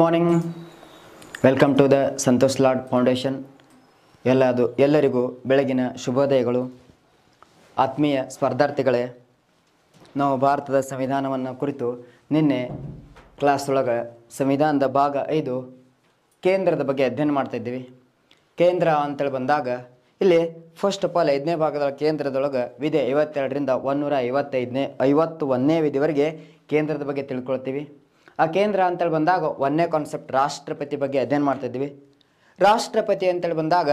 morning welcome to the Santosh Lad foundation ಎಲ್ಲದು ಎಲ್ಲರಿಗೂ ಬೆಳಗಿನ ಶುಭೋದಯಗಳು ಆತ್ಮೀಯ ಸ್ಪರ್ಧಾರ್ಥಿಗಳೇ ನಾವು ಭಾರತದ ಸಂವಿಧಾನವನ್ನು ಕುರಿತು ನಿನ್ನೆ ಕ್ಲಾಸ್ ಒಳಗೆ ಸಂವಿಧಾನದ ಭಾಗ ಐದು ಕೇಂದ್ರದ ಬಗ್ಗೆ ಅಧ್ಯಯನ ಮಾಡ್ತಾಯಿದ್ದೀವಿ ಕೇಂದ್ರ ಅಂತೇಳಿ ಬಂದಾಗ ಇಲ್ಲಿ ಫಸ್ಟ್ ಆಫ್ ಆಲ್ ಐದನೇ ಭಾಗದ ಕೇಂದ್ರದೊಳಗೆ ವಿಧಿ ಐವತ್ತೆರಡರಿಂದ ಒಂದೂರ ಐವತ್ತೈದನೇ ಐವತ್ತು ಒಂದನೇ ವಿಧಿವರೆಗೆ ಕೇಂದ್ರದ ಬಗ್ಗೆ ತಿಳ್ಕೊಳ್ತೀವಿ ಆ ಕೇಂದ್ರ ಅಂತೇಳಿ ಬಂದಾಗ ಒಂದನೇ ಕಾನ್ಸೆಪ್ಟ್ ರಾಷ್ಟ್ರಪತಿ ಬಗ್ಗೆ ಅಧ್ಯಯನ ಮಾಡ್ತಿದ್ವಿ ರಾಷ್ಟ್ರಪತಿ ಅಂತೇಳಿ ಬಂದಾಗ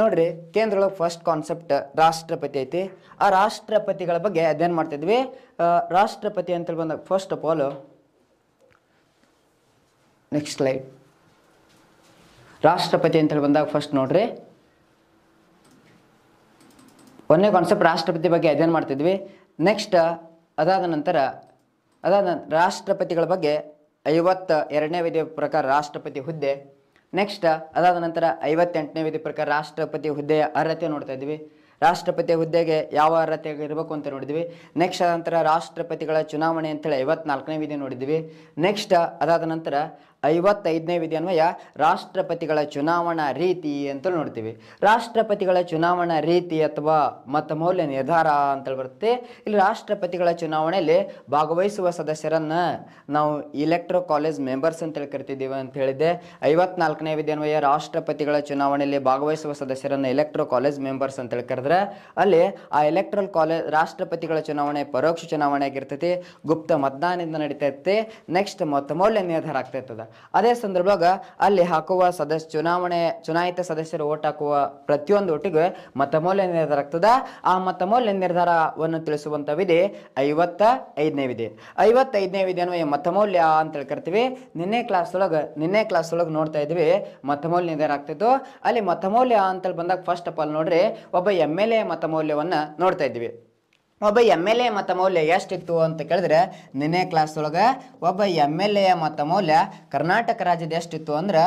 ನೋಡ್ರಿ ಕೇಂದ್ರ ಫಸ್ಟ್ ಕಾನ್ಸೆಪ್ಟ್ ರಾಷ್ಟ್ರಪತಿ ಐತಿ ಆ ರಾಷ್ಟ್ರಪತಿಗಳ ಬಗ್ಗೆ ಅಧ್ಯಯನ ಮಾಡ್ತಿದ್ವಿ ರಾಷ್ಟ್ರಪತಿ ಅಂತೇಳಿ ಬಂದಾಗ first of all next slide ರಾಷ್ಟ್ರಪತಿ ಅಂತೇಳಿ ಬಂದಾಗ ಫಸ್ಟ್ ನೋಡ್ರಿ ಒಂದನೇ ಕಾನ್ಸೆಪ್ಟ್ ರಾಷ್ಟ್ರಪತಿ ಬಗ್ಗೆ ಅಧ್ಯಯನ ಮಾಡ್ತಿದ್ವಿ ನೆಕ್ಸ್ಟ್ ಅದಾದ ನಂತರ ಅದಾದ ರಾಷ್ಟ್ರಪತಿಗಳ ಬಗ್ಗೆ ಐವತ್ತ ಎರಡನೇ ವಿಧಿ ಪ್ರಕಾರ ರಾಷ್ಟ್ರಪತಿ ಹುದ್ದೆ ನೆಕ್ಸ್ಟ್ ಅದಾದ ನಂತರ ಐವತ್ತೆಂಟನೇ ವಿಧಿ ಪ್ರಕಾರ ರಾಷ್ಟ್ರಪತಿ ಹುದ್ದೆಯ ಅರ್ಹತೆ ನೋಡ್ತಾ ಇದ್ವಿ ರಾಷ್ಟ್ರಪತಿ ಹುದ್ದೆಗೆ ಯಾವ ಅರ್ಹತೆ ಇರಬೇಕು ಅಂತ ನೋಡಿದ್ವಿ ನೆಕ್ಸ್ಟ್ ಅದ ನಂತರ ರಾಷ್ಟ್ರಪತಿಗಳ ಚುನಾವಣೆ ಅಂತೇಳಿ ಐವತ್ನಾಲ್ಕನೇ ವಿಧಿ ನೋಡಿದ್ವಿ ನೆಕ್ಸ್ಟ್ ಅದಾದ ನಂತರ ಐವತ್ತೈದನೇ ವಿಧಿಯನ್ವಯ ರಾಷ್ಟ್ರಪತಿಗಳ ಚುನಾವಣಾ ರೀತಿ ಅಂತ ನೋಡ್ತೀವಿ ರಾಷ್ಟ್ರಪತಿಗಳ ಚುನಾವಣಾ ರೀತಿ ಅಥವಾ ಮತ ಮೌಲ್ಯ ನಿರ್ಧಾರ ಅಂತೇಳಿ ಬರುತ್ತೆ ಇಲ್ಲಿ ರಾಷ್ಟ್ರಪತಿಗಳ ಚುನಾವಣೆಯಲ್ಲಿ ಭಾಗವಹಿಸುವ ಸದಸ್ಯರನ್ನು ನಾವು ಇಲೆಕ್ಟ್ರೋ ಕಾಲೇಜ್ ಮೆಂಬರ್ಸ್ ಅಂತೇಳಿ ಕರಿತಿದ್ದೀವಿ ಅಂತ ಹೇಳಿದೆ ಐವತ್ನಾಲ್ಕನೇ ವಿಧಿಯನ್ವಯ ರಾಷ್ಟ್ರಪತಿಗಳ ಚುನಾವಣೆಯಲ್ಲಿ ಭಾಗವಹಿಸುವ ಸದಸ್ಯರನ್ನು ಎಲೆಕ್ಟ್ರೋ ಕಾಲೇಜ್ ಮೆಂಬರ್ಸ್ ಅಂತೇಳಿ ಕರೆದ್ರೆ ಅಲ್ಲಿ ಆ ಎಲೆಕ್ಟ್ರಲ್ ಕಾಲೇಜ್ ರಾಷ್ಟ್ರಪತಿಗಳ ಚುನಾವಣೆ ಪರೋಕ್ಷ ಚುನಾವಣೆ ಆಗಿರ್ತೈತಿ ಗುಪ್ತ ಮತದಾನದಿಂದ ನಡೀತಾ ಇರ್ತೈತಿ ನೆಕ್ಸ್ಟ್ ಮತ ಮೌಲ್ಯ ನಿರ್ಧಾರ ಆಗ್ತಾ ಇರ್ತದೆ ಅದೇ ಸಂದರ್ಭಾಗ ಅಲ್ಲಿ ಹಾಕುವ ಸದಸ್ಯ ಚುನಾವಣೆ ಚುನಾಯಿತ ಸದಸ್ಯರು ಓಟ್ ಹಾಕುವ ಪ್ರತಿಯೊಂದು ಒಟ್ಟಿಗೆ ಮತ ಮೌಲ್ಯ ನಿರ್ಧಾರ ಆಗ್ತದೆ ಆ ಮತ ಮೌಲ್ಯ ನಿರ್ಧಾರವನ್ನು ತಿಳಿಸುವಂತ ವಿಧಿ ಐವತ್ತ ಐದನೇ ವಿಧಿ ಐವತ್ತೈದನೇ ವಿಧಿ ಅನ್ನುವ ಮತ ಮೌಲ್ಯ ಅಂತ ಹೇಳ್ಕರ್ತೀವಿ ನಿನ್ನೆ ಕ್ಲಾಸ್ ಒಳಗೆ ನಿನ್ನೆ ಕ್ಲಾಸ್ ಒಳಗೆ ನೋಡ್ತಾ ಇದ್ವಿ ಮತ ಮೌಲ್ಯ ನಿರ್ಧಾರ ಆಗ್ತಿತ್ತು ಅಲ್ಲಿ ಮತ ಮೌಲ್ಯ ಅಂತೇಳಿ ಬಂದಾಗ ಫಸ್ಟ್ ಆಫ್ ಆಲ್ ನೋಡ್ರಿ ಒಬ್ಬ ಎಮ್ ಎಲ್ ಎ ಮತ ಮೌಲ್ಯವನ್ನು ನೋಡ್ತಾ ಇದ್ವಿ ಒಬ್ಬ ಎಮ್ ಎಲ್ ಎ ಮತ ಮೌಲ್ಯ ಎಷ್ಟಿತ್ತು ಅಂತ ಕೇಳಿದ್ರೆ ನಿನ್ನೆ ಕ್ಲಾಸ್ ಒಳಗೆ ಒಬ್ಬ ಎಮ್ ಎಲ್ ಎ ಮತ ಮೌಲ್ಯ ಕರ್ನಾಟಕ ರಾಜ್ಯದ ಎಷ್ಟಿತ್ತು ಅಂದ್ರೆ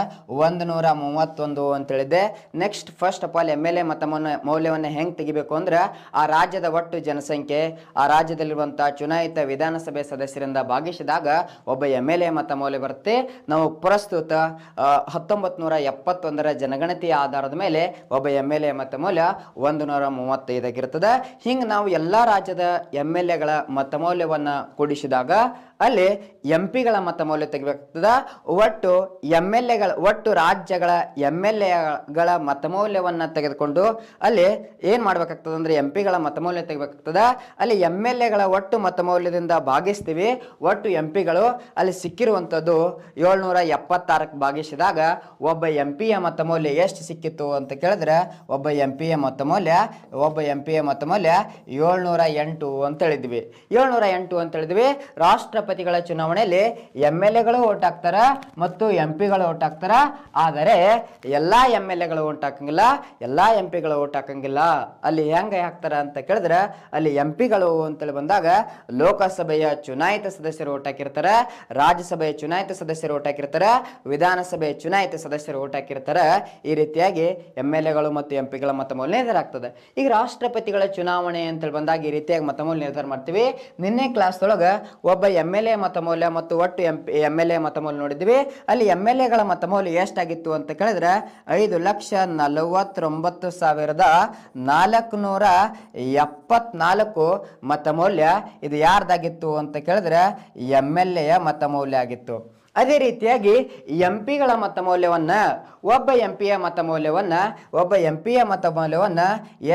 ಒಂದು ನೂರ ಮೂವತ್ತೊಂದು ಹೇಳಿದ್ದೆ next first of all M L A ಮತ ಮೌಲ್ಯವನ್ನು ಹೆಂಗೆ ತೆಗಿಬೇಕು ಅಂದ್ರೆ ಆ ರಾಜ್ಯದ ಒಟ್ಟು ಜನಸಂಖ್ಯೆ ಆ ರಾಜ್ಯದಲ್ಲಿರುವಂಥ ಚುನಾಯಿತ ವಿಧಾನಸಭೆ ಸದಸ್ಯರಿಂದ ಭಾಗಿಸಿದಾಗ ಒಬ್ಬ ಎಮ್ ಎಲ್ ಎ ಮತ ಮೌಲ್ಯ ಬರುತ್ತೆ ನಾವು ಪ್ರಸ್ತುತ ಹತ್ತೊಂಬತ್ತು ನೂರ ಎಪ್ಪತ್ತೊಂದರ ಜನಗಣತಿಯ ಆಧಾರದ ಮೇಲೆ ಒಬ್ಬ ಎಮ್ ಎಲ್ ಎ ಮತ ಮೌಲ್ಯ ಒಂದು ನೂರ ಮೂವತ್ತೈದಾಗಿರ್ತದೆ ಹಿಂಗೆ ನಾವು ಎಲ್ಲ ರಾಜ್ಯ ರಾಜ್ಯದ ಎಮ್ ಎಲ್ ಎಗಳ ಮತಮೌಲ್ಯವನ್ನು ಅಲ್ಲಿ ಎಂ ಪಿಗಳ ಮತ ಮೌಲ್ಯ ಒಟ್ಟು ಎಮ್ ಎಲ್ ಎಗಳ ಒಟ್ಟು ರಾಜ್ಯಗಳ ಎಮ್ ಎಲ್ ಎಗಳ ಮತಮೌಲ್ಯವನ್ನು ತೆಗೆದುಕೊಂಡು ಅಲ್ಲಿ ಏನು ಮಾಡಬೇಕಾಗ್ತದೆ ಅಂದರೆ ಎಂ ಪಿಗಳ ಮತಮೌಲ್ಯ ತೆಗೆಬೇಕಾಗ್ತದ ಅಲ್ಲಿ ಎಮ್ ಎಲ್ ಎಗಳ ಒಟ್ಟು ಮತಮೌಲ್ಯದಿಂದ ಭಾಗಿಸ್ತೀವಿ ಒಟ್ಟು ಎಂ ಪಿಗಳು ಅಲ್ಲಿ ಸಿಕ್ಕಿರುವಂಥದ್ದು ಏಳ್ನೂರ ಎಪ್ಪತ್ತಾರಕ್ಕೆ ಭಾಗಿಸಿದಾಗ ಒಬ್ಬ ಎಂ ಪಿಯ ಮತಮೌಲ್ಯ ಎಷ್ಟು ಸಿಕ್ಕಿತ್ತು ಅಂತ ಕೇಳಿದ್ರೆ ಒಬ್ಬ ಎಂ ಪಿಯ ಮತಮೌಲ್ಯ ಒಬ್ಬ ಎಂ ಪಿಯ ಮತಮೌಲ್ಯ ಏಳ್ನೂರ ಎಂಟು ಅಂತ ಹೇಳಿದ್ವಿ ಏಳ್ನೂರ ಎಂಟು ಅಂತ ಹೇಳಿದ್ವಿ ರಾಷ್ಟ್ರ ರಾಷ್ಟ್ರಪತಿಗಳ ಚುನಾವಣೆಯಲ್ಲಿ ಎಮ್ ಎಲ್ ಎಗಳು ಓಟ್ ಮತ್ತು ಎಂ ಪಿಗಳು ಓಟ್ ಆದರೆ ಎಲ್ಲ ಎಮ್ ಎಲ್ ಎಗಳು ಓಟ್ ಎಲ್ಲ ಎಂ ಪಿಗಳು ಓಟ್ ಅಲ್ಲಿ ಹೆಂಗ ಹಾಕ್ತಾರ ಅಂತ ಕೇಳಿದ್ರೆ ಅಲ್ಲಿ ಎಂ ಪಿಗಳು ಅಂತೇಳಿ ಬಂದಾಗ ಲೋಕಸಭೆಯ ಚುನಾಯಿತ ಸದಸ್ಯರು ಓಟ್ ಹಾಕಿರ್ತಾರೆ ರಾಜ್ಯಸಭೆಯ ಚುನಾಯಿತ ಸದಸ್ಯರು ಓಟ್ ಹಾಕಿರ್ತಾರ ವಿಧಾನಸಭೆಯ ಚುನಾಯಿತ ಸದಸ್ಯರು ಓಟ್ ಈ ರೀತಿಯಾಗಿ ಎಮ್ ಎಲ್ ಎಗಳು ಮತ್ತು ಎಂ ಪಿಗಳ ಮತಮೂಲ ನಿರ್ಧಾರ ಆಗ್ತದೆ ಈಗ ರಾಷ್ಟ್ರಪತಿಗಳ ಚುನಾವಣೆ ಅಂತೇಳಿ ಬಂದಾಗ ಈ ರೀತಿಯಾಗಿ ಮತಮೂಲ ನಿರ್ಧಾರ ಮಾಡ್ತೀವಿ ನಿನ್ನೆ ಕ್ಲಾಸ್ ಒಳಗೆ ಒಬ್ಬ ಎಮ್ ಎಲ್ ಎ ಮತಮೌಲ್ಯ ಮತ್ತು ಒಟ್ಟು ಎಂ ಎಮ್ ಎಲ್ ಎ ಮತಮೌಲ್ಯ ನೋಡಿದ್ವಿ ಅಲ್ಲಿ ಎಮ್ ಎಲ್ ಎಗಳ ಮತಮೌಲ್ಯ ಎಷ್ಟಾಗಿತ್ತು ಅಂತ ಕೇಳಿದ್ರೆ ಐದು ಲಕ್ಷ ನಲವತ್ತೊಂಬತ್ತು ಸಾವಿರದ ನಾಲ್ಕುನೂರ ಎಪ್ಪತ್ನಾಲ್ಕು ಮತಮೌಲ್ಯ ಇದು ಯಾರ್ದಾಗಿತ್ತು ಅಂತ ಕೇಳಿದ್ರೆ ಎಮ್ ಎಲ್ ಎಯ ಮತಮೌಲ್ಯ ಆಗಿತ್ತು ಅದೇ ರೀತಿಯಾಗಿ ಎಂ ಪಿಗಳ ಮತ ಮೌಲ್ಯವನ್ನು ಒಬ್ಬ ಎಂ ಪಿಯ ಮತ ಮೌಲ್ಯವನ್ನು ಒಬ್ಬ ಎಂ ಪಿಯ ಮತ ಮೌಲ್ಯವನ್ನ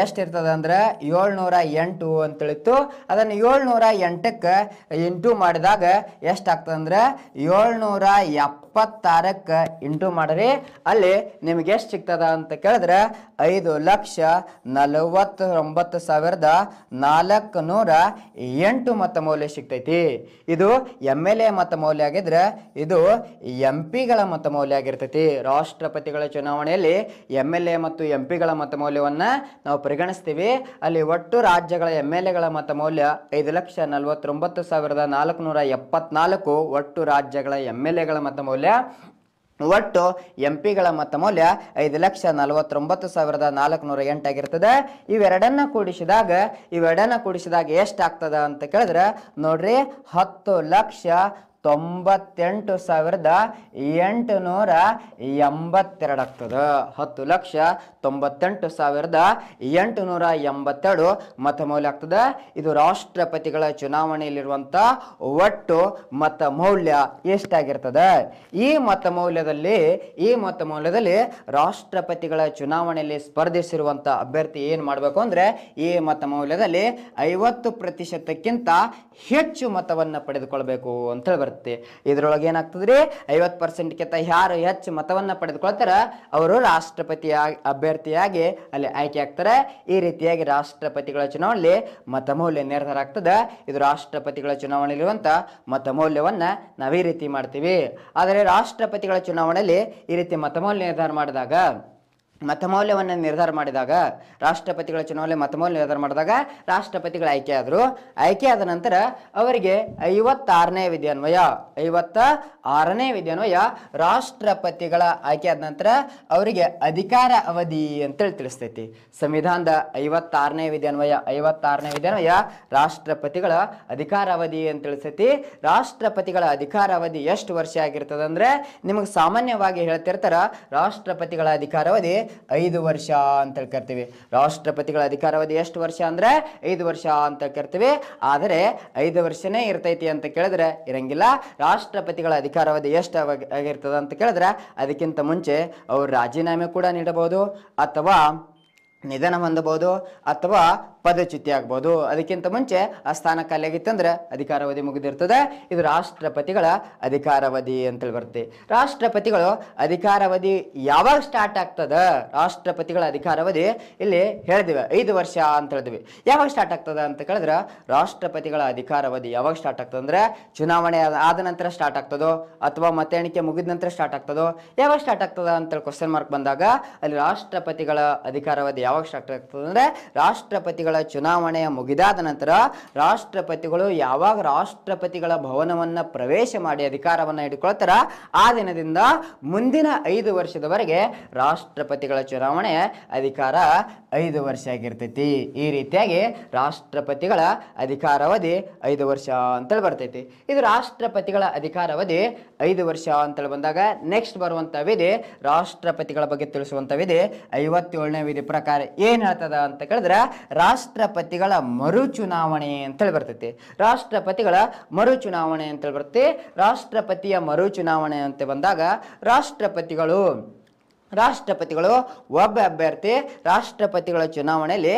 ಎಷ್ಟಿರ್ತದ ಅಂದ್ರೆ ಏಳ್ನೂರ ಎಂಟು ಅಂತೇಳಿತ್ತು ಅದನ್ನು ಏಳ್ನೂರ ಎಂಟಕ್ಕೆ ಇಂಟು ಮಾಡಿದಾಗ ಎಷ್ಟಾಗ್ತದಂದ್ರೆ ಏಳ್ನೂರ ಇಪ್ಪತ್ತಾರಕ್ಕೆ ಇಂಟು ಮಾಡ್ರಿ ಅಲ್ಲಿ ನಿಮ್ಗೆ ಎಷ್ಟು ಸಿಗ್ತದ ಅಂತ ಕೇಳಿದ್ರೆ ಐದು ಲಕ್ಷ ನಲವತ್ತೊಂಬತ್ತು ಸಾವಿರದ ನಾಲ್ಕು ನೂರ ಎಂಟು ಮತ ಮೌಲ್ಯ ಸಿಗ್ತೈತಿ ಇದು ಎಮ್ ಎಲ್ ಎ ಮತ ಮೌಲ್ಯ ಆಗಿದ್ರೆ ಇದು ಎಂ ಪಿಗಳ ಮತ ಮೌಲ್ಯ ಆಗಿರ್ತೈತಿ ರಾಷ್ಟ್ರಪತಿಗಳ ಚುನಾವಣೆಯಲ್ಲಿ ಎಮ್ ಎಲ್ ಎ ಮತ್ತು ಎಂ ಪಿಗಳ ಮತ ಮೌಲ್ಯವನ್ನ ನಾವು ಪರಿಗಣಿಸ್ತೀವಿ ಅಲ್ಲಿ ಒಟ್ಟು ರಾಜ್ಯಗಳ ಎಮ್ ಎಲ್ ಎಗಳ ಮತ ಮೌಲ್ಯ ಐದು ಲಕ್ಷ ನಲವತ್ತೊಂಬತ್ತು ಸಾವಿರದ ನಾಲ್ಕುನೂರ ಎಪ್ಪತ್ನಾಲ್ಕು ಒಟ್ಟು ರಾಜ್ಯಗಳ ಎಮ್ ಎಲ್ ಎಗಳ ಮತ ಮೌಲ್ಯ ಮೌಲ್ಯ ಒಟ್ಟು ಎಂ ಪಿಗಳ ಮತ ಮೌಲ್ಯ ಐದು ಲಕ್ಷ ನಲವತ್ತೊಂಬತ್ತು ಸಾವಿರದ ನಾಲ್ಕುನೂರ ಎಂಟಾಗಿರ್ತದೆ ಇವೆರಡನ್ನ ಕೂಡಿಸಿದಾಗ ಇವೆರಡನ್ನ ಕೂಡಿಸಿದಾಗ ಎಷ್ಟಾಗ್ತದ ಅಂತ ಕೇಳಿದ್ರೆ ನೋಡ್ರಿ ಹತ್ತು ಲಕ್ಷ ತೊಂಬತ್ತೆಂಟು ಸಾವಿರದ ಎಂಟುನೂರ ಎಂಬತ್ತೆರಡು ಹತ್ತು ಲಕ್ಷ ತೊಂಬತ್ತೆಂಟು ಸಾವಿರದ ಎಂಟುನೂರ ಎಂಬತ್ತೆರಡು ಮತ ಮೌಲ್ಯ ಆಗ್ತದೆ ಇದು ರಾಷ್ಟ್ರಪತಿಗಳ ಚುನಾವಣೆಯಲ್ಲಿರುವಂಥ ಒಟ್ಟು ಮತ ಮೌಲ್ಯ ಎಷ್ಟಾಗಿರ್ತದೆ ಈ ಮತ ಮೌಲ್ಯದಲ್ಲಿ ಈ ಮತ ಮೌಲ್ಯದಲ್ಲಿ ರಾಷ್ಟ್ರಪತಿಗಳ ಚುನಾವಣೆಯಲ್ಲಿ ಸ್ಪರ್ಧಿಸಿರುವಂಥ ಅಭ್ಯರ್ಥಿ ಏನು ಮಾಡಬೇಕು ಅಂದರೆ ಈ ಮತ ಮೌಲ್ಯದಲ್ಲಿ ಐವತ್ತು ಪ್ರತಿಶತಕ್ಕಿಂತ ಹೆಚ್ಚು ಮತವನ್ನು ಪಡೆದುಕೊಳ್ಬೇಕು ಅಂತ ಹೇಳಿ ಬರುತ್ತೆ ಇದರೊಳಗೆ ಏನಾಗ್ತದೆ ರೀ ಐವತ್ತು ಪರ್ಸೆಂಟ್ಗಿಂತ ಯಾರು ಹೆಚ್ಚು ಮತವನ್ನು ಪಡೆದುಕೊಳ್ತಾರ ಅವರು ರಾಷ್ಟ್ರಪತಿ ಅಭ್ಯರ್ಥಿಯಾಗಿ ಅಲ್ಲಿ ಆಯ್ಕೆ ಆಗ್ತಾರೆ ಈ ರೀತಿಯಾಗಿ ರಾಷ್ಟ್ರಪತಿಗಳ ಚುನಾವಣೆಯಲ್ಲಿ ಮತಮೌಲ್ಯ ನಿರ್ಧಾರ ಆಗ್ತದೆ ಇದು ರಾಷ್ಟ್ರಪತಿಗಳ ಚುನಾವಣೆಯಲ್ಲಿರುವಂಥ ಮತಮೌಲ್ಯವನ್ನು ನಾವು ಈ ರೀತಿ ಮಾಡ್ತೀವಿ ಆದರೆ ರಾಷ್ಟ್ರಪತಿಗಳ ಚುನಾವಣೆಯಲ್ಲಿ ಈ ರೀತಿ ಮತಮೌಲ್ಯ ನಿರ್ಧಾರ ಮಾಡಿದಾಗ ಮತಮೌಲ್ಯವನ್ನು ನಿರ್ಧಾರ ಮಾಡಿದಾಗ ರಾಷ್ಟ್ರಪತಿಗಳ ಚುನಾವಣೆ ಮತಮೌಲ್ಯ ನಿರ್ಧಾರ ಮಾಡಿದಾಗ ರಾಷ್ಟ್ರಪತಿಗಳ ಆಯ್ಕೆ ಆದರು ಆಯ್ಕೆ ಆದ ನಂತರ ಅವರಿಗೆ ಐವತ್ತಾರನೇ ವಿಧಾನ್ವಯ ಐವತ್ತ ಆರನೇ ವಿಧಾನ್ವಯ ರಾಷ್ಟ್ರಪತಿಗಳ ಆಯ್ಕೆ ಆದ ನಂತರ ಅವರಿಗೆ ಅಧಿಕಾರ ಅವಧಿ ಅಂತೇಳಿ ತಿಳಿಸ್ತೈತಿ ಸಂವಿಧಾನದ ಐವತ್ತಾರನೇ ವಿಧಾನ್ವಯ ಐವತ್ತಾರನೇ ವಿಧಾನ್ವಯ ರಾಷ್ಟ್ರಪತಿಗಳ ಅಧಿಕಾರ ಅವಧಿ ಅಂತ ತಿಳಿಸ್ತೈತಿ ರಾಷ್ಟ್ರಪತಿಗಳ ಅಧಿಕಾರ ಅವಧಿ ಎಷ್ಟು ವರ್ಷ ಅಂದರೆ ನಿಮಗೆ ಸಾಮಾನ್ಯವಾಗಿ ಹೇಳ್ತಿರ್ತಾರ ರಾಷ್ಟ್ರಪತಿಗಳ ಅಧಿಕಾರ ಅವಧಿ ಐದು ವರ್ಷ ಅಂತ ಕರ್ತೀವಿ ರಾಷ್ಟ್ರಪತಿಗಳ ಅಧಿಕಾರಾವಧಿ ಎಷ್ಟು ವರ್ಷ ಅಂದರೆ ಐದು ವರ್ಷ ಅಂತ ಕರ್ತೀವಿ ಆದರೆ ಐದು ವರ್ಷನೇ ಇರ್ತೈತಿ ಅಂತ ಕೇಳಿದ್ರೆ ಇರಂಗಿಲ್ಲ ರಾಷ್ಟ್ರಪತಿಗಳ ಅಧಿಕಾರಾವಧಿ ಎಷ್ಟು ಆಗಿರ್ತದೆ ಅಂತ ಕೇಳಿದ್ರೆ ಅದಕ್ಕಿಂತ ಮುಂಚೆ ಅವರು ರಾಜೀನಾಮೆ ಕೂಡ ನೀಡಬಹುದು ಅಥವಾ ನಿಧನ ಹೊಂದಬಹುದು ಅಥವಾ ಪದಚ್ಯುತಿ ಆಗ್ಬೋದು ಅದಕ್ಕಿಂತ ಮುಂಚೆ ಆ ಸ್ಥಾನ ಖಾಲಿಯಾಗಿತ್ತಂದ್ರೆ ಅಧಿಕಾರಾವಧಿ ಮುಗಿದಿರ್ತದೆ ಇದು ರಾಷ್ಟ್ರಪತಿಗಳ ಅಧಿಕಾರಾವಧಿ ಅಂತೇಳಿ ಬರುತ್ತೆ ರಾಷ್ಟ್ರಪತಿಗಳು ಅಧಿಕಾರಾವಧಿ ಯಾವಾಗ ಸ್ಟಾರ್ಟ್ ಆಗ್ತದ ರಾಷ್ಟ್ರಪತಿಗಳ ಅಧಿಕಾರಾವಧಿ ಇಲ್ಲಿ ಹೇಳಿದಿವೆ ಐದು ವರ್ಷ ಅಂತ ಹೇಳಿದ್ವಿ ಯಾವಾಗ ಸ್ಟಾರ್ಟ್ ಆಗ್ತದ ಅಂತ ಕೇಳಿದ್ರೆ ರಾಷ್ಟ್ರಪತಿಗಳ ಅಧಿಕಾರಾವಧಿ ಯಾವಾಗ ಸ್ಟಾರ್ಟ್ ಆಗ್ತದೆ ಅಂದ್ರೆ ಚುನಾವಣೆ ಆದ ನಂತರ ಸ್ಟಾರ್ಟ್ ಆಗ್ತದೋ ಅಥವಾ ಮತ ಎಣಿಕೆ ಮುಗಿದ ನಂತರ ಸ್ಟಾರ್ಟ್ ಆಗ್ತದೋ ಯಾವಾಗ ಸ್ಟಾರ್ಟ್ ಆಗ್ತದ ಅಂತೇಳಿ ಕ್ವಶನ್ ಮಾರ್ಕ್ ಬಂದಾಗ ಅಲ್ಲಿ ರಾಷ್ಟ್ರಪತಿಗಳ ಅಧಿಕಾರಾವಧಿ ಯಾವಾಗ ಸ್ಟಾರ್ಟ್ ಆಗ್ತದೆ ಅಂದರೆ ರಾಷ್ಟ್ರಪತಿಗಳ ಚುನಾವಣೆಯ ಮುಗಿದಾದ ನಂತರ ರಾಷ್ಟ್ರಪತಿಗಳು ಯಾವಾಗ ರಾಷ್ಟ್ರಪತಿಗಳ ಭವನವನ್ನು ಪ್ರವೇಶ ಮಾಡಿ ಅಧಿಕಾರವನ್ನು ಹಿಡ್ಕೊಳ್ತಾರ ಆ ದಿನದಿಂದ ಮುಂದಿನ ಐದು ವರ್ಷದವರೆಗೆ ರಾಷ್ಟ್ರಪತಿಗಳ ಚುನಾವಣೆ ಅಧಿಕಾರ ಐದು ವರ್ಷ ಆಗಿರ್ತೈತಿ ಈ ರೀತಿಯಾಗಿ ರಾಷ್ಟ್ರಪತಿಗಳ ಅಧಿಕಾರಾವಧಿ ಐದು ವರ್ಷ ಅಂತೇಳಿ ಬರ್ತೈತಿ ಇದು ರಾಷ್ಟ್ರಪತಿಗಳ ಅಧಿಕಾರಾವಧಿ ಐದು ವರ್ಷ ಅಂತೇಳಿ ಬಂದಾಗ ನೆಕ್ಸ್ಟ್ ಬರುವಂಥ ವಿಧಿ ರಾಷ್ಟ್ರಪತಿಗಳ ಬಗ್ಗೆ ತಿಳಿಸುವಂಥ ವಿಧಿ ಐವತ್ತೇಳನೇ ವಿಧಿ ಪ್ರಕಾರ ಏನು ಹೇಳ್ತದ ಅಂತ ಕೇಳಿದ್ರೆ ರಾಷ್ಟ್ರಪತಿಗಳ ಮರು ಚುನಾವಣೆ ಅಂತೇಳಿ ಬರ್ತೈತಿ ರಾಷ್ಟ್ರಪತಿಗಳ ಮರು ಚುನಾವಣೆ ಅಂತೇಳಿ ಬರ್ತೈತಿ ರಾಷ್ಟ್ರಪತಿಯ ಮರು ಚುನಾವಣೆ ಅಂತ ಬಂದಾಗ ರಾಷ್ಟ್ರಪತಿಗಳು ರಾಷ್ಟ್ರಪತಿಗಳು ಒಬ್ಬ ಅಭ್ಯರ್ಥಿ ರಾಷ್ಟ್ರಪತಿಗಳ ಚುನಾವಣೆಯಲ್ಲಿ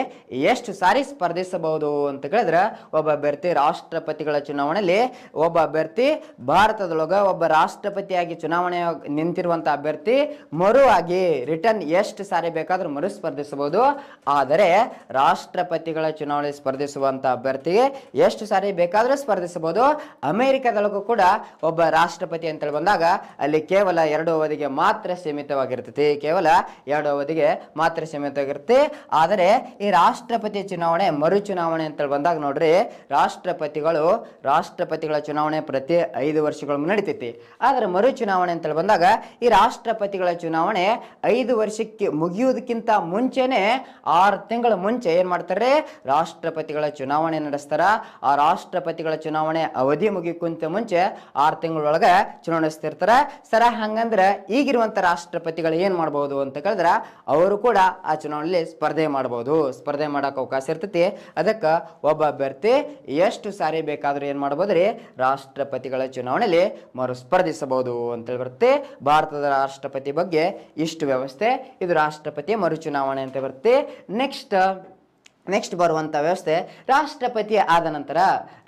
ಎಷ್ಟು ಸಾರಿ ಸ್ಪರ್ಧಿಸಬಹುದು ಅಂತ ಕೇಳಿದ್ರೆ ಒಬ್ಬ ಅಭ್ಯರ್ಥಿ ರಾಷ್ಟ್ರಪತಿಗಳ ಚುನಾವಣೆಯಲ್ಲಿ ಒಬ್ಬ ಅಭ್ಯರ್ಥಿ ಭಾರತದೊಳಗೆ ಒಬ್ಬ ರಾಷ್ಟ್ರಪತಿಯಾಗಿ ಚುನಾವಣೆ ನಿಂತಿರುವಂಥ ಅಭ್ಯರ್ಥಿ ಮರು ಆಗಿ ರಿಟರ್ನ್ ಎಷ್ಟು ಸಾರಿ ಬೇಕಾದರೂ ಮರು ಸ್ಪರ್ಧಿಸಬಹುದು ಆದರೆ ರಾಷ್ಟ್ರಪತಿಗಳ ಚುನಾವಣೆ ಸ್ಪರ್ಧಿಸುವಂಥ ಅಭ್ಯರ್ಥಿಗೆ ಎಷ್ಟು ಸಾರಿ ಬೇಕಾದರೂ ಸ್ಪರ್ಧಿಸಬಹುದು ಅಮೆರಿಕದೊಳಗೂ ಕೂಡ ಒಬ್ಬ ರಾಷ್ಟ್ರಪತಿ ಅಂತೇಳಿ ಬಂದಾಗ ಅಲ್ಲಿ ಕೇವಲ ಎರಡು ಅವಧಿಗೆ ಮಾತ್ರ ಸೀಮಿತವಾಗಿರ್ತೈತಿ ಕೇವಲ ಎರಡು ಅವಧಿಗೆ ಮಾತ್ರ ಸೀಮಿತವಾಗಿರುತ್ತೆ ಆದರೆ ಈ ರಾಷ್ಟ್ರಪತಿ ಚುನಾವಣೆ ಮರು ಚುನಾವಣೆ ಅಂತೇಳಿ ಬಂದಾಗ ನೋಡ್ರಿ ರಾಷ್ಟ್ರಪತಿಗಳು ರಾಷ್ಟ್ರಪತಿಗಳ ಚುನಾವಣೆ ಪ್ರತಿ ಐದು ವರ್ಷಗಳ ನಡೀತೈತಿ ಆದರೆ ಮರು ಚುನಾವಣೆ ಅಂತೇಳಿ ಬಂದಾಗ ಈ ರಾಷ್ಟ್ರಪತಿಗಳ ಚುನಾವಣೆ ಐದು ವರ್ಷಕ್ಕೆ ಮುಗಿಯುವುದಕ್ಕಿಂತ ಮುಂಚೆನೆ ಆರು ತಿಂಗಳ ಮುಂಚೆ ಏನು ಮಾಡ್ತಾರೆ ರಾಷ್ಟ್ರಪತಿಗಳ ಚುನಾವಣೆ ನಡೆಸ್ತಾರ ಆ ರಾಷ್ಟ್ರಪತಿಗಳ ಚುನಾವಣೆ ಅವಧಿ ಮುಗಿಯೋಕ್ಕಿಂತ ಮುಂಚೆ ಆರು ತಿಂಗಳೊಳಗೆ ಚುನಾವಣೆ ಸರ ಹಂಗಂದ್ರೆ ಈಗಿರುವಂಥ ರಾಷ್ಟ್ರಪತಿಗಳು ಏನು ಏನು ಮಾಡ್ಬೋದು ಅಂತ ಕೇಳಿದ್ರೆ ಅವರು ಕೂಡ ಆ ಚುನಾವಣೆಯಲ್ಲಿ ಸ್ಪರ್ಧೆ ಮಾಡ್ಬೋದು ಸ್ಪರ್ಧೆ ಮಾಡೋಕೆ ಅವಕಾಶ ಇರ್ತೈತಿ ಅದಕ್ಕೆ ಒಬ್ಬ ಅಭ್ಯರ್ಥಿ ಎಷ್ಟು ಸಾರಿ ಬೇಕಾದರೂ ಏನು ಮಾಡ್ಬೋದು ರೀ ರಾಷ್ಟ್ರಪತಿಗಳ ಚುನಾವಣೆಯಲ್ಲಿ ಮರು ಸ್ಪರ್ಧಿಸಬಹುದು ಅಂತೇಳಿ ಬರುತ್ತೆ ಭಾರತದ ರಾಷ್ಟ್ರಪತಿ ಬಗ್ಗೆ ಇಷ್ಟು ವ್ಯವಸ್ಥೆ ಇದು ರಾಷ್ಟ್ರಪತಿ ಮರು ಚುನಾವಣೆ ಅಂತ ಬರುತ್ತೆ ನೆಕ್ಸ್ಟ್ ನೆಕ್ಸ್ಟ್ ಬರುವಂಥ ವ್ಯವಸ್ಥೆ ರಾಷ್ಟ್ರಪತಿ ಆದ ನಂತರ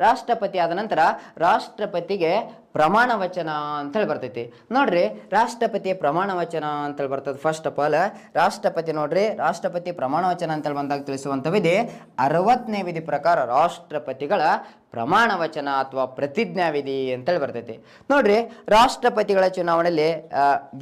ರಾಷ್ಟ್ರಪತಿ ಆದ ನಂತರ ರಾಷ್ಟ್ರಪತಿಗೆ ಪ್ರಮಾಣ ವಚನ ಅಂತೇಳಿ ಬರ್ತೈತಿ ನೋಡ್ರಿ ರಾಷ್ಟ್ರಪತಿ ಪ್ರಮಾಣ ವಚನ ಅಂತೇಳಿ ಬರ್ತದೆ ಫಸ್ಟ್ ಆಫ್ ಆಲ್ ರಾಷ್ಟ್ರಪತಿ ನೋಡ್ರಿ ರಾಷ್ಟ್ರಪತಿ ಪ್ರಮಾಣ ವಚನ ಅಂತೇಳಿ ಬಂದಾಗ ತಿಳಿಸುವಂತ ವಿಧಿ ಅರವತ್ತನೇ ವಿಧಿ ಪ್ರಕಾರ ರಾಷ್ಟ್ರಪತಿಗಳ ಪ್ರಮಾಣ ವಚನ ಅಥವಾ ಪ್ರತಿಜ್ಞಾ ವಿಧಿ ಅಂತೇಳಿ ಬರ್ತೈತಿ ನೋಡ್ರಿ ರಾಷ್ಟ್ರಪತಿಗಳ ಚುನಾವಣೆಯಲ್ಲಿ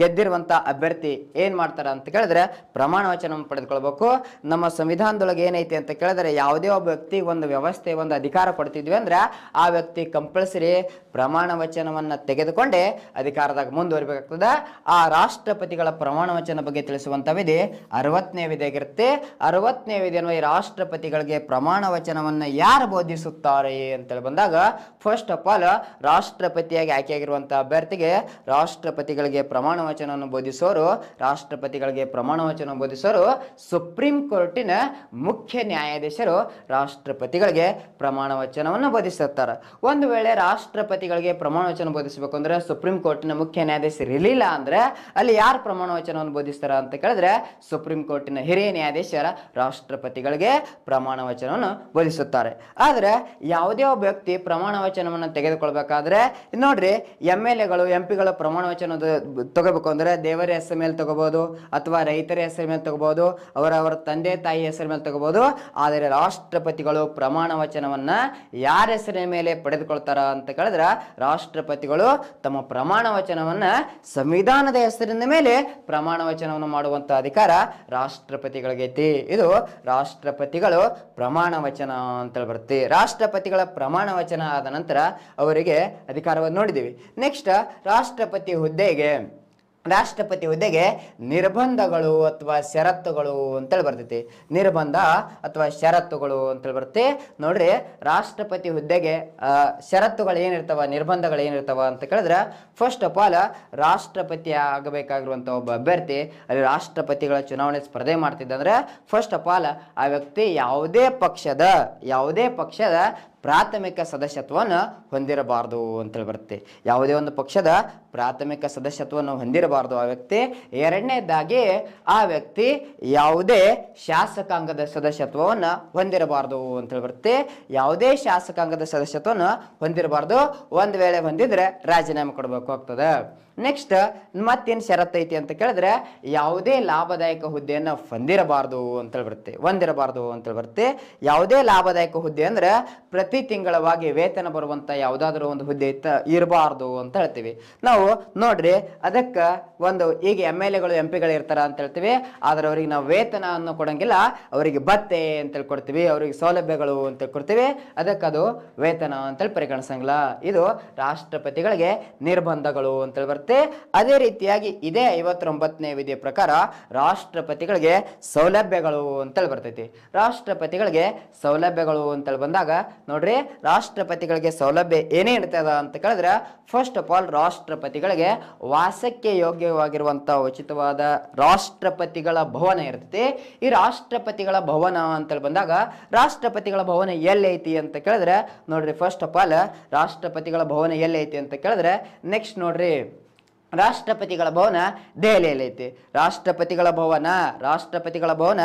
ಗೆದ್ದಿರುವಂಥ ಅಭ್ಯರ್ಥಿ ಏನು ಮಾಡ್ತಾರೆ ಅಂತ ಕೇಳಿದ್ರೆ ಪ್ರಮಾಣ ವಚನ ಪಡೆದುಕೊಳ್ಬೇಕು ನಮ್ಮ ಸಂವಿಧಾನದೊಳಗೆ ಏನೈತಿ ಅಂತ ಕೇಳಿದ್ರೆ ಯಾವುದೇ ಒಬ್ಬ ವ್ಯಕ್ತಿ ಒಂದು ವ್ಯವಸ್ಥೆ ಒಂದು ಅಧಿಕಾರ ಕೊಡ್ತಿದ್ವಿ ಅಂದ್ರೆ ಆ ವ್ಯಕ್ತಿ ಕಂಪಲ್ಸರಿ ಪ್ರಮಾಣ ವಚನ ವಚನವನ್ನು ತೆಗೆದುಕೊಂಡೇ ಅಧಿಕಾರದಾಗ ಮುಂದುವರಿಬೇಕಾಗ್ತದೆ ಆ ರಾಷ್ಟ್ರಪತಿಗಳ ಪ್ರಮಾಣ ವಚನ ಬಗ್ಗೆ ತಿಳಿಸುವಂಥ ವಿಧಿ ಅರವತ್ತನೇ ವಿಧಿಯಾಗಿರುತ್ತೆ ಅರವತ್ತನೇ ವಿಧಿ ಅನ್ನುವ ಈ ರಾಷ್ಟ್ರಪತಿಗಳಿಗೆ ವಚನವನ್ನು ಯಾರು ಬೋಧಿಸುತ್ತಾರೆ ಅಂತೇಳಿ ಬಂದಾಗ ಫಸ್ಟ್ ಆಫ್ ಆಲ್ ರಾಷ್ಟ್ರಪತಿಯಾಗಿ ಆಯ್ಕೆಯಾಗಿರುವಂಥ ಅಭ್ಯರ್ಥಿಗೆ ರಾಷ್ಟ್ರಪತಿಗಳಿಗೆ ಪ್ರಮಾಣ ವಚನವನ್ನು ಬೋಧಿಸೋರು ರಾಷ್ಟ್ರಪತಿಗಳಿಗೆ ಪ್ರಮಾಣ ವಚನ ಬೋಧಿಸೋರು ಸುಪ್ರೀಂ ಕೋರ್ಟಿನ ಮುಖ್ಯ ನ್ಯಾಯಾಧೀಶರು ರಾಷ್ಟ್ರಪತಿಗಳಿಗೆ ಪ್ರಮಾಣ ವಚನವನ್ನು ಬೋಧಿಸುತ್ತಾರೆ ಒಂದು ವೇಳೆ ರಾಷ್ಟ್ರಪತಿಗಳಿಗೆ ಪ್ರಮಾಣ ಪ್ರಮಾಣ ವಚನ ಬೋಧಿಸಬೇಕು ಅಂದ್ರೆ ಸುಪ್ರೀಂ ಕೋರ್ಟ್ನ ಮುಖ್ಯ ನ್ಯಾಯಾಧೀಶ ಇರಲಿಲ್ಲ ಅಂದ್ರೆ ಅಲ್ಲಿ ಯಾರು ಪ್ರಮಾಣ ವಚನವನ್ನು ಬೋಧಿಸ್ತಾರ ಅಂತ ಕೇಳಿದ್ರೆ ಸುಪ್ರೀಂ ಕೋರ್ಟಿನ ಹಿರಿಯ ನ್ಯಾಯಾಧೀಶರ ರಾಷ್ಟ್ರಪತಿಗಳಿಗೆ ಪ್ರಮಾಣ ವಚನವನ್ನು ಬೋಧಿಸುತ್ತಾರೆ ಆದ್ರೆ ಯಾವುದೇ ಒಬ್ಬ ವ್ಯಕ್ತಿ ಪ್ರಮಾಣ ವಚನವನ್ನು ತೆಗೆದುಕೊಳ್ಬೇಕಾದ್ರೆ ನೋಡ್ರಿ ಎಮ್ ಎಲ್ ಎಗಳು ಎಂ ಪಿಗಳ ಪ್ರಮಾಣ ವಚನ ತಗೋಬೇಕು ಅಂದ್ರೆ ದೇವರ ಹೆಸರು ಮೇಲೆ ತಗೋಬಹುದು ಅಥವಾ ರೈತರ ಹೆಸರು ಮೇಲೆ ತಗೋಬಹುದು ಅವರವರ ತಂದೆ ತಾಯಿ ಹೆಸರು ಮೇಲೆ ತಗೋಬಹುದು ಆದರೆ ರಾಷ್ಟ್ರಪತಿಗಳು ಪ್ರಮಾಣ ವಚನವನ್ನ ಯಾರ ಹೆಸರಿನ ಮೇಲೆ ಪಡೆದುಕೊಳ್ತಾರ ಅಂತ ಕೇಳಿದ್ರೆ ರಾಷ್ಟ್ರ ರಾಷ್ಟ್ರಪತಿಗಳು ತಮ್ಮ ಪ್ರಮಾಣ ವಚನವನ್ನು ಸಂವಿಧಾನದ ಹೆಸರಿನ ಮೇಲೆ ಪ್ರಮಾಣ ವಚನವನ್ನು ಮಾಡುವಂಥ ಅಧಿಕಾರ ರಾಷ್ಟ್ರಪತಿಗಳಿಗೈತಿ ಇದು ರಾಷ್ಟ್ರಪತಿಗಳು ಪ್ರಮಾಣ ವಚನ ಅಂತೇಳಿ ಬರುತ್ತೆ ರಾಷ್ಟ್ರಪತಿಗಳ ಪ್ರಮಾಣ ವಚನ ಆದ ನಂತರ ಅವರಿಗೆ ಅಧಿಕಾರವನ್ನು ನೋಡಿದ್ದೀವಿ ನೆಕ್ಸ್ಟ್ ರಾಷ್ಟ್ರಪತಿ ಹುದ್ದೆಗೆ ರಾಷ್ಟ್ರಪತಿ ಹುದ್ದೆಗೆ ನಿರ್ಬಂಧಗಳು ಅಥವಾ ಷರತ್ತುಗಳು ಅಂತೇಳಿ ಬರ್ತೈತಿ ನಿರ್ಬಂಧ ಅಥವಾ ಷರತ್ತುಗಳು ಅಂತೇಳಿ ಬರುತ್ತೆ ನೋಡ್ರಿ ರಾಷ್ಟ್ರಪತಿ ಹುದ್ದೆಗೆ ಷರತ್ತುಗಳು ಏನಿರ್ತಾವ ನಿರ್ಬಂಧಗಳು ಏನಿರ್ತಾವ ಅಂತ ಕೇಳಿದ್ರೆ ಫಸ್ಟ್ ಆಫ್ ಆಲ್ ರಾಷ್ಟ್ರಪತಿ ಆಗಬೇಕಾಗಿರುವಂಥ ಒಬ್ಬ ಅಭ್ಯರ್ಥಿ ಅಲ್ಲಿ ರಾಷ್ಟ್ರಪತಿಗಳ ಚುನಾವಣೆ ಸ್ಪರ್ಧೆ ಮಾಡ್ತಿದ್ದಂದ್ರೆ ಫಸ್ಟ್ ಆಫ್ ಆಲ್ ಆ ವ್ಯಕ್ತಿ ಯಾವುದೇ ಪಕ್ಷದ ಯಾವುದೇ ಪಕ್ಷದ ಪ್ರಾಥಮಿಕ ಸದಸ್ಯತ್ವವನ್ನು ಹೊಂದಿರಬಾರ್ದು ಅಂತೇಳಿ ಬರುತ್ತೆ ಯಾವುದೇ ಒಂದು ಪಕ್ಷದ ಪ್ರಾಥಮಿಕ ಸದಸ್ಯತ್ವವನ್ನು ಹೊಂದಿರಬಾರ್ದು ಆ ವ್ಯಕ್ತಿ ಎರಡನೇದಾಗಿ ಆ ವ್ಯಕ್ತಿ ಯಾವುದೇ ಶಾಸಕಾಂಗದ ಸದಸ್ಯತ್ವವನ್ನು ಹೊಂದಿರಬಾರ್ದು ಅಂತೇಳಿ ಬರುತ್ತೆ ಯಾವುದೇ ಶಾಸಕಾಂಗದ ಸದಸ್ಯತ್ವವನ್ನು ಹೊಂದಿರಬಾರ್ದು ಒಂದು ವೇಳೆ ಹೊಂದಿದ್ರೆ ರಾಜೀನಾಮೆ ಕೊಡಬೇಕು ಆಗ್ತದೆ ನೆಕ್ಸ್ಟ್ ಮತ್ತೇನು ಷರತ್ತು ಐತಿ ಅಂತ ಕೇಳಿದ್ರೆ ಯಾವುದೇ ಲಾಭದಾಯಕ ಹುದ್ದೆಯನ್ನು ಹೊಂದಿರಬಾರ್ದು ಅಂತೇಳಿ ಬರುತ್ತೆ ಹೊಂದಿರಬಾರ್ದು ಅಂತೇಳಿ ಬರುತ್ತೆ ಯಾವುದೇ ಲಾಭದಾಯಕ ಹುದ್ದೆ ಅಂದ್ರೆ ಪ್ರತಿ ತಿಂಗಳವಾಗಿ ವೇತನ ಬರುವಂಥ ಯಾವುದಾದ್ರೂ ಒಂದು ಹುದ್ದೆ ಇತ್ತ ಇರಬಾರ್ದು ಅಂತ ಹೇಳ್ತೀವಿ ನಾವು ನೋಡ್ರಿ ಅದಕ್ಕೆ ಒಂದು ಈಗ ಎಮ್ ಎಲ್ ಎಗಳು ಎಂ ಪಿಗಳು ಇರ್ತಾರ ಅಂತ ಹೇಳ್ತೀವಿ ಆದ್ರೆ ಅವರಿಗೆ ನಾವು ವೇತನವನ್ನು ಕೊಡೋಂಗಿಲ್ಲ ಅವರಿಗೆ ಬತ್ತೆ ಅಂತ ಕೊಡ್ತೀವಿ ಅವರಿಗೆ ಸೌಲಭ್ಯಗಳು ಅಂತ ಹೇಳ್ಕೊಡ್ತೀವಿ ಅದಕ್ಕದು ವೇತನ ಅಂತೇಳಿ ಪರಿಗಣಿಸಂಗಿಲ್ಲ ಇದು ರಾಷ್ಟ್ರಪತಿಗಳಿಗೆ ನಿರ್ಬಂಧಗಳು ಅಂತೇಳಿ ಬರುತ್ತೆ ಅದೇ ರೀತಿಯಾಗಿ ಇದೇ ಐವತ್ತೊಂಬತ್ತನೇ ವಿಧಿಯ ಪ್ರಕಾರ ರಾಷ್ಟ್ರಪತಿಗಳಿಗೆ ಸೌಲಭ್ಯಗಳು ಅಂತೇಳಿ ಬರ್ತೈತಿ ರಾಷ್ಟ್ರಪತಿಗಳಿಗೆ ಸೌಲಭ್ಯಗಳು ಅಂತೇಳಿ ಬಂದಾಗ ನೋಡ್ರಿ ರಾಷ್ಟ್ರಪತಿಗಳಿಗೆ ಸೌಲಭ್ಯ ಏನೇ ಇರ್ತದ ಅಂತ ಕೇಳಿದ್ರೆ ಫಸ್ಟ್ ಆಫ್ ಆಲ್ ರಾಷ್ಟ್ರಪತಿಗಳಿಗೆ ವಾಸಕ್ಕೆ ಯೋಗ್ಯ ಲಭ್ಯವಾಗಿರುವಂಥ ಉಚಿತವಾದ ರಾಷ್ಟ್ರಪತಿಗಳ ಭವನ ಇರ್ತೈತಿ ಈ ರಾಷ್ಟ್ರಪತಿಗಳ ಭವನ ಅಂತೇಳಿ ಬಂದಾಗ ರಾಷ್ಟ್ರಪತಿಗಳ ಭವನ ಎಲ್ಲೈತಿ ಅಂತ ಕೇಳಿದ್ರೆ ನೋಡ್ರಿ ಫಸ್ಟ್ ಆಫ್ ಆಲ್ ರಾಷ್ಟ್ರಪತಿಗಳ ಭವನ ಎಲ್ಲೈತಿ ಅಂತ ಕೇಳಿದ್ರೆ ನೆಕ್ಸ್ಟ್ ನೋಡ್ರಿ ರಾಷ್ಟ್ರಪತಿಗಳ ಭವನ ದೆಹಲಿಯಲ್ಲೈತಿ ರಾಷ್ಟ್ರಪತಿಗಳ ಭವನ ರಾಷ್ಟ್ರಪತಿಗಳ ಭವನ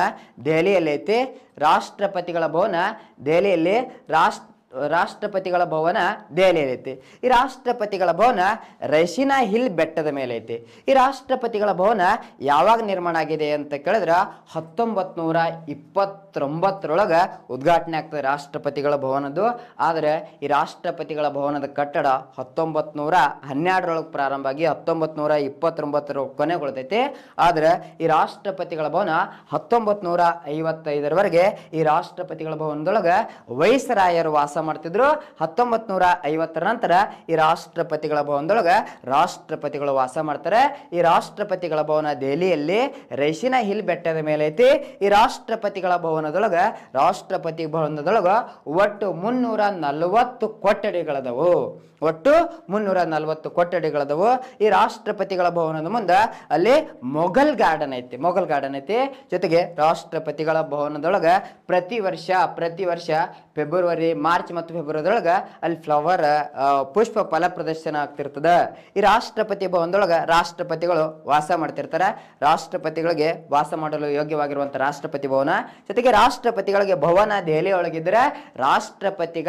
ದೆಹಲಿಯಲ್ಲೈತಿ ರಾಷ್ಟ್ರಪತಿಗಳ ಭವನ ದೆಹಲಿಯಲ್ಲಿ ರಾಷ್ಟ್ರ ರಾಷ್ಟ್ರಪತಿಗಳ ಭವನ ಐತಿ ಈ ರಾಷ್ಟ್ರಪತಿಗಳ ಭವನ ರಶಿನಾ ಹಿಲ್ ಬೆಟ್ಟದ ಮೇಲೆ ಐತಿ ಈ ರಾಷ್ಟ್ರಪತಿಗಳ ಭವನ ಯಾವಾಗ ನಿರ್ಮಾಣ ಆಗಿದೆ ಅಂತ ಕೇಳಿದ್ರೆ ಹತ್ತೊಂಬತ್ತು ನೂರ ಇಪ್ಪತ್ತೊಂಬತ್ತರೊಳಗೆ ಉದ್ಘಾಟನೆ ಆಗ್ತದೆ ರಾಷ್ಟ್ರಪತಿಗಳ ಭವನದ್ದು ಆದರೆ ಈ ರಾಷ್ಟ್ರಪತಿಗಳ ಭವನದ ಕಟ್ಟಡ ಹತ್ತೊಂಬತ್ತು ನೂರ ಹನ್ನೆರಡರೊಳಗೆ ಪ್ರಾರಂಭ ಆಗಿ ಹತ್ತೊಂಬತ್ತು ನೂರ ಇಪ್ಪತ್ತೊಂಬತ್ತರ ಕೊನೆಗೊಳ್ತೈತಿ ಆದರೆ ಈ ರಾಷ್ಟ್ರಪತಿಗಳ ಭವನ ಹತ್ತೊಂಬತ್ತು ನೂರ ಐವತ್ತೈದರವರೆಗೆ ಈ ರಾಷ್ಟ್ರಪತಿಗಳ ಭವನದೊಳಗೆ ವಯಸ್ಸರಾಯರು ವಾಸ ಮಾಡ್ತಿದ್ರು ಹತ್ತೊಂಬತ್ ನೂರ ಐವತ್ತರ ನಂತರ ಈ ರಾಷ್ಟ್ರಪತಿಗಳ ಭವನದೊಳಗೆ ರಾಷ್ಟ್ರಪತಿಗಳು ವಾಸ ಮಾಡ್ತಾರೆ ಈ ರಾಷ್ಟ್ರಪತಿಗಳ ಭವನ ದೆಹಲಿಯಲ್ಲಿ ರೇಷಿನ ಹಿಲ್ ಬೆಟ್ಟದ ಮೇಲೆ ಐತಿ ಈ ರಾಷ್ಟ್ರಪತಿಗಳ ಭವನದೊಳಗ ರಾಷ್ಟ್ರಪತಿ ಭವನದೊಳಗ ಒಟ್ಟು ಮುನ್ನೂರ ನಲವತ್ತು ಕೊಠಡಿಗಳದವು ಒಟ್ಟು ಮುನ್ನೂರ ನಲವತ್ತು ಕೊಠಡಿಗಳದವು ಈ ರಾಷ್ಟ್ರಪತಿಗಳ ಭವನದ ಮುಂದೆ ಅಲ್ಲಿ ಮೊಘಲ್ ಗಾರ್ಡನ್ ಐತಿ ಮೊಘಲ್ ಗಾರ್ಡನ್ ಐತಿ ಜೊತೆಗೆ ರಾಷ್ಟ್ರಪತಿಗಳ ಭವನದೊಳಗ ಪ್ರತಿ ವರ್ಷ ಪ್ರತಿ ವರ್ಷ ಫೆಬ್ರವರಿ ಮಾರ್ಚ್ ಮತ್ತು ಫೆಬ್ರವರಿದೊಳಗೆ ಅಲ್ಲಿ ಫ್ಲವರ್ ಪುಷ್ಪ ಫಲ ಪ್ರದರ್ಶನ ಆಗ್ತಿರ್ತದ ಈ ರಾಷ್ಟ್ರಪತಿ ಭವನದೊಳಗ ರಾಷ್ಟ್ರಪತಿಗಳು ವಾಸ ಮಾಡ್ತಿರ್ತಾರೆ ರಾಷ್ಟ್ರಪತಿಗಳಿಗೆ ವಾಸ ಮಾಡಲು ಯೋಗ್ಯವಾಗಿರುವಂತ ರಾಷ್ಟ್ರಪತಿ ಭವನ ಜೊತೆಗೆ ರಾಷ್ಟ್ರಪತಿಗಳಿಗೆ ಭವನ ಒಳಗಿದ್ರೆ ರಾಷ್ಟ್ರಪತಿಗಳ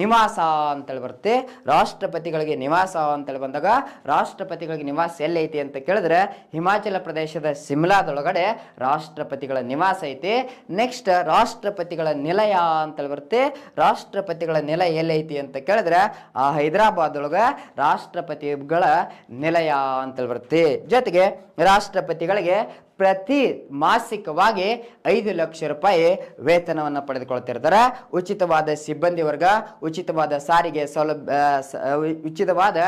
ನಿವಾಸ ಅಂತೇಳಿ ಬರುತ್ತೆ ರಾಷ್ಟ್ರಪತಿಗಳಿಗೆ ನಿವಾಸ ಅಂತೇಳಿ ಬಂದಾಗ ರಾಷ್ಟ್ರಪತಿಗಳಿಗೆ ನಿವಾಸ ಎಲ್ಲೈತಿ ಅಂತ ಕೇಳಿದ್ರೆ ಹಿಮಾಚಲ ಪ್ರದೇಶದ ಶಿಮ್ಲಾದೊಳಗಡೆ ರಾಷ್ಟ್ರಪತಿಗಳ ನಿವಾಸ ಐತಿ ನೆಕ್ಸ್ಟ್ ರಾಷ್ಟ್ರಪತಿಗಳ ನಿಲಯ ಅಂತೇಳಿ ಬರುತ್ತೆ ರಾಷ್ಟ್ರಪತಿಗಳ ನಿಲಯ ಎಲ್ಲೈತಿ ಅಂತ ಕೇಳಿದ್ರೆ ಆ ಹೈದರಾಬಾದ್ ಒಳಗೆ ರಾಷ್ಟ್ರಪತಿಗಳ ನಿಲಯ ಅಂತೇಳಿ ಬರುತ್ತೆ ಜೊತೆಗೆ ರಾಷ್ಟ್ರಪತಿಗಳಿಗೆ ಪ್ರತಿ ಮಾಸಿಕವಾಗಿ ಐದು ಲಕ್ಷ ರೂಪಾಯಿ ವೇತನವನ್ನು ಪಡೆದುಕೊಳ್ತಿರ್ತಾರೆ ಉಚಿತವಾದ ಸಿಬ್ಬಂದಿ ವರ್ಗ ಉಚಿತವಾದ ಸಾರಿಗೆ ಸೌಲಭ್ಯ ಉಚಿತವಾದ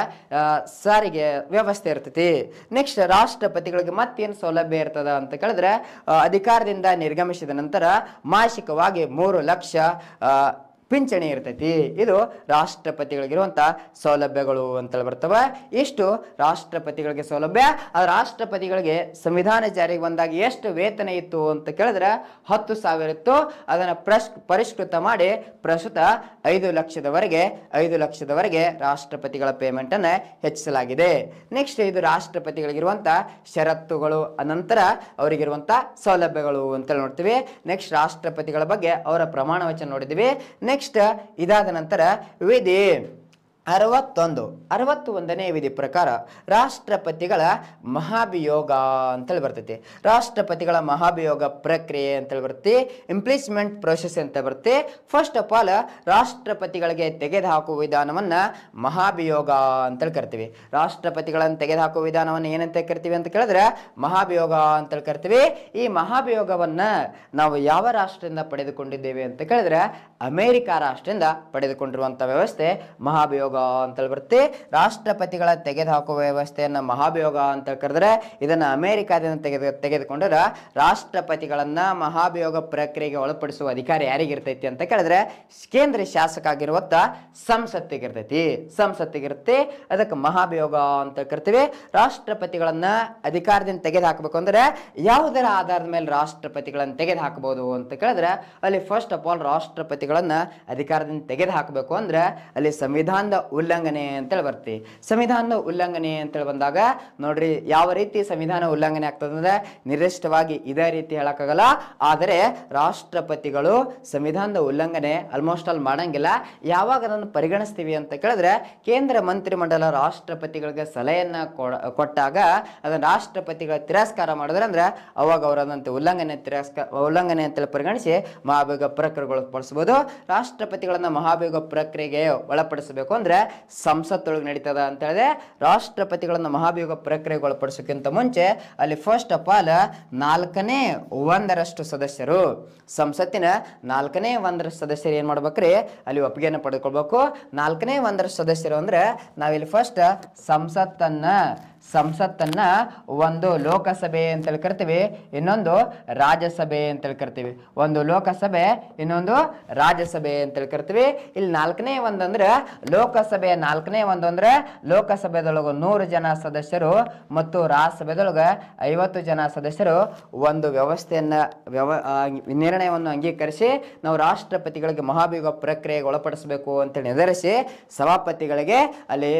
ಸಾರಿಗೆ ವ್ಯವಸ್ಥೆ ಇರ್ತೈತಿ ನೆಕ್ಸ್ಟ್ ರಾಷ್ಟ್ರಪತಿಗಳಿಗೆ ಮತ್ತೇನು ಸೌಲಭ್ಯ ಇರ್ತದ ಅಂತ ಕೇಳಿದ್ರೆ ಅಧಿಕಾರದಿಂದ ನಿರ್ಗಮಿಸಿದ ನಂತರ ಮಾಸಿಕವಾಗಿ ಮೂರು ಲಕ್ಷ ಪಿಂಚಣಿ ಇರ್ತೈತಿ ಇದು ರಾಷ್ಟ್ರಪತಿಗಳಿಗಿರುವಂಥ ಸೌಲಭ್ಯಗಳು ಅಂತೇಳಿ ಬರ್ತವೆ ಇಷ್ಟು ರಾಷ್ಟ್ರಪತಿಗಳಿಗೆ ಸೌಲಭ್ಯ ಆ ರಾಷ್ಟ್ರಪತಿಗಳಿಗೆ ಸಂವಿಧಾನ ಜಾರಿಗೆ ಬಂದಾಗ ಎಷ್ಟು ವೇತನ ಇತ್ತು ಅಂತ ಕೇಳಿದ್ರೆ ಹತ್ತು ಸಾವಿರ ಇತ್ತು ಅದನ್ನು ಪ್ರಶ್ ಪರಿಷ್ಕೃತ ಮಾಡಿ ಪ್ರಸ್ತುತ ಐದು ಲಕ್ಷದವರೆಗೆ ಐದು ಲಕ್ಷದವರೆಗೆ ರಾಷ್ಟ್ರಪತಿಗಳ ಪೇಮೆಂಟನ್ನು ಹೆಚ್ಚಿಸಲಾಗಿದೆ ನೆಕ್ಸ್ಟ್ ಇದು ರಾಷ್ಟ್ರಪತಿಗಳಿಗಿರುವಂಥ ಷರತ್ತುಗಳು ಅನಂತರ ಅವರಿಗಿರುವಂಥ ಸೌಲಭ್ಯಗಳು ಅಂತೇಳಿ ನೋಡ್ತೀವಿ ನೆಕ್ಸ್ಟ್ ರಾಷ್ಟ್ರಪತಿಗಳ ಬಗ್ಗೆ ಅವರ ಪ್ರಮಾಣ ವಚನ ನೋಡಿದ್ವಿ ನೆಕ್ಸ್ಟ್ ನೆಕ್ಸ್ಟ್ ಇದಾದ ನಂತರ ವೇದೆ ಅರವತ್ತೊಂದು ಅರವತ್ತು ಒಂದನೇ ವಿಧಿ ಪ್ರಕಾರ ರಾಷ್ಟ್ರಪತಿಗಳ ಮಹಾಭಿಯೋಗ ಅಂತೇಳಿ ಬರ್ತೈತಿ ರಾಷ್ಟ್ರಪತಿಗಳ ಮಹಾಭಿಯೋಗ ಪ್ರಕ್ರಿಯೆ ಅಂತೇಳಿ ಬರುತ್ತೆ ಇಂಪ್ಲೀಸ್ಮೆಂಟ್ ಪ್ರೊಸೆಸ್ ಅಂತ ಬರುತ್ತೆ ಫಸ್ಟ್ ಆಫ್ ಆಲ್ ರಾಷ್ಟ್ರಪತಿಗಳಿಗೆ ತೆಗೆದುಹಾಕುವ ವಿಧಾನವನ್ನು ಮಹಾಭಿಯೋಗ ಅಂತೇಳಿ ಕರಿತೀವಿ ರಾಷ್ಟ್ರಪತಿಗಳನ್ನು ತೆಗೆದುಹಾಕುವ ವಿಧಾನವನ್ನು ಏನಂತ ಕರಿತೀವಿ ಅಂತ ಕೇಳಿದ್ರೆ ಮಹಾಭಿಯೋಗ ಅಂತೇಳಿ ಕರಿತೀವಿ ಈ ಮಹಾಭಿಯೋಗವನ್ನು ನಾವು ಯಾವ ರಾಷ್ಟ್ರದಿಂದ ಪಡೆದುಕೊಂಡಿದ್ದೇವೆ ಅಂತ ಕೇಳಿದ್ರೆ ಅಮೇರಿಕಾ ರಾಷ್ಟ್ರದಿಂದ ಪಡೆದುಕೊಂಡಿರುವಂಥ ವ್ಯವಸ್ಥೆ ಮಹಾಭಿಯೋಗ ಅಂತ ಅಂತೇಳಿ ಬರುತ್ತೆ ರಾಷ್ಟ್ರಪತಿಗಳ ತೆಗೆದುಹಾಕುವ ವ್ಯವಸ್ಥೆಯನ್ನು ಮಹಾಭಿಯೋಗ ಅಂತ ಕರೆದ್ರೆ ಇದನ್ನು ಅಮೆರಿಕಾದಿಂದ ತೆಗೆದು ತೆಗೆದುಕೊಂಡ್ರೆ ರಾಷ್ಟ್ರಪತಿಗಳನ್ನ ಮಹಾಭಿಯೋಗ ಪ್ರಕ್ರಿಯೆಗೆ ಒಳಪಡಿಸುವ ಅಧಿಕಾರ ಯಾರಿಗಿರ್ತೈತಿ ಅಂತ ಕೇಳಿದ್ರೆ ಕೇಂದ್ರ ಶಾಸಕ ಆಗಿರುವಂಥ ಸಂಸತ್ತಿಗಿರ್ತೈತಿ ಸಂಸತ್ತಿಗಿರುತ್ತೆ ಅದಕ್ಕೆ ಮಹಾಭಿಯೋಗ ಅಂತ ಕರಿತೀವಿ ರಾಷ್ಟ್ರಪತಿಗಳನ್ನ ಅಧಿಕಾರದಿಂದ ತೆಗೆದುಹಾಕಬೇಕು ಅಂದ್ರೆ ಯಾವುದರ ಆಧಾರದ ಮೇಲೆ ರಾಷ್ಟ್ರಪತಿಗಳನ್ನ ತೆಗೆದು ಹಾಕಬಹುದು ಅಂತ ಕೇಳಿದ್ರೆ ಅಲ್ಲಿ ಫಸ್ಟ್ ಆಫ್ ಆಲ್ ರಾಷ್ಟ್ರಪತಿಗಳನ್ನ ಅಧಿಕಾರದಿಂದ ತೆಗೆದು ಹಾಕಬೇಕು ಅಂದ್ರೆ ಅಲ್ಲಿ ಸಂವಿಧಾನದ ಉಲ್ಲಂಘನೆ ಅಂತೇಳಿ ಬರ್ತಿ ಸಂವಿಧಾನದ ಉಲ್ಲಂಘನೆ ಅಂತೇಳಿ ಬಂದಾಗ ನೋಡ್ರಿ ಯಾವ ರೀತಿ ಸಂವಿಧಾನ ಉಲ್ಲಂಘನೆ ಆಗ್ತದಂದ್ರೆ ನಿರ್ದಿಷ್ಟವಾಗಿ ಇದೇ ರೀತಿ ಹೇಳಕ್ಕಾಗಲ್ಲ ಆದರೆ ರಾಷ್ಟ್ರಪತಿಗಳು ಸಂವಿಧಾನದ ಉಲ್ಲಂಘನೆ ಆಲ್ಮೋಸ್ಟ್ ಆಲ್ ಮಾಡಂಗಿಲ್ಲ ಯಾವಾಗ ಅದನ್ನು ಪರಿಗಣಿಸ್ತೀವಿ ಅಂತ ಕೇಳಿದ್ರೆ ಕೇಂದ್ರ ಮಂತ್ರಿಮಂಡಲ ರಾಷ್ಟ್ರಪತಿಗಳಿಗೆ ಸಲಹೆಯನ್ನು ಕೊಟ್ಟಾಗ ಅದನ್ನು ರಾಷ್ಟ್ರಪತಿಗಳ ತಿರಸ್ಕಾರ ಮಾಡಿದ್ರೆ ಅಂದ್ರೆ ಅವಾಗ ಅವರದಂತೆ ಉಲ್ಲಂಘನೆ ತಿರಸ್ಕಾರ ಉಲ್ಲಂಘನೆ ಅಂತೇಳಿ ಪರಿಗಣಿಸಿ ಮಹಾಭಿಯೋಗ ಪ್ರಕ್ರಿಯೆಗೊಳಪಡಿಸ್ಬೋದು ರಾಷ್ಟ್ರಪತಿಗಳನ್ನು ಮಹಾಭಿಯೋಗ ಪ್ರಕ್ರಿಯೆಗೆ ಒಳಪಡಿಸಬೇಕು ಅಂದ್ರೆ ಅಂದರೆ ಸಂಸತ್ತೊಳಗೆ ನಡೀತದ ಅಂತ ಹೇಳಿದೆ ರಾಷ್ಟ್ರಪತಿಗಳನ್ನು ಮಹಾಭಿಯೋಗ ಪ್ರಕ್ರಿಯೆಗೊಳಪಡಿಸೋಕ್ಕಿಂತ ಮುಂಚೆ ಅಲ್ಲಿ ಫಸ್ಟ್ ಆಫ್ ಆಲ್ ನಾಲ್ಕನೇ ಒಂದರಷ್ಟು ಸದಸ್ಯರು ಸಂಸತ್ತಿನ ನಾಲ್ಕನೇ ಒಂದರ ಸದಸ್ಯರು ಏನು ಮಾಡ್ಬೇಕ್ರಿ ಅಲ್ಲಿ ಒಪ್ಪಿಗೆಯನ್ನು ಪಡೆದುಕೊಳ್ಬೇಕು ನಾಲ್ಕನೇ ಒಂದರಷ್ಟು ಸದಸ್ಯರು ಅಂದರೆ ನಾವಿಲ್ಲಿ ಫಸ್ಟ್ ಸಂಸತ್ತನ್ನು ಸಂಸತ್ತನ್ನು ಒಂದು ಲೋಕಸಭೆ ಅಂತೇಳಿ ಕರಿತೀವಿ ಇನ್ನೊಂದು ರಾಜ್ಯಸಭೆ ಅಂತೇಳಿ ಕರಿತೀವಿ ಒಂದು ಲೋಕಸಭೆ ಇನ್ನೊಂದು ರಾಜ್ಯಸಭೆ ಅಂತೇಳಿ ಕರಿತೀವಿ ಇಲ್ಲಿ ನಾಲ್ಕನೇ ಒಂದು ಅಂದ್ರೆ ಲೋಕಸಭೆ ನಾಲ್ಕನೇ ಒಂದು ಅಂದ್ರೆ ಲೋಕಸಭೆದೊಳಗೆ ನೂರು ಜನ ಸದಸ್ಯರು ಮತ್ತು ರಾಜ್ಯಸಭೆದೊಳಗೆ ಐವತ್ತು ಜನ ಸದಸ್ಯರು ಒಂದು ವ್ಯವಸ್ಥೆಯನ್ನು ವ್ಯವ ನಿರ್ಣಯವನ್ನು ಅಂಗೀಕರಿಸಿ ನಾವು ರಾಷ್ಟ್ರಪತಿಗಳಿಗೆ ಮಹಾಭಿಯೋಗ ಪ್ರಕ್ರಿಯೆಗೆ ಒಳಪಡಿಸಬೇಕು ಅಂತೇಳಿ ನಿರ್ಧರಿಸಿ ಸಭಾಪತಿಗಳಿಗೆ ಅಲ್ಲಿ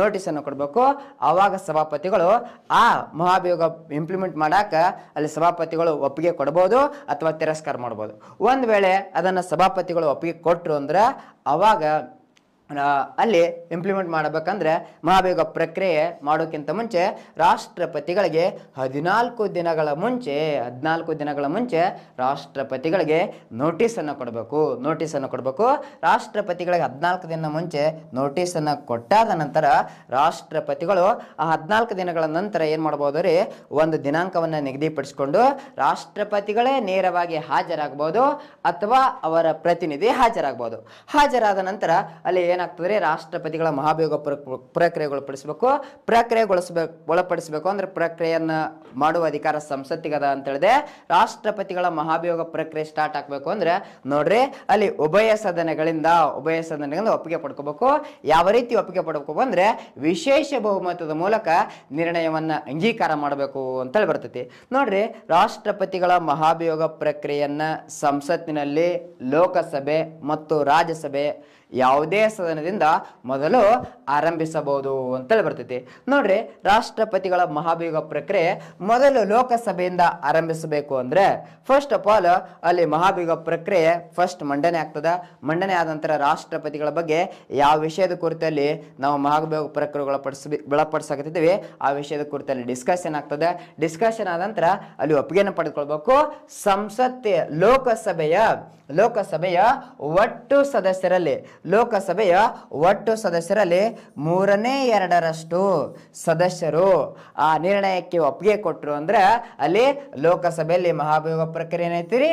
ನೋಟಿಸನ್ನು ಕೊಡಬೇಕು ಆವಾಗ ಸಭಾಪತಿಗಳು ಆ ಮಹಾಭಿಯೋಗ ಇಂಪ್ಲಿಮೆಂಟ್ ಮಾಡೋಕೆ ಅಲ್ಲಿ ಸಭಾಪತಿಗಳು ಒಪ್ಪಿಗೆ ಕೊಡ್ಬೋದು ಅಥವಾ ತಿರಸ್ಕಾರ ಮಾಡ್ಬೋದು ಒಂದು ವೇಳೆ ಅದನ್ನು ಸಭಾಪತಿಗಳು ಒಪ್ಪಿಗೆ ಕೊಟ್ಟರು ಅಂದ್ರೆ ಆವಾಗ ಅಲ್ಲಿ ಇಂಪ್ಲಿಮೆಂಟ್ ಮಾಡಬೇಕಂದ್ರೆ ಮಹಾಭಿಯೋಗ ಪ್ರಕ್ರಿಯೆ ಮಾಡೋಕ್ಕಿಂತ ಮುಂಚೆ ರಾಷ್ಟ್ರಪತಿಗಳಿಗೆ ಹದಿನಾಲ್ಕು ದಿನಗಳ ಮುಂಚೆ ಹದಿನಾಲ್ಕು ದಿನಗಳ ಮುಂಚೆ ರಾಷ್ಟ್ರಪತಿಗಳಿಗೆ ನೋಟಿಸನ್ನು ಕೊಡಬೇಕು ನೋಟಿಸನ್ನು ಕೊಡಬೇಕು ರಾಷ್ಟ್ರಪತಿಗಳಿಗೆ ಹದಿನಾಲ್ಕು ದಿನ ಮುಂಚೆ ನೋಟಿಸನ್ನು ಕೊಟ್ಟಾದ ನಂತರ ರಾಷ್ಟ್ರಪತಿಗಳು ಆ ಹದಿನಾಲ್ಕು ದಿನಗಳ ನಂತರ ಏನು ಮಾಡ್ಬೋದು ರೀ ಒಂದು ದಿನಾಂಕವನ್ನು ನಿಗದಿಪಡಿಸಿಕೊಂಡು ರಾಷ್ಟ್ರಪತಿಗಳೇ ನೇರವಾಗಿ ಹಾಜರಾಗ್ಬೋದು ಅಥವಾ ಅವರ ಪ್ರತಿನಿಧಿ ಹಾಜರಾಗ್ಬೋದು ಹಾಜರಾದ ನಂತರ ಅಲ್ಲಿ ಏನು ಏನಾಗ್ತದೆ ರಾಷ್ಟ್ರಪತಿಗಳ ಮಹಾಭಿಯೋಗ ಪ್ರಕ್ರಿಯೆಗೊಳಪಡಿಸಬೇಕು ಪ್ರಕ್ರಿಯೆಗೊಳಿಸಬೇಕು ಒಳಪಡಿಸಬೇಕು ಅಂದ್ರೆ ಪ್ರಕ್ರಿಯೆಯನ್ನ ಮಾಡುವ ಅಧಿಕಾರ ಸಂಸತ್ತಿಗದ ಅಂತ ಹೇಳಿದೆ ರಾಷ್ಟ್ರಪತಿಗಳ ಮಹಾಭಿಯೋಗ ಪ್ರಕ್ರಿಯೆ ಸ್ಟಾರ್ಟ್ ಆಗ್ಬೇಕು ಅಂದ್ರೆ ನೋಡ್ರಿ ಅಲ್ಲಿ ಉಭಯ ಸದನಗಳಿಂದ ಉಭಯ ಸದನಗಳಿಂದ ಒಪ್ಪಿಗೆ ಪಡ್ಕೋಬೇಕು ಯಾವ ರೀತಿ ಒಪ್ಪಿಗೆ ಪಡ್ಬೇಕು ಅಂದ್ರೆ ವಿಶೇಷ ಬಹುಮತದ ಮೂಲಕ ನಿರ್ಣಯವನ್ನ ಅಂಗೀಕಾರ ಮಾಡಬೇಕು ಅಂತೇಳಿ ಬರ್ತೈತಿ ನೋಡ್ರಿ ರಾಷ್ಟ್ರಪತಿಗಳ ಮಹಾಭಿಯೋಗ ಪ್ರಕ್ರಿಯೆಯನ್ನ ಸಂಸತ್ತಿನಲ್ಲಿ ಲೋಕಸಭೆ ಮತ್ತು ರಾಜ್ಯಸಭೆ ಯಾವುದೇ ಸದನದಿಂದ ಮೊದಲು ಆರಂಭಿಸಬಹುದು ಅಂತೇಳಿ ಬರ್ತೈತಿ ನೋಡ್ರಿ ರಾಷ್ಟ್ರಪತಿಗಳ ಮಹಾಭಿಯೋಗ ಪ್ರಕ್ರಿಯೆ ಮೊದಲು ಲೋಕಸಭೆಯಿಂದ ಆರಂಭಿಸಬೇಕು ಅಂದ್ರೆ ಫಸ್ಟ್ ಆಫ್ ಆಲ್ ಅಲ್ಲಿ ಮಹಾಭಿಯೋಗ ಪ್ರಕ್ರಿಯೆ ಫಸ್ಟ್ ಮಂಡನೆ ಆಗ್ತದ ಮಂಡನೆ ಆದ ನಂತರ ರಾಷ್ಟ್ರಪತಿಗಳ ಬಗ್ಗೆ ಯಾವ ವಿಷಯದ ಕುರಿತಲ್ಲಿ ನಾವು ಮಹಾಭಿಯೋಗ ಪ್ರಕ್ರಿಯೆ ಒಳಪಡಿಸ ಆ ವಿಷಯದ ಕುರಿತಲ್ಲಿ ಡಿಸ್ಕಷನ್ ಆಗ್ತದೆ ಡಿಸ್ಕಷನ್ ಆದ ನಂತರ ಅಲ್ಲಿ ಒಪ್ಪಿಗೆನ ಪಡೆದುಕೊಳ್ಬೇಕು ಸಂಸತ್ತೆ ಲೋಕಸಭೆಯ ಲೋಕಸಭೆಯ ಒಟ್ಟು ಸದಸ್ಯರಲ್ಲಿ ಲೋಕಸಭೆಯ ಒಟ್ಟು ಸದಸ್ಯರಲ್ಲಿ ಮೂರನೇ ಎರಡರಷ್ಟು ಸದಸ್ಯರು ಆ ನಿರ್ಣಯಕ್ಕೆ ಒಪ್ಪಿಗೆ ಕೊಟ್ಟರು ಅಂದ್ರೆ ಅಲ್ಲಿ ಲೋಕಸಭೆಯಲ್ಲಿ ಮಹಾಭಿಯೋಗ ಪ್ರಕ್ರಿಯೆ ಏನೈತಿರಿ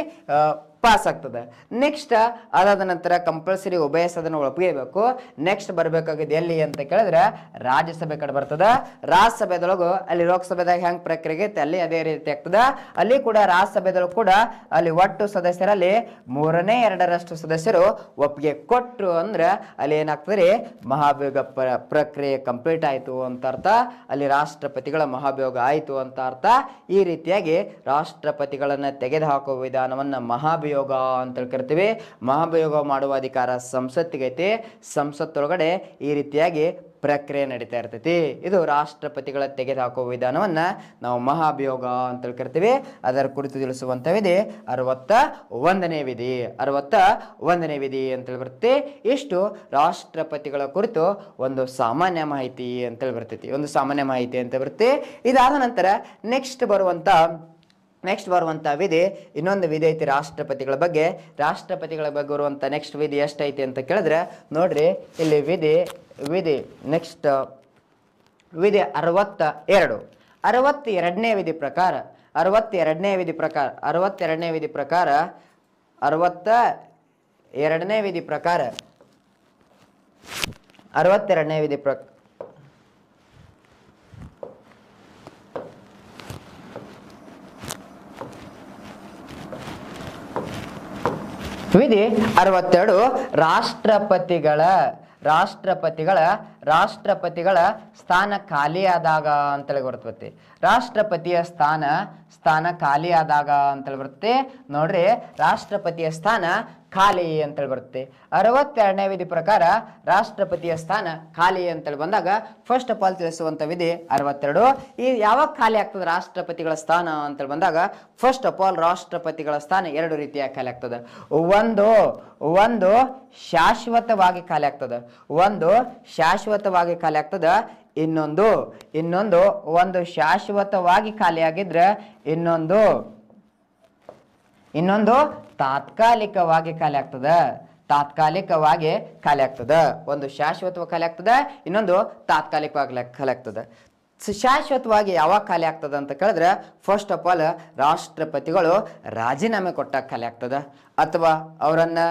ಪಾಸ್ ಆಗ್ತದೆ ನೆಕ್ಸ್ಟ್ ಅದಾದ ನಂತರ ಕಂಪಲ್ಸರಿ ಉಭಯ ಸದನ ಒಪ್ಪಿಗೆಬೇಕು ನೆಕ್ಸ್ಟ್ ಬರಬೇಕಾಗಿದೆ ಎಲ್ಲಿ ಅಂತ ಕೇಳಿದ್ರೆ ರಾಜ್ಯಸಭೆ ಕಡೆ ಬರ್ತದೆ ರಾಜ್ಯಸಭೆದೊಳಗು ಅಲ್ಲಿ ಲೋಕಸಭೆದಾಗ ಹೆಂಗ್ ಪ್ರಕ್ರಿಯೆ ಐತೆ ಅಲ್ಲಿ ಅದೇ ರೀತಿ ಆಗ್ತದೆ ಅಲ್ಲಿ ಕೂಡ ರಾಜ್ಯಸಭೆದೊಳಗೆ ಕೂಡ ಅಲ್ಲಿ ಒಟ್ಟು ಸದಸ್ಯರಲ್ಲಿ ಮೂರನೇ ಎರಡರಷ್ಟು ಸದಸ್ಯರು ಒಪ್ಪಿಗೆ ಕೊಟ್ಟರು ಅಂದ್ರೆ ಅಲ್ಲಿ ಏನಾಗ್ತದೆ ಮಹಾಭಿಯೋಗ ಪ್ರಕ್ರಿಯೆ ಕಂಪ್ಲೀಟ್ ಆಯಿತು ಅಂತ ಅರ್ಥ ಅಲ್ಲಿ ರಾಷ್ಟ್ರಪತಿಗಳ ಮಹಾಭಿಯೋಗ ಆಯಿತು ಅಂತ ಅರ್ಥ ಈ ರೀತಿಯಾಗಿ ರಾಷ್ಟ್ರಪತಿಗಳನ್ನು ತೆಗೆದುಹಾಕುವ ವಿಧಾನವನ್ನು ಮಹಾಭಿ ಮಹಾಭಿಯೋಗ ಅಂತ ಕರಿತೀವಿ ಮಹಾಭಿಯೋಗ ಮಾಡುವ ಅಧಿಕಾರ ಸಂಸತ್ತಿಗೆ ಸಂಸತ್ತೊಳಗಡೆ ಈ ರೀತಿಯಾಗಿ ಪ್ರಕ್ರಿಯೆ ನಡೀತಾ ಇರ್ತೈತಿ ಇದು ರಾಷ್ಟ್ರಪತಿಗಳ ತೆಗೆದುಹಾಕುವ ವಿಧಾನವನ್ನು ನಾವು ಮಹಾಭಿಯೋಗ ಅಂತ ಕರಿತೀವಿ ಅದರ ಕುರಿತು ವಿಧಿ ಅರವತ್ತ ಒಂದನೇ ವಿಧಿ ಅರವತ್ತ ಒಂದನೇ ವಿಧಿ ಅಂತೇಳಿ ಬರ್ತೈತಿ ಇಷ್ಟು ರಾಷ್ಟ್ರಪತಿಗಳ ಕುರಿತು ಒಂದು ಸಾಮಾನ್ಯ ಮಾಹಿತಿ ಅಂತೇಳಿ ಬರ್ತೈತಿ ಒಂದು ಸಾಮಾನ್ಯ ಮಾಹಿತಿ ಅಂತ ಬರುತ್ತೆ ಇದಾದ ನಂತರ ನೆಕ್ಸ್ಟ್ ಬರುವಂಥ ನೆಕ್ಸ್ಟ್ ಬರುವಂಥ ವಿಧಿ ಇನ್ನೊಂದು ವಿಧಿ ಐತಿ ರಾಷ್ಟ್ರಪತಿಗಳ ಬಗ್ಗೆ ರಾಷ್ಟ್ರಪತಿಗಳ ಬಗ್ಗೆ ಬರುವಂಥ ನೆಕ್ಸ್ಟ್ ವಿಧಿ ಎಷ್ಟೈತಿ ಅಂತ ಕೇಳಿದ್ರೆ ನೋಡ್ರಿ ಇಲ್ಲಿ ವಿಧಿ ವಿಧಿ ನೆಕ್ಸ್ಟ್ ವಿಧಿ ಅರವತ್ತ ಎರಡು ಎರಡನೇ ವಿಧಿ ಪ್ರಕಾರ ಅರವತ್ತೆರಡನೇ ವಿಧಿ ಪ್ರಕಾರ ಅರವತ್ತೆರಡನೇ ವಿಧಿ ಪ್ರಕಾರ ಅರವತ್ತ ಎರಡನೇ ವಿಧಿ ಪ್ರಕಾರ ಅರವತ್ತೆರಡನೇ ವಿಧಿ ಪ್ರಕ ವಿಧಿ ಅರವತ್ತೆರಡು ರಾಷ್ಟ್ರಪತಿಗಳ ರಾಷ್ಟ್ರಪತಿಗಳ ರಾಷ್ಟ್ರಪತಿಗಳ ಸ್ಥಾನ ಖಾಲಿಯಾದಾಗ ಅಂತೇಳಿ ಗೊತ್ತಿ ರಾಷ್ಟ್ರಪತಿಯ ಸ್ಥಾನ ಸ್ಥಾನ ಖಾಲಿ ಆದಾಗ ಅಂತೇಳಿ ಬರುತ್ತೆ ನೋಡ್ರಿ ರಾಷ್ಟ್ರಪತಿಯ ಸ್ಥಾನ ಖಾಲಿ ಅಂತೇಳಿ ಬರುತ್ತೆ ಅರವತ್ತೆರಡನೇ ವಿಧಿ ಪ್ರಕಾರ ರಾಷ್ಟ್ರಪತಿಯ ಸ್ಥಾನ ಖಾಲಿ ಅಂತೇಳಿ ಬಂದಾಗ ಫಸ್ಟ್ ಆಫ್ ಆಲ್ ತಿಳಿಸುವಂಥ ವಿಧಿ ಅರವತ್ತೆರಡು ಈ ಯಾವಾಗ ಖಾಲಿ ಆಗ್ತದೆ ರಾಷ್ಟ್ರಪತಿಗಳ ಸ್ಥಾನ ಅಂತೇಳಿ ಬಂದಾಗ ಫಸ್ಟ್ ಆಫ್ ಆಲ್ ರಾಷ್ಟ್ರಪತಿಗಳ ಸ್ಥಾನ ಎರಡು ರೀತಿಯಾಗಿ ಖಾಲಿ ಆಗ್ತದೆ ಒಂದು ಒಂದು ಶಾಶ್ವತವಾಗಿ ಖಾಲಿ ಆಗ್ತದೆ ಒಂದು ಶಾಶ್ವತವಾಗಿ ಖಾಲಿ ಆಗ್ತದೆ ಇನ್ನೊಂದು ಇನ್ನೊಂದು ಒಂದು ಶಾಶ್ವತವಾಗಿ ಖಾಲಿಯಾಗಿದ್ರೆ ಇನ್ನೊಂದು ಇನ್ನೊಂದು ತಾತ್ಕಾಲಿಕವಾಗಿ ಖಾಲಿ ಆಗ್ತದೆ ತಾತ್ಕಾಲಿಕವಾಗಿ ಖಾಲಿ ಆಗ್ತದೆ ಒಂದು ಶಾಶ್ವತವಾಗಿ ಖಾಲಿ ಆಗ್ತದೆ ಇನ್ನೊಂದು ತಾತ್ಕಾಲಿಕವಾಗಿ ಖಾಲಿ ಆಗ್ತದೆ ಶಾಶ್ವತವಾಗಿ ಯಾವಾಗ ಖಾಲಿ ಆಗ್ತದೆ ಅಂತ ಕೇಳಿದ್ರೆ ಫಸ್ಟ್ ಆಫ್ ಆಲ್ ರಾಷ್ಟ್ರಪತಿಗಳು ರಾಜೀನಾಮೆ ಕೊಟ್ಟಾಗ ಖಾಲಿ ಆಗ್ತದೆ ಅಥವಾ ಅವರನ್ನು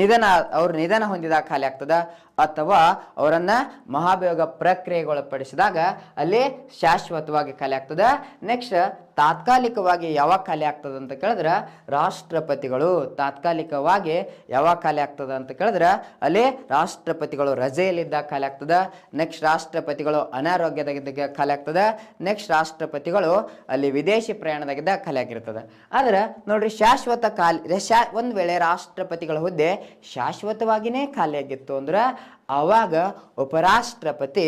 ನಿಧನ ಅವ್ರ ನಿಧನ ಹೊಂದಿದಾಗ ಖಾಲಿ ಆಗ್ತದೆ ಅಥವಾ ಅವರನ್ನು ಮಹಾಭಿಯೋಗ ಪ್ರಕ್ರಿಯೆಗೊಳಪಡಿಸಿದಾಗ ಅಲ್ಲಿ ಶಾಶ್ವತವಾಗಿ ಖಾಲಿ ಆಗ್ತದೆ ನೆಕ್ಸ್ಟ್ ತಾತ್ಕಾಲಿಕವಾಗಿ ಯಾವಾಗ ಖಾಲಿ ಆಗ್ತದೆ ಅಂತ ಕೇಳಿದ್ರೆ ರಾಷ್ಟ್ರಪತಿಗಳು ತಾತ್ಕಾಲಿಕವಾಗಿ ಯಾವಾಗ ಖಾಲಿ ಆಗ್ತದೆ ಅಂತ ಕೇಳಿದ್ರೆ ಅಲ್ಲಿ ರಾಷ್ಟ್ರಪತಿಗಳು ರಜೆಯಲ್ಲಿದ್ದಾಗ ಖಾಲಿ ಆಗ್ತದೆ ನೆಕ್ಸ್ಟ್ ರಾಷ್ಟ್ರಪತಿಗಳು ಅನಾರೋಗ್ಯದಾಗಿದ್ದಾಗ ಖಾಲಿ ಆಗ್ತದೆ ನೆಕ್ಸ್ಟ್ ರಾಷ್ಟ್ರಪತಿಗಳು ಅಲ್ಲಿ ವಿದೇಶಿ ಪ್ರಯಾಣದಾಗಿದ್ದಾಗ ಖಾಲಿ ಆಗಿರ್ತದೆ ಆದ್ರೆ ನೋಡ್ರಿ ಶಾಶ್ವತ ಖಾಲಿ ಶಾ ಒಂದು ವೇಳೆ ರಾಷ್ಟ್ರಪತಿಗಳ ಹುದ್ದೆ ಶಾಶ್ವತವಾಗಿಯೇ ಖಾಲಿಯಾಗಿತ್ತು ಅಂದ್ರೆ ಆವಾಗ ಉಪರಾಷ್ಟ್ರಪತಿ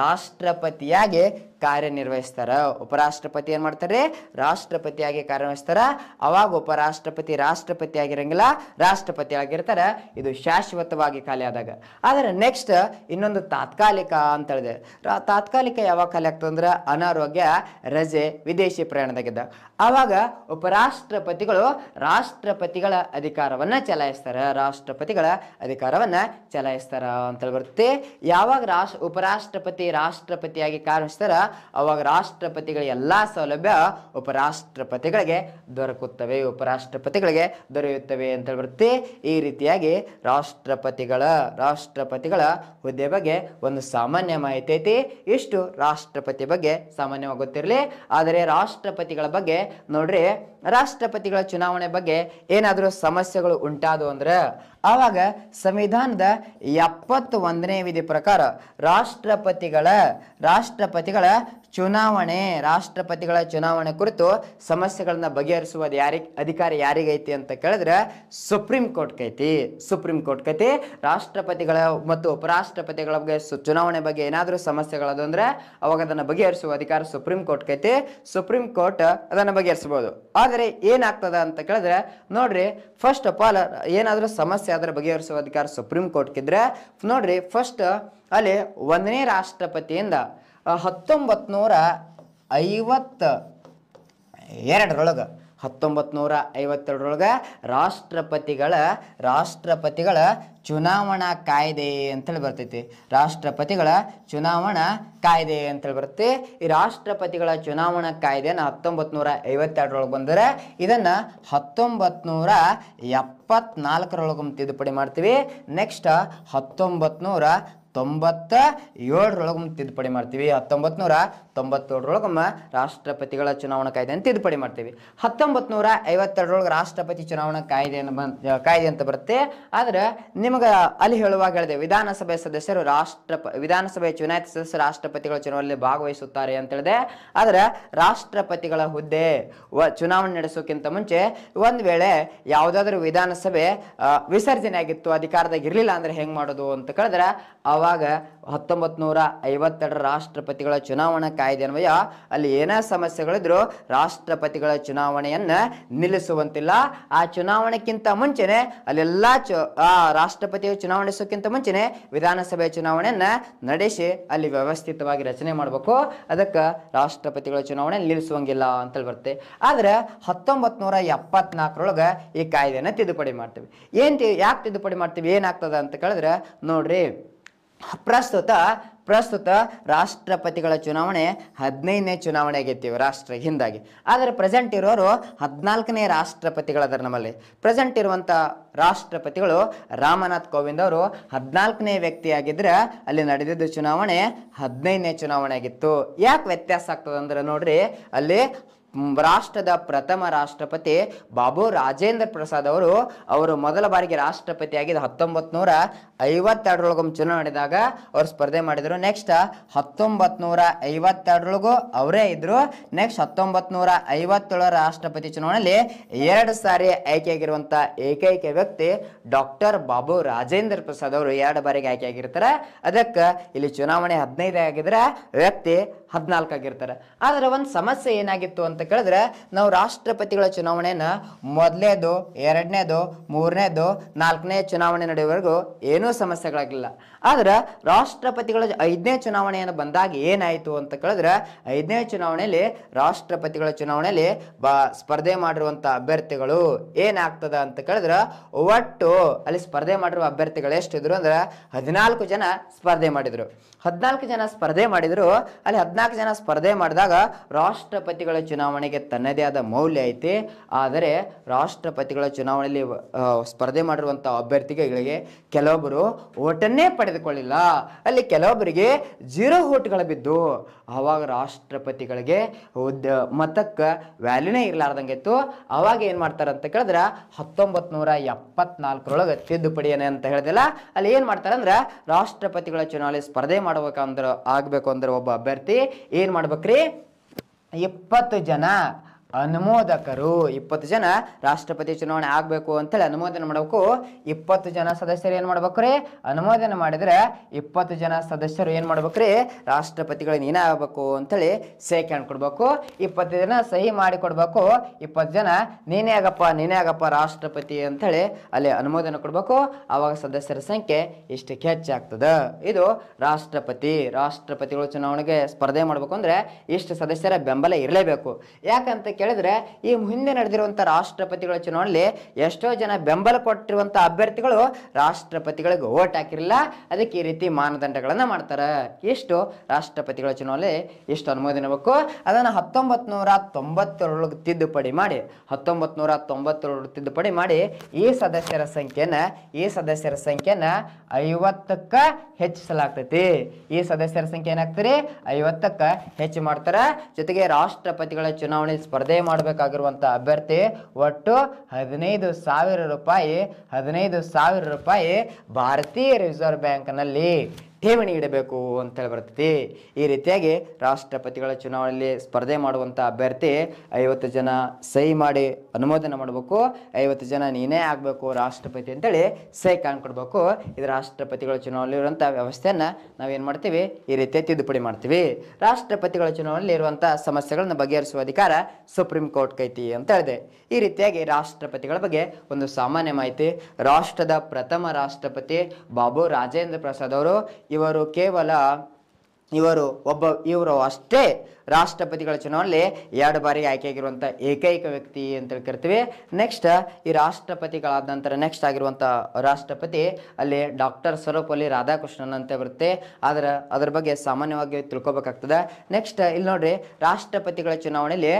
ರಾಷ್ಟ್ರಪತಿಯಾಗಿ ಕಾರ್ಯನಿರ್ವಹಿಸ್ತಾರ ಉಪರಾಷ್ಟ್ರಪತಿ ಏನು ಮಾಡ್ತಾರೆ ರಾಷ್ಟ್ರಪತಿಯಾಗಿ ಕಾರ್ಯನಿರ್ವಹಿಸ್ತಾರ ಅವಾಗ ಉಪರಾಷ್ಟ್ರಪತಿ ರಾಷ್ಟ್ರಪತಿ ಆಗಿರಂಗಿಲ್ಲ ರಾಷ್ಟ್ರಪತಿ ಆಗಿರ್ತಾರ ಇದು ಶಾಶ್ವತವಾಗಿ ಖಾಲಿ ಆದಾಗ ಆದರೆ ನೆಕ್ಸ್ಟ್ ಇನ್ನೊಂದು ತಾತ್ಕಾಲಿಕ ಅಂತ ಹೇಳಿದೆ ತಾತ್ಕಾಲಿಕ ಯಾವಾಗ ಖಾಲಿ ಅಂದ್ರೆ ಅನಾರೋಗ್ಯ ರಜೆ ವಿದೇಶಿ ಪ್ರಯಾಣದಾಗಿದ್ದ ಆವಾಗ ಉಪರಾಷ್ಟ್ರಪತಿಗಳು ರಾಷ್ಟ್ರಪತಿಗಳ ಅಧಿಕಾರವನ್ನು ಚಲಾಯಿಸ್ತಾರೆ ರಾಷ್ಟ್ರಪತಿಗಳ ಅಧಿಕಾರವನ್ನು ಚಲಾಯಿಸ್ತಾರೆ ಅಂತೇಳಿ ಬರುತ್ತೆ ಯಾವಾಗ ರಾಷ್ಟ್ರ ಉಪರಾಷ್ಟ್ರಪತಿ ರಾಷ್ಟ್ರಪತಿಯಾಗಿ ಕಾರ್ಯಿಸ್ತಾರ ಅವಾಗ ರಾಷ್ಟ್ರಪತಿಗಳ ಎಲ್ಲ ಸೌಲಭ್ಯ ಉಪರಾಷ್ಟ್ರಪತಿಗಳಿಗೆ ದೊರಕುತ್ತವೆ ಉಪರಾಷ್ಟ್ರಪತಿಗಳಿಗೆ ದೊರೆಯುತ್ತವೆ ಅಂತೇಳಿ ಬರುತ್ತೆ ಈ ರೀತಿಯಾಗಿ ರಾಷ್ಟ್ರಪತಿಗಳ ರಾಷ್ಟ್ರಪತಿಗಳ ಹುದ್ದೆ ಬಗ್ಗೆ ಒಂದು ಸಾಮಾನ್ಯ ಮಾಹಿತಿ ಐತಿ ಇಷ್ಟು ರಾಷ್ಟ್ರಪತಿ ಬಗ್ಗೆ ಸಾಮಾನ್ಯವಾಗಿ ಗೊತ್ತಿರಲಿ ಆದರೆ ರಾಷ್ಟ್ರಪತಿಗಳ ಬಗ್ಗೆ ನೋಡ್ರಿ ರಾಷ್ಟ್ರಪತಿಗಳ ಚುನಾವಣೆ ಬಗ್ಗೆ ಏನಾದರೂ ಸಮಸ್ಯೆಗಳು ಉಂಟಾದವು ಅಂದ್ರೆ ಆವಾಗ ಸಂವಿಧಾನದ ಎಪ್ಪತ್ತು ಒಂದನೇ ವಿಧಿ ಪ್ರಕಾರ ರಾಷ್ಟ್ರಪತಿಗಳ ರಾಷ್ಟ್ರಪತಿಗಳ ಚುನಾವಣೆ ರಾಷ್ಟ್ರಪತಿಗಳ ಚುನಾವಣೆ ಕುರಿತು ಸಮಸ್ಯೆಗಳನ್ನು ಬಗೆಹರಿಸುವ ಯಾರಿ ಅಧಿಕಾರ ಯಾರಿಗೈತಿ ಅಂತ ಕೇಳಿದ್ರೆ ಸುಪ್ರೀಂ ಕೋರ್ಟ್ ಕೈತಿ ಸುಪ್ರೀಂ ಕೋರ್ಟ್ ಕೈತಿ ರಾಷ್ಟ್ರಪತಿಗಳ ಮತ್ತು ಉಪರಾಷ್ಟ್ರಪತಿಗಳ ಬಗ್ಗೆ ಚುನಾವಣೆ ಬಗ್ಗೆ ಏನಾದರೂ ಸಮಸ್ಯೆಗಳದು ಅವಾಗ ಅದನ್ನು ಬಗೆಹರಿಸುವ ಅಧಿಕಾರ ಸುಪ್ರೀಂ ಕೋರ್ಟ್ ಕೈತಿ ಸುಪ್ರೀಂ ಕೋರ್ಟ್ ಅದನ್ನು ಬಗೆಹರಿಸಬಹುದು ಆದರೆ ಏನಾಗ್ತದ ಅಂತ ಕೇಳಿದ್ರೆ ನೋಡ್ರಿ ಫಸ್ಟ್ ಆಫ್ ಆಲ್ ಏನಾದರೂ ಸಮಸ್ಯೆ ಅದರ ಬಗೆಹರಿಸುವ ಅಧಿಕಾರ ಸುಪ್ರೀಂ ಕೋರ್ಟ್ಗಿದ್ರೆ ನೋಡ್ರಿ ಫಸ್ಟ್ ಅಲ್ಲಿ ಒಂದನೇ ರಾಷ್ಟ್ರಪತಿಯಿಂದ ಹತ್ತೊಂಬತ್ತು ನೂರ ಐವತ್ತ ಎರಡರೊಳಗ ಹತ್ತೊಂಬತ್ತು ನೂರ ಐವತ್ತೆರಡರೊಳಗೆ ರಾಷ್ಟ್ರಪತಿಗಳ ರಾಷ್ಟ್ರಪತಿಗಳ ಚುನಾವಣಾ ಕಾಯ್ದೆ ಅಂತೇಳಿ ಬರ್ತೈತಿ ರಾಷ್ಟ್ರಪತಿಗಳ ಚುನಾವಣಾ ಕಾಯ್ದೆ ಅಂತೇಳಿ ಬರುತ್ತೆ ಈ ರಾಷ್ಟ್ರಪತಿಗಳ ಚುನಾವಣಾ ಕಾಯ್ದೆಯನ್ನು ಹತ್ತೊಂಬತ್ತು ನೂರ ಐವತ್ತೆರಡರೊಳಗೆ ಬಂದರೆ ಇದನ್ನು ಹತ್ತೊಂಬತ್ತು ನೂರ ಎಪ್ಪತ್ನಾಲ್ಕರೊಳಗೆ ತಿದ್ದುಪಡಿ ಮಾಡ್ತೀವಿ ನೆಕ್ಸ್ಟ್ ಹತ್ತೊಂಬತ್ತು ನೂರ ತೊಂಬತ್ತ ಏಳರೊಳಗೊಮ್ಮೆ ತಿದ್ದುಪಡಿ ಮಾಡ್ತೀವಿ ಹತ್ತೊಂಬತ್ತು ನೂರ ತೊಂಬತ್ತೇಳರೊಳಗೊಮ್ಮೆ ರಾಷ್ಟ್ರಪತಿಗಳ ಚುನಾವಣಾ ಅಂತ ತಿದ್ದುಪಡಿ ಮಾಡ್ತೀವಿ ಹತ್ತೊಂಬತ್ತು ನೂರ ಐವತ್ತೆರಡರೊಳಗೆ ರಾಷ್ಟ್ರಪತಿ ಚುನಾವಣಾ ಕಾಯ್ದೆಯನ್ನು ಕಾಯ್ದೆ ಅಂತ ಬರುತ್ತೆ ಆದರೆ ನಿಮಗೆ ಅಲ್ಲಿ ಹೇಳುವಾಗ ಹೇಳಿದೆ ವಿಧಾನಸಭೆ ಸದಸ್ಯರು ರಾಷ್ಟ್ರಪ ವಿಧಾನಸಭೆ ಚುನಾಯಿತ ಸದಸ್ಯರು ರಾಷ್ಟ್ರಪತಿಗಳ ಚುನಾವಣೆಯಲ್ಲಿ ಭಾಗವಹಿಸುತ್ತಾರೆ ಅಂತ ಹೇಳಿದೆ ಆದರೆ ರಾಷ್ಟ್ರಪತಿಗಳ ಹುದ್ದೆ ಚುನಾವಣೆ ನಡೆಸೋಕ್ಕಿಂತ ಮುಂಚೆ ಒಂದು ವೇಳೆ ಯಾವುದಾದ್ರೂ ವಿಧಾನಸಭೆ ವಿಸರ್ಜನೆ ಆಗಿತ್ತು ಅಧಿಕಾರದಾಗ ಇರಲಿಲ್ಲ ಅಂದರೆ ಹೆಂಗೆ ಮಾಡೋದು ಅಂತ ಕೇಳಿದ್ರೆ ಅವ ಆವಾಗ ಹತ್ತೊಂಬತ್ತು ನೂರ ಐವತ್ತೆರಡರ ರಾಷ್ಟ್ರಪತಿಗಳ ಚುನಾವಣಾ ಕಾಯ್ದೆ ಅನ್ವಯ ಅಲ್ಲಿ ಏನೇ ಸಮಸ್ಯೆಗಳಿದ್ರು ರಾಷ್ಟ್ರಪತಿಗಳ ಚುನಾವಣೆಯನ್ನ ನಿಲ್ಲಿಸುವಂತಿಲ್ಲ ಆ ಚುನಾವಣೆಗಿಂತ ಮುಂಚೆನೆ ಅಲ್ಲೆಲ್ಲ ಚು ಆ ರಾಷ್ಟ್ರಪತಿ ಚುನಾವಣಿಸೋಕ್ಕಿಂತ ಮುಂಚೆನೆ ವಿಧಾನಸಭೆ ಚುನಾವಣೆಯನ್ನ ನಡೆಸಿ ಅಲ್ಲಿ ವ್ಯವಸ್ಥಿತವಾಗಿ ರಚನೆ ಮಾಡಬೇಕು ಅದಕ್ಕೆ ರಾಷ್ಟ್ರಪತಿಗಳ ಚುನಾವಣೆ ನಿಲ್ಲಿಸುವಂಗಿಲ್ಲ ಅಂತೇಳಿ ಬರುತ್ತೆ ಆದರೆ ಹತ್ತೊಂಬತ್ತು ನೂರ ಎಪ್ಪತ್ನಾಲ್ಕರೊಳಗೆ ಈ ಕಾಯ್ದೆನ ತಿದ್ದುಪಡಿ ಮಾಡ್ತೀವಿ ಏನು ಯಾಕೆ ತಿದ್ದುಪಡಿ ಮಾಡ್ತೀವಿ ಏನಾಗ್ತದೆ ಅಂತ ಕೇಳಿದ್ರೆ ನೋಡ್ರಿ ಪ್ರಸ್ತುತ ಪ್ರಸ್ತುತ ರಾಷ್ಟ್ರಪತಿಗಳ ಚುನಾವಣೆ ಹದಿನೈದನೇ ಚುನಾವಣೆ ಗೆದ್ದೀವಿ ರಾಷ್ಟ್ರ ಹಿಂದಾಗಿ ಆದರೆ ಪ್ರೆಸೆಂಟ್ ಇರೋರು ಹದಿನಾಲ್ಕನೇ ರಾಷ್ಟ್ರಪತಿಗಳದಾರ ನಮ್ಮಲ್ಲಿ ಪ್ರೆಸೆಂಟ್ ಇರುವಂಥ ರಾಷ್ಟ್ರಪತಿಗಳು ರಾಮನಾಥ್ ಕೋವಿಂದ್ ಅವರು ಹದಿನಾಲ್ಕನೇ ವ್ಯಕ್ತಿಯಾಗಿದ್ದರೆ ಅಲ್ಲಿ ನಡೆದಿದ್ದ ಚುನಾವಣೆ ಹದಿನೈದನೇ ಚುನಾವಣೆ ಆಗಿತ್ತು ಯಾಕೆ ವ್ಯತ್ಯಾಸ ಆಗ್ತದೆ ಅಂದರೆ ನೋಡ್ರಿ ಅಲ್ಲಿ ರಾಷ್ಟ್ರದ ಪ್ರಥಮ ರಾಷ್ಟ್ರಪತಿ ಬಾಬು ರಾಜೇಂದ್ರ ಪ್ರಸಾದ್ ಅವರು ಅವರು ಮೊದಲ ಬಾರಿಗೆ ಆಗಿದ್ದು ಹತ್ತೊಂಬತ್ತು ನೂರ ಐವತ್ತೆರಡರೊಳಗೊಮ್ಮೆ ಚುನಾವಣೆದಾಗ ಅವ್ರು ಸ್ಪರ್ಧೆ ಮಾಡಿದರು ನೆಕ್ಸ್ಟ್ ಹತ್ತೊಂಬತ್ತು ನೂರ ಐವತ್ತೆರಡರೊಳಗು ಅವರೇ ಇದ್ದರು ನೆಕ್ಸ್ಟ್ ಹತ್ತೊಂಬತ್ತು ನೂರ ಐವತ್ತೇಳರ ರಾಷ್ಟ್ರಪತಿ ಚುನಾವಣೆಯಲ್ಲಿ ಎರಡು ಸಾರಿ ಆಯ್ಕೆಯಾಗಿರುವಂಥ ಏಕೈಕ ವ್ಯಕ್ತಿ ಡಾಕ್ಟರ್ ಬಾಬು ರಾಜೇಂದ್ರ ಪ್ರಸಾದ್ ಅವರು ಎರಡು ಬಾರಿಗೆ ಆಯ್ಕೆಯಾಗಿರ್ತಾರೆ ಅದಕ್ಕೆ ಇಲ್ಲಿ ಚುನಾವಣೆ ಹದಿನೈದು ಆಗಿದ್ರೆ ವ್ಯಕ್ತಿ ಹದಿನಾಲ್ಕು ಆಗಿರ್ತಾರೆ ಆದರೆ ಒಂದು ಸಮಸ್ಯೆ ಏನಾಗಿತ್ತು ಅಂತ ಕೇಳಿದ್ರೆ ನಾವು ರಾಷ್ಟ್ರಪತಿಗಳ ಚುನಾವಣೆಯನ್ನು ಮೊದಲನೇದು ಎರಡನೇದು ಮೂರನೇದು ನಾಲ್ಕನೇ ಚುನಾವಣೆ ನಡೆಯುವವರೆಗೂ ಏನು ಏನೂ ಸಮಸ್ಯೆಗಳಾಗಲಿಲ್ಲ ಆದ್ರೆ ರಾಷ್ಟ್ರಪತಿಗಳ ಐದನೇ ಚುನಾವಣೆಯನ್ನು ಬಂದಾಗ ಏನಾಯಿತು ಅಂತ ಕೇಳಿದ್ರೆ ಐದನೇ ಚುನಾವಣೆಯಲ್ಲಿ ರಾಷ್ಟ್ರಪತಿಗಳ ಚುನಾವಣೆಯಲ್ಲಿ ಬ ಸ್ಪರ್ಧೆ ಮಾಡಿರುವಂಥ ಅಭ್ಯರ್ಥಿಗಳು ಏನಾಗ್ತದ ಅಂತ ಕೇಳಿದ್ರೆ ಒಟ್ಟು ಅಲ್ಲಿ ಸ್ಪರ್ಧೆ ಮಾಡಿರುವ ಅಭ್ಯರ್ಥಿಗಳು ಎಷ್ಟಿದ್ರು ಅಂದ್ರೆ ಹದಿನಾಲ್ಕು ಜನ ಸ್ಪರ್ಧೆ ಮಾಡಿದರು ಹದಿನಾಲ್ಕು ಜನ ಸ್ಪರ್ಧೆ ಮಾಡಿದರು ಅಲ್ಲಿ ಹದಿನಾಲ್ಕು ಜನ ಸ್ಪರ್ಧೆ ಮಾಡಿದಾಗ ರಾಷ್ಟ್ರಪತಿಗಳ ಚುನಾವಣೆಗೆ ತನ್ನದೇ ಆದ ಮೌಲ್ಯ ಐತಿ ಆದರೆ ರಾಷ್ಟ್ರಪತಿಗಳ ಚುನಾವಣೆಯಲ್ಲಿ ಸ್ಪರ್ಧೆ ಮಾಡಿರುವಂಥ ಅಭ್ಯರ್ಥಿಗಳಿಗೆ ಕೆಲವೊಬ್ಬರು ಓಟನ್ನೇ ಪಡೆದ ಕಳೆದುಕೊಳ್ಳಿಲ್ಲ ಅಲ್ಲಿ ಕೆಲವೊಬ್ಬರಿಗೆ ಜೀರೋ ಹೋಟ್ಗಳು ಬಿದ್ದು ಆವಾಗ ರಾಷ್ಟ್ರಪತಿಗಳಿಗೆ ಉದ್ದ ಮತಕ್ಕೆ ವ್ಯಾಲ್ಯೂನೇ ಇರಲಾರ್ದಂಗೆ ಇತ್ತು ಅವಾಗ ಏನು ಮಾಡ್ತಾರೆ ಅಂತ ಕೇಳಿದ್ರೆ ಹತ್ತೊಂಬತ್ತು ನೂರ ಎಪ್ಪತ್ನಾಲ್ಕರೊಳಗೆ ತಿದ್ದುಪಡಿ ಅಂತ ಹೇಳಿದೆಲ್ಲ ಅಲ್ಲಿ ಏನು ಮಾಡ್ತಾರೆ ಅಂದ್ರೆ ರಾಷ್ಟ್ರಪತಿಗಳ ಚುನಾವಣೆ ಸ್ಪರ್ಧೆ ಮಾಡ್ಬೇಕಂದ್ರೆ ಆಗಬೇಕು ಅಂದ್ರೆ ಒಬ್ಬ ಅಭ್ಯರ್ಥಿ ಏನು ಮಾಡ್ಬೇಕ್ರಿ ಇಪ್ಪತ್ತು ಜನ ಅನುಮೋದಕರು ಇಪ್ಪತ್ತು ಜನ ರಾಷ್ಟ್ರಪತಿ ಚುನಾವಣೆ ಆಗಬೇಕು ಅಂತೇಳಿ ಅನುಮೋದನೆ ಮಾಡಬೇಕು ಇಪ್ಪತ್ತು ಜನ ಸದಸ್ಯರು ಏನು ರೀ ಅನುಮೋದನೆ ಮಾಡಿದರೆ ಇಪ್ಪತ್ತು ಜನ ಸದಸ್ಯರು ಏನು ರೀ ರಾಷ್ಟ್ರಪತಿಗಳು ನೀನೇ ಆಗಬೇಕು ಅಂತೇಳಿ ಸೇಖರಣೆ ಕೊಡಬೇಕು ಇಪ್ಪತ್ತು ಜನ ಸಹಿ ಮಾಡಿ ಕೊಡಬೇಕು ಇಪ್ಪತ್ತು ಜನ ನೀನೇ ಆಗಪ್ಪ ನೀನೇ ಆಗಪ್ಪ ರಾಷ್ಟ್ರಪತಿ ಅಂಥೇಳಿ ಅಲ್ಲಿ ಅನುಮೋದನೆ ಕೊಡಬೇಕು ಆವಾಗ ಸದಸ್ಯರ ಸಂಖ್ಯೆ ಇಷ್ಟಕ್ಕೆ ಹೆಚ್ಚಾಗ್ತದೆ ಇದು ರಾಷ್ಟ್ರಪತಿ ರಾಷ್ಟ್ರಪತಿಗಳು ಚುನಾವಣೆಗೆ ಸ್ಪರ್ಧೆ ಮಾಡಬೇಕು ಅಂದರೆ ಇಷ್ಟು ಸದಸ್ಯರ ಬೆಂಬಲ ಇರಲೇಬೇಕು ಯಾಕಂತ ಕೇಳಿ ಹೇಳಿದ್ರೆ ಈ ಮುಂದೆ ನಡೆದಿರುವಂತಹ ರಾಷ್ಟ್ರಪತಿಗಳ ಚುನಾವಣೆಯಲ್ಲಿ ಎಷ್ಟೋ ಜನ ಬೆಂಬಲ ಕೊಟ್ಟಿರುವಂತ ಅಭ್ಯರ್ಥಿಗಳು ರಾಷ್ಟ್ರಪತಿಗಳಿಗೆ ಓಟ್ ಹಾಕಿರಲಿಲ್ಲ ಅದಕ್ಕೆ ಈ ರೀತಿ ಮಾನದಂಡಗಳನ್ನ ಮಾಡ್ತಾರೆ ಇಷ್ಟು ರಾಷ್ಟ್ರಪತಿಗಳ ಚುನಾವಣೆ ಎಷ್ಟು ಅನುಮೋದನೆ ಬೇಕು ಅದನ್ನು ಹತ್ತೊಂಬತ್ತು ನೂರ ತಿದ್ದುಪಡಿ ಮಾಡಿ ಹತ್ತೊಂಬತ್ತು ನೂರ ತಿದ್ದುಪಡಿ ಮಾಡಿ ಈ ಸದಸ್ಯರ ಸಂಖ್ಯೆನ ಈ ಸದಸ್ಯರ ಸಂಖ್ಯೆನ ಐವತ್ತಕ್ಕ ಹೆಚ್ಚಿಸಲಾಗ್ತೈತಿ ಈ ಸದಸ್ಯರ ಸಂಖ್ಯೆ ಏನಾಗ್ತದೆ ಐವತ್ತಕ್ಕ ಹೆಚ್ಚು ಮಾಡ್ತಾರ ಜೊತೆಗೆ ರಾಷ್ಟ್ರಪತಿಗಳ ಚುನಾವಣೆ ಸ್ಪರ್ಧೆ ಸ್ಪರ್ಧೆ ಮಾಡಬೇಕಾಗಿರುವಂಥ ಅಭ್ಯರ್ಥಿ ಒಟ್ಟು ಹದಿನೈದು ಸಾವಿರ ರೂಪಾಯಿ ಹದಿನೈದು ಸಾವಿರ ರೂಪಾಯಿ ಭಾರತೀಯ ರಿಸರ್ವ್ ಬ್ಯಾಂಕ್ನಲ್ಲಿ ಠೇವಣಿ ಇಡಬೇಕು ಅಂತೇಳಿ ಬರ್ತೈತಿ ಈ ರೀತಿಯಾಗಿ ರಾಷ್ಟ್ರಪತಿಗಳ ಚುನಾವಣೆಯಲ್ಲಿ ಸ್ಪರ್ಧೆ ಮಾಡುವಂಥ ಅಭ್ಯರ್ಥಿ ಐವತ್ತು ಜನ ಸಹಿ ಮಾಡಿ ಅನುಮೋದನೆ ಮಾಡಬೇಕು ಐವತ್ತು ಜನ ನೀನೇ ಆಗಬೇಕು ರಾಷ್ಟ್ರಪತಿ ಅಂತೇಳಿ ಸಹಿ ಕಾಣ್ಕೊಡ್ಬೇಕು ಇದು ರಾಷ್ಟ್ರಪತಿಗಳ ಚುನಾವಣೆಯಲ್ಲಿ ಇರುವಂಥ ವ್ಯವಸ್ಥೆಯನ್ನು ನಾವೇನು ಮಾಡ್ತೀವಿ ಈ ರೀತಿಯ ತಿದ್ದುಪಡಿ ಮಾಡ್ತೀವಿ ರಾಷ್ಟ್ರಪತಿಗಳ ಚುನಾವಣೆಯಲ್ಲಿ ಇರುವಂಥ ಸಮಸ್ಯೆಗಳನ್ನ ಬಗೆಹರಿಸುವ ಅಧಿಕಾರ ಸುಪ್ರೀಂ ಕೋರ್ಟ್ ಕೈತಿ ಅಂತ ಹೇಳಿದೆ ಈ ರೀತಿಯಾಗಿ ರಾಷ್ಟ್ರಪತಿಗಳ ಬಗ್ಗೆ ಒಂದು ಸಾಮಾನ್ಯ ಮಾಹಿತಿ ರಾಷ್ಟ್ರದ ಪ್ರಥಮ ರಾಷ್ಟ್ರಪತಿ ಬಾಬು ರಾಜೇಂದ್ರ ಪ್ರಸಾದ್ ಅವರು ಇವರು ಕೇವಲ ಇವರು ಒಬ್ಬ ಇವರು ಅಷ್ಟೇ ರಾಷ್ಟ್ರಪತಿಗಳ ಚುನಾವಣೆಯಲ್ಲಿ ಎರಡು ಬಾರಿ ಆಯ್ಕೆಯಾಗಿರುವಂಥ ಏಕೈಕ ವ್ಯಕ್ತಿ ಅಂತೇಳಿ ಕರಿತೀವಿ ನೆಕ್ಸ್ಟ್ ಈ ರಾಷ್ಟ್ರಪತಿಗಳಾದ ನಂತರ ನೆಕ್ಸ್ಟ್ ಆಗಿರುವಂಥ ರಾಷ್ಟ್ರಪತಿ ಅಲ್ಲಿ ಡಾಕ್ಟರ್ ಸರ್ವಪಲ್ಲಿ ರಾಧಾಕೃಷ್ಣನ್ ಅಂತ ಬರುತ್ತೆ ಆದರೆ ಅದ್ರ ಬಗ್ಗೆ ಸಾಮಾನ್ಯವಾಗಿ ತಿಳ್ಕೊಬೇಕಾಗ್ತದೆ ನೆಕ್ಸ್ಟ್ ಇಲ್ಲಿ ನೋಡ್ರಿ ರಾಷ್ಟ್ರಪತಿಗಳ ಚುನಾವಣೆಯಲ್ಲಿ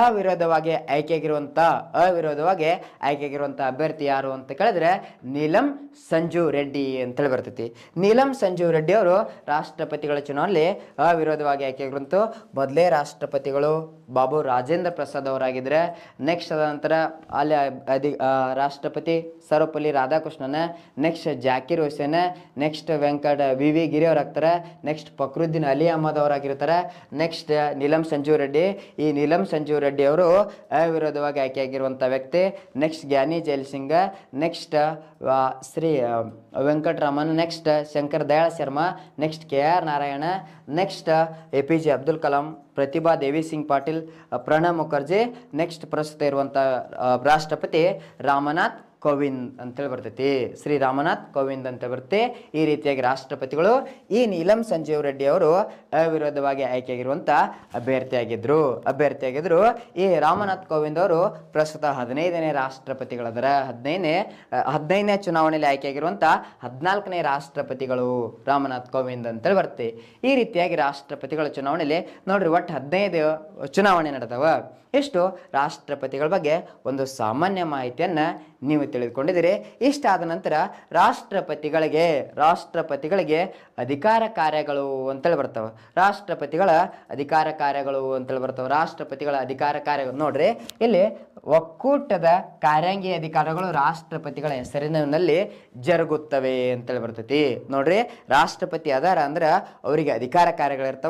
ಅವಿರೋಧವಾಗಿ ಆಯ್ಕೆಯಾಗಿರುವಂಥ ಅವಿರೋಧವಾಗಿ ಆಯ್ಕೆಯಾಗಿರುವಂಥ ಅಭ್ಯರ್ಥಿ ಯಾರು ಅಂತ ಕೇಳಿದ್ರೆ ನೀಲಂ ಸಂಜು ರೆಡ್ಡಿ ಅಂತೇಳಿ ಬರ್ತೈತಿ ನೀಲಂ ಸಂಜು ರೆಡ್ಡಿ ಅವರು ರಾಷ್ಟ್ರಪತಿಗಳ ಚುನಾವಣೆ ಅಲ್ಲಿ ಅವಿರೋಧವಾಗಿ ಆಯ್ಕೆ ಮೊದಲೇ ರಾಷ್ಟ್ರಪತಿಗಳು ಬಾಬು ರಾಜೇಂದ್ರ ಪ್ರಸಾದ್ ಅವರಾಗಿದ್ದರೆ ನೆಕ್ಸ್ಟ್ ಅದ ನಂತರ ಅಲ್ಲಿ ಅಧಿ ರಾಷ್ಟ್ರಪತಿ ಸರ್ವಪಲ್ಲಿ ರಾಧಾಕೃಷ್ಣನ ನೆಕ್ಸ್ಟ್ ಜಾಕಿರ್ ಹುಸೇನೆ ನೆಕ್ಸ್ಟ್ ವೆಂಕಟ ವಿ ವಿ ಗಿರಿ ಅವರಾಗ್ತಾರೆ ನೆಕ್ಸ್ಟ್ ಫಕ್ರುದ್ದೀನ್ ಅಲಿ ಅಹಮದ್ ಅವರಾಗಿರ್ತಾರೆ ನೆಕ್ಸ್ಟ್ ನೀಲಂ ಸಂಜೀವ್ ರೆಡ್ಡಿ ಈ ನೀಲಂ ಸಂಜೀವ್ ರೆಡ್ಡಿ ಅವರು ಅವಿರೋಧವಾಗಿ ಆಯ್ಕೆಯಾಗಿರುವಂಥ ವ್ಯಕ್ತಿ next Giani Zail Singh next Shri Venkataraman next Shankar Dayal Sharma next K R Narayanan next A P J Abdul Kalam Pratibha Devi Singh Patil Pranab Mukherjee next ಪ್ರಸ್ತುತ ಇರುವಂಥ ರಾಷ್ಟ್ರಪತಿ ರಾಮನಾಥ್ ಕೋವಿಂದ್ ಅಂತೇಳಿ ಬರ್ತೈತಿ ಶ್ರೀ ರಾಮನಾಥ್ ಕೋವಿಂದ್ ಅಂತ ಬರುತ್ತೆ ಈ ರೀತಿಯಾಗಿ ರಾಷ್ಟ್ರಪತಿಗಳು ಈ ನೀಲಂ ಸಂಜೀವ್ ರೆಡ್ಡಿ ಅವರು ಅವಿರೋಧವಾಗಿ ಆಯ್ಕೆಯಾಗಿರುವಂಥ ಅಭ್ಯರ್ಥಿಯಾಗಿದ್ದರು ಅಭ್ಯರ್ಥಿಯಾಗಿದ್ದರು ಈ ರಾಮನಾಥ್ ಕೋವಿಂದ್ ಅವರು ಪ್ರಸ್ತುತ ಹದಿನೈದನೇ ರಾಷ್ಟ್ರಪತಿಗಳದರ ಹದಿನೈದನೇ ಹದಿನೈದನೇ ಚುನಾವಣೆಯಲ್ಲಿ ಆಯ್ಕೆಯಾಗಿರುವಂಥ ಹದಿನಾಲ್ಕನೇ ರಾಷ್ಟ್ರಪತಿಗಳು ರಾಮನಾಥ್ ಕೋವಿಂದ್ ಅಂತೇಳಿ ಬರ್ತೆ ಈ ರೀತಿಯಾಗಿ ರಾಷ್ಟ್ರಪತಿಗಳ ಚುನಾವಣೆಯಲ್ಲಿ ನೋಡ್ರಿ ಒಟ್ಟು ಹದಿನೈದು ಚುನಾವಣೆ ನಡೆದವ ಎಷ್ಟು ರಾಷ್ಟ್ರಪತಿಗಳ ಬಗ್ಗೆ ಒಂದು ಸಾಮಾನ್ಯ ಮಾಹಿತಿಯನ್ನು ನೀವು ತಿಳಿದುಕೊಂಡಿದ್ದೀರಿ ಇಷ್ಟಾದ ನಂತರ ರಾಷ್ಟ್ರಪತಿಗಳಿಗೆ ರಾಷ್ಟ್ರಪತಿಗಳಿಗೆ ಅಧಿಕಾರ ಕಾರ್ಯಗಳು ಅಂತೇಳಿ ಬರ್ತವೆ ರಾಷ್ಟ್ರಪತಿಗಳ ಅಧಿಕಾರ ಕಾರ್ಯಗಳು ಅಂತೇಳಿ ಬರ್ತವೆ ರಾಷ್ಟ್ರಪತಿಗಳ ಅಧಿಕಾರ ಕಾರ್ಯಗಳು ನೋಡ್ರಿ ಇಲ್ಲಿ ಒಕ್ಕೂಟದ ಕಾರ್ಯಾಂಗಿ ಅಧಿಕಾರಗಳು ರಾಷ್ಟ್ರಪತಿಗಳ ಹೆಸರಿನಲ್ಲಿ ಜರುಗುತ್ತವೆ ಅಂತೇಳಿ ಬರ್ತೈತಿ ನೋಡ್ರಿ ರಾಷ್ಟ್ರಪತಿ ಅದಾರ ಅಂದ್ರೆ ಅವರಿಗೆ ಅಧಿಕಾರ ಕಾರ್ಯಗಳಿರ್ತವೆ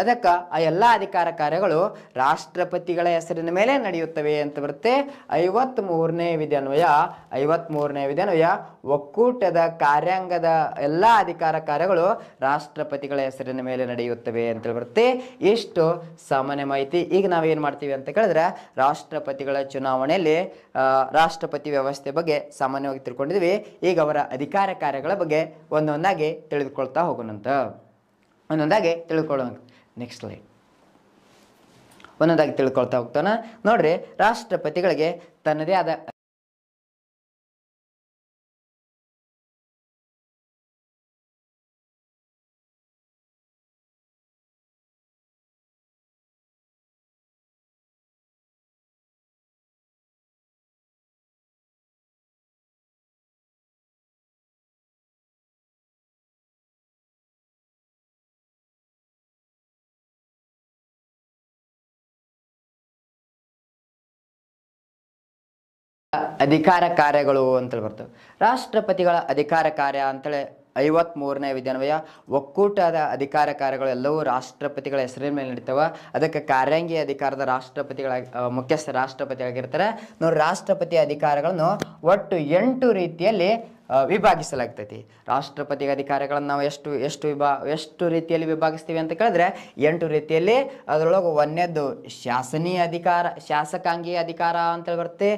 ಅದಕ್ಕೆ ಆ ಎಲ್ಲ ಅಧಿಕಾರ ಕಾರ್ಯಗಳು ರಾಷ್ಟ್ರಪತಿಗಳ ಹೆಸರಿನ ಮೇಲೆ ನಡೆಯುತ್ತವೆ ಅಂತ ಬರುತ್ತೆ ಐವತ್ತ್ ಮೂರನೇ ವಿಧಿ ಅನ್ವಯ ಐವತ್ಮೂರನೇ ವಿಧಾನವಯ ಒಕ್ಕೂಟದ ಕಾರ್ಯಾಂಗದ ಎಲ್ಲ ಅಧಿಕಾರ ಕಾರ್ಯಗಳು ರಾಷ್ಟ್ರಪತಿಗಳ ಹೆಸರಿನ ಮೇಲೆ ನಡೆಯುತ್ತವೆ ಅಂತ ಬರುತ್ತೆ ಇಷ್ಟು ಸಾಮಾನ್ಯ ಮಾಹಿತಿ ಈಗ ನಾವೇನು ಮಾಡ್ತೀವಿ ಅಂತ ಕೇಳಿದ್ರೆ ರಾಷ್ಟ್ರಪತಿಗಳ ಚುನಾವಣೆಯಲ್ಲಿ ರಾಷ್ಟ್ರಪತಿ ವ್ಯವಸ್ಥೆ ಬಗ್ಗೆ ಸಾಮಾನ್ಯವಾಗಿ ತಿಳ್ಕೊಂಡಿದ್ವಿ ಈಗ ಅವರ ಅಧಿಕಾರ ಕಾರ್ಯಗಳ ಬಗ್ಗೆ ಒಂದೊಂದಾಗಿ ತಿಳಿದುಕೊಳ್ತಾ ಹೋಗೋಣಂತ ಒಂದೊಂದಾಗಿ ತಿಳ್ಕೊಳ್ಳೋ ನೆಕ್ಸ್ಟ್ ಲೈಟ್ ಒಂದೊಂದಾಗಿ ತಿಳ್ಕೊಳ್ತಾ ಹೋಗ್ತಾನ ನೋಡ್ರಿ ರಾಷ್ಟ್ರಪತಿಗಳಿಗೆ ತನ್ನದೇ ಆದ ಅಧಿಕಾರ ಕಾರ್ಯಗಳು ಅಂತೇಳಿ ಬರ್ತವೆ ರಾಷ್ಟ್ರಪತಿಗಳ ಅಧಿಕಾರ ಕಾರ್ಯ ಅಂತೇಳಿ ಮೂರನೇ ವಿಧಾನವಯ ಒಕ್ಕೂಟದ ಅಧಿಕಾರ ಕಾರ್ಯಗಳು ಎಲ್ಲವೂ ರಾಷ್ಟ್ರಪತಿಗಳ ಹೆಸರಿನ ಮೇಲೆ ನಡೀತಾವೆ ಅದಕ್ಕೆ ಕಾರ್ಯಾಂಗಿ ಅಧಿಕಾರದ ರಾಷ್ಟ್ರಪತಿಗಳ ಮುಖ್ಯಸ್ಥ ರಾಷ್ಟ್ರಪತಿಗಳಾಗಿರ್ತಾರೆ ನೋಡಿ ರಾಷ್ಟ್ರಪತಿ ಅಧಿಕಾರಗಳನ್ನು ಒಟ್ಟು ಎಂಟು ರೀತಿಯಲ್ಲಿ ವಿಭಾಗಿಸಲಾಗ್ತೈತಿ ರಾಷ್ಟ್ರಪತಿ ಅಧಿಕಾರಗಳನ್ನು ನಾವು ಎಷ್ಟು ಎಷ್ಟು ವಿಭಾ ಎಷ್ಟು ರೀತಿಯಲ್ಲಿ ವಿಭಾಗಿಸ್ತೀವಿ ಅಂತ ಕೇಳಿದ್ರೆ ಎಂಟು ರೀತಿಯಲ್ಲಿ ಅದರೊಳಗೆ ಒಂದನೇದು ಶಾಸನೀಯ ಅಧಿಕಾರ ಶಾಸಕಾಂಗೀಯ ಅಧಿಕಾರ ಅಂತೇಳಿ ಬರುತ್ತೆ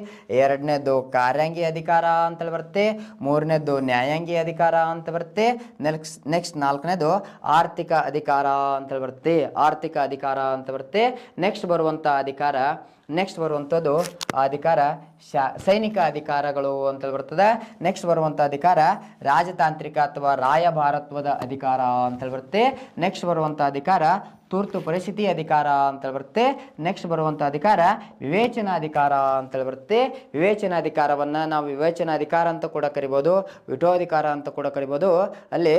ಎರಡನೇದು ಕಾರ್ಯಾಂಗೀಯ ಅಧಿಕಾರ ಅಂತೇಳಿ ಬರುತ್ತೆ ಮೂರನೇದು ನ್ಯಾಯಾಂಗೀಯ ಅಧಿಕಾರ ಅಂತ ಬರುತ್ತೆ ನೆಕ್ಸ್ಟ್ ನೆಕ್ಸ್ಟ್ ನಾಲ್ಕನೇದು ಆರ್ಥಿಕ ಅಧಿಕಾರ ಅಂತೇಳಿ ಬರುತ್ತೆ ಆರ್ಥಿಕ ಅಧಿಕಾರ ಅಂತ ಬರುತ್ತೆ ನೆಕ್ಸ್ಟ್ ಬರುವಂಥ ಅಧಿಕಾರ ನೆಕ್ಸ್ಟ್ ಬರುವಂಥದ್ದು ಅಧಿಕಾರ ಶಾ ಸೈನಿಕ ಅಧಿಕಾರಗಳು ಅಂತ ಬರ್ತದೆ ನೆಕ್ಸ್ಟ್ ಬರುವಂಥ ಅಧಿಕಾರ ರಾಜತಾಂತ್ರಿಕ ಅಥವಾ ರಾಯಭಾರತ್ವದ ಅಧಿಕಾರ ಅಂತೇಳಿ ಬರುತ್ತೆ ನೆಕ್ಸ್ಟ್ ಬರುವಂಥ ಅಧಿಕಾರ ತುರ್ತು ಪರಿಸ್ಥಿತಿ ಅಧಿಕಾರ ಅಂತೇಳಿ ಬರುತ್ತೆ ನೆಕ್ಸ್ಟ್ ಬರುವಂಥ ಅಧಿಕಾರ ವಿವೇಚನಾಧಿಕಾರ ಅಂತೇಳಿ ಬರುತ್ತೆ ವಿವೇಚನಾಧಿಕಾರವನ್ನು ನಾವು ವಿವೇಚನಾಧಿಕಾರ ಅಂತ ಕೂಡ ಕರಿಬೋದು ಅಧಿಕಾರ ಅಂತ ಕೂಡ ಕರಿಬೋದು ಅಲ್ಲಿ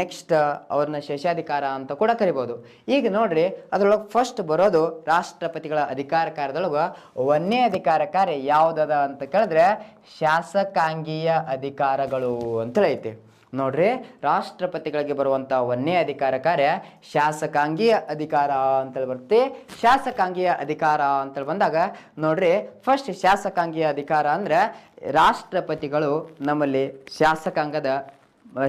ನೆಕ್ಸ್ಟ್ ಅವ್ರನ್ನ ಶೇಷಾಧಿಕಾರ ಅಂತ ಕೂಡ ಕರಿಬೋದು ಈಗ ನೋಡ್ರಿ ಅದರೊಳಗೆ ಫಸ್ಟ್ ಬರೋದು ರಾಷ್ಟ್ರಪತಿಗಳ ಅಧಿಕಾರ ಕಾರ್ಯದೊಳಗೆ ಒಂದೇ ಅಧಿಕಾರ ಕಾರ್ಯ ಯಾವುದದ ಅಂತ ಕೇಳಿದ್ರೆ ಶಾಸಕಾಂಗೀಯ ಅಧಿಕಾರಗಳು ಅಂತೇಳಿ ಐತಿ ನೋಡ್ರಿ ರಾಷ್ಟ್ರಪತಿಗಳಿಗೆ ಬರುವಂಥ ಒಂದೇ ಅಧಿಕಾರ ಕಾರ್ಯ ಶಾಸಕಾಂಗೀಯ ಅಧಿಕಾರ ಅಂತೇಳಿ ಬರುತ್ತೆ ಶಾಸಕಾಂಗೀಯ ಅಧಿಕಾರ ಅಂತೇಳಿ ಬಂದಾಗ ನೋಡ್ರಿ ಫಸ್ಟ್ ಶಾಸಕಾಂಗೀಯ ಅಧಿಕಾರ ಅಂದ್ರೆ ರಾಷ್ಟ್ರಪತಿಗಳು ನಮ್ಮಲ್ಲಿ ಶಾಸಕಾಂಗದ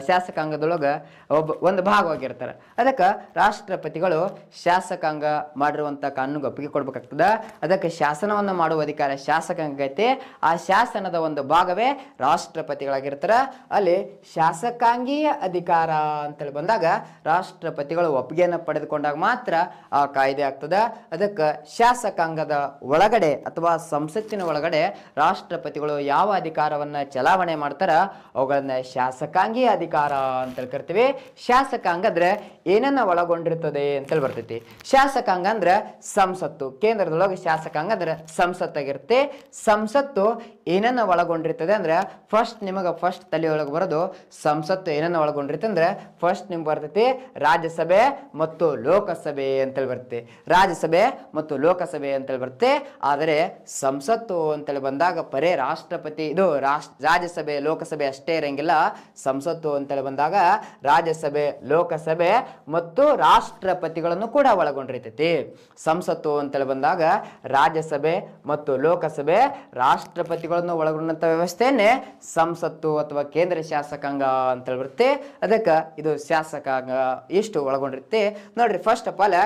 ಶಾಸಕಾಂಗದೊಳಗೆ ಒಬ್ಬ ಒಂದು ಭಾಗವಾಗಿರ್ತಾರೆ ಅದಕ್ಕೆ ರಾಷ್ಟ್ರಪತಿಗಳು ಶಾಸಕಾಂಗ ಮಾಡಿರುವಂಥ ಕಾನೂನಿಗೆ ಒಪ್ಪಿಗೆ ಕೊಡಬೇಕಾಗ್ತದೆ ಅದಕ್ಕೆ ಶಾಸನವನ್ನು ಮಾಡುವ ಅಧಿಕಾರ ಶಾಸಕಾಂಗ ಐತೆ ಆ ಶಾಸನದ ಒಂದು ಭಾಗವೇ ರಾಷ್ಟ್ರಪತಿಗಳಾಗಿರ್ತಾರೆ ಅಲ್ಲಿ ಶಾಸಕಾಂಗೀಯ ಅಧಿಕಾರ ಅಂತೇಳಿ ಬಂದಾಗ ರಾಷ್ಟ್ರಪತಿಗಳು ಒಪ್ಪಿಗೆಯನ್ನು ಪಡೆದುಕೊಂಡಾಗ ಮಾತ್ರ ಆ ಕಾಯ್ದೆ ಆಗ್ತದೆ ಅದಕ್ಕೆ ಶಾಸಕಾಂಗದ ಒಳಗಡೆ ಅಥವಾ ಸಂಸತ್ತಿನ ಒಳಗಡೆ ರಾಷ್ಟ್ರಪತಿಗಳು ಯಾವ ಅಧಿಕಾರವನ್ನು ಚಲಾವಣೆ ಮಾಡ್ತಾರ ಅವುಗಳನ್ನ ಶಾಸಕಾಂಗೀಯ ಅಧಿಕಾರ ಅಂತೇಳಿ ಕರಿತೀವಿ ಶಾಸಕಾಂಗ ಅಂದ್ರೆ ಏನನ್ನ ಒಳಗೊಂಡಿರ್ತದೆ ಅಂತೇಳಿ ಬರ್ತೈತಿ ಶಾಸಕಾಂಗ ಅಂದ್ರೆ ಸಂಸತ್ತು ಕೇಂದ್ರದೊಳಗೆ ಶಾಸಕಾಂಗ ಅಂದ್ರೆ ಸಂಸತ್ತಾಗಿರುತ್ತೆ ಸಂಸತ್ತು ಏನನ್ನು ಒಳಗೊಂಡಿರ್ತದೆ ಅಂದ್ರೆ ಫಸ್ಟ್ ನಿಮಗೆ ಫಸ್ಟ್ ತಲೆಯೊಳಗೆ ಬರೋದು ಸಂಸತ್ತು ಏನನ್ನು ಒಳಗೊಂಡಿರುತ್ತೆ ಅಂದ್ರೆ ಫಸ್ಟ್ ನಿಮ್ಗೆ ಬರ್ತೈತಿ ರಾಜ್ಯಸಭೆ ಮತ್ತು ಲೋಕಸಭೆ ಅಂತೇಳಿ ಬರ್ತೈತಿ ರಾಜ್ಯಸಭೆ ಮತ್ತು ಲೋಕಸಭೆ ಅಂತೇಳಿ ಬರುತ್ತೆ ಆದರೆ ಸಂಸತ್ತು ಅಂತೇಳಿ ಬಂದಾಗ ಪರೇ ರಾಷ್ಟ್ರಪತಿ ಇದು ರಾಷ್ಟ್ರ ರಾಜ್ಯಸಭೆ ಲೋಕಸಭೆ ಅಷ್ಟೇ ಇರಂಗಿಲ್ಲ ಸಂಸತ್ತು ಅಂತೇಳಿ ಬಂದಾಗ ರಾಜ್ಯಸಭೆ ಲೋಕಸಭೆ ಮತ್ತು ರಾಷ್ಟ್ರಪತಿಗಳನ್ನು ಕೂಡ ಒಳಗೊಂಡಿರ್ತೈತಿ ಸಂಸತ್ತು ಅಂತೇಳಿ ಬಂದಾಗ ರಾಜ್ಯಸಭೆ ಮತ್ತು ಲೋಕಸಭೆ ರಾಷ್ಟ್ರಪತಿಗಳು ಅಂಶಗಳನ್ನು ಒಳಗೊಂಡಂಥ ವ್ಯವಸ್ಥೆಯನ್ನೇ ಸಂಸತ್ತು ಅಥವಾ ಕೇಂದ್ರ ಶಾಸಕಾಂಗ ಅಂತ ಹೇಳಿಬಿಡುತ್ತೆ ಅದಕ್ಕೆ ಇದು ಶಾಸಕಾಂಗ ಎಷ್ಟು ಒಳಗೊಂಡಿರುತ್ತೆ ನೋಡ್ರಿ ಫಸ್ಟ್ ಆಫ್ ಆಲ್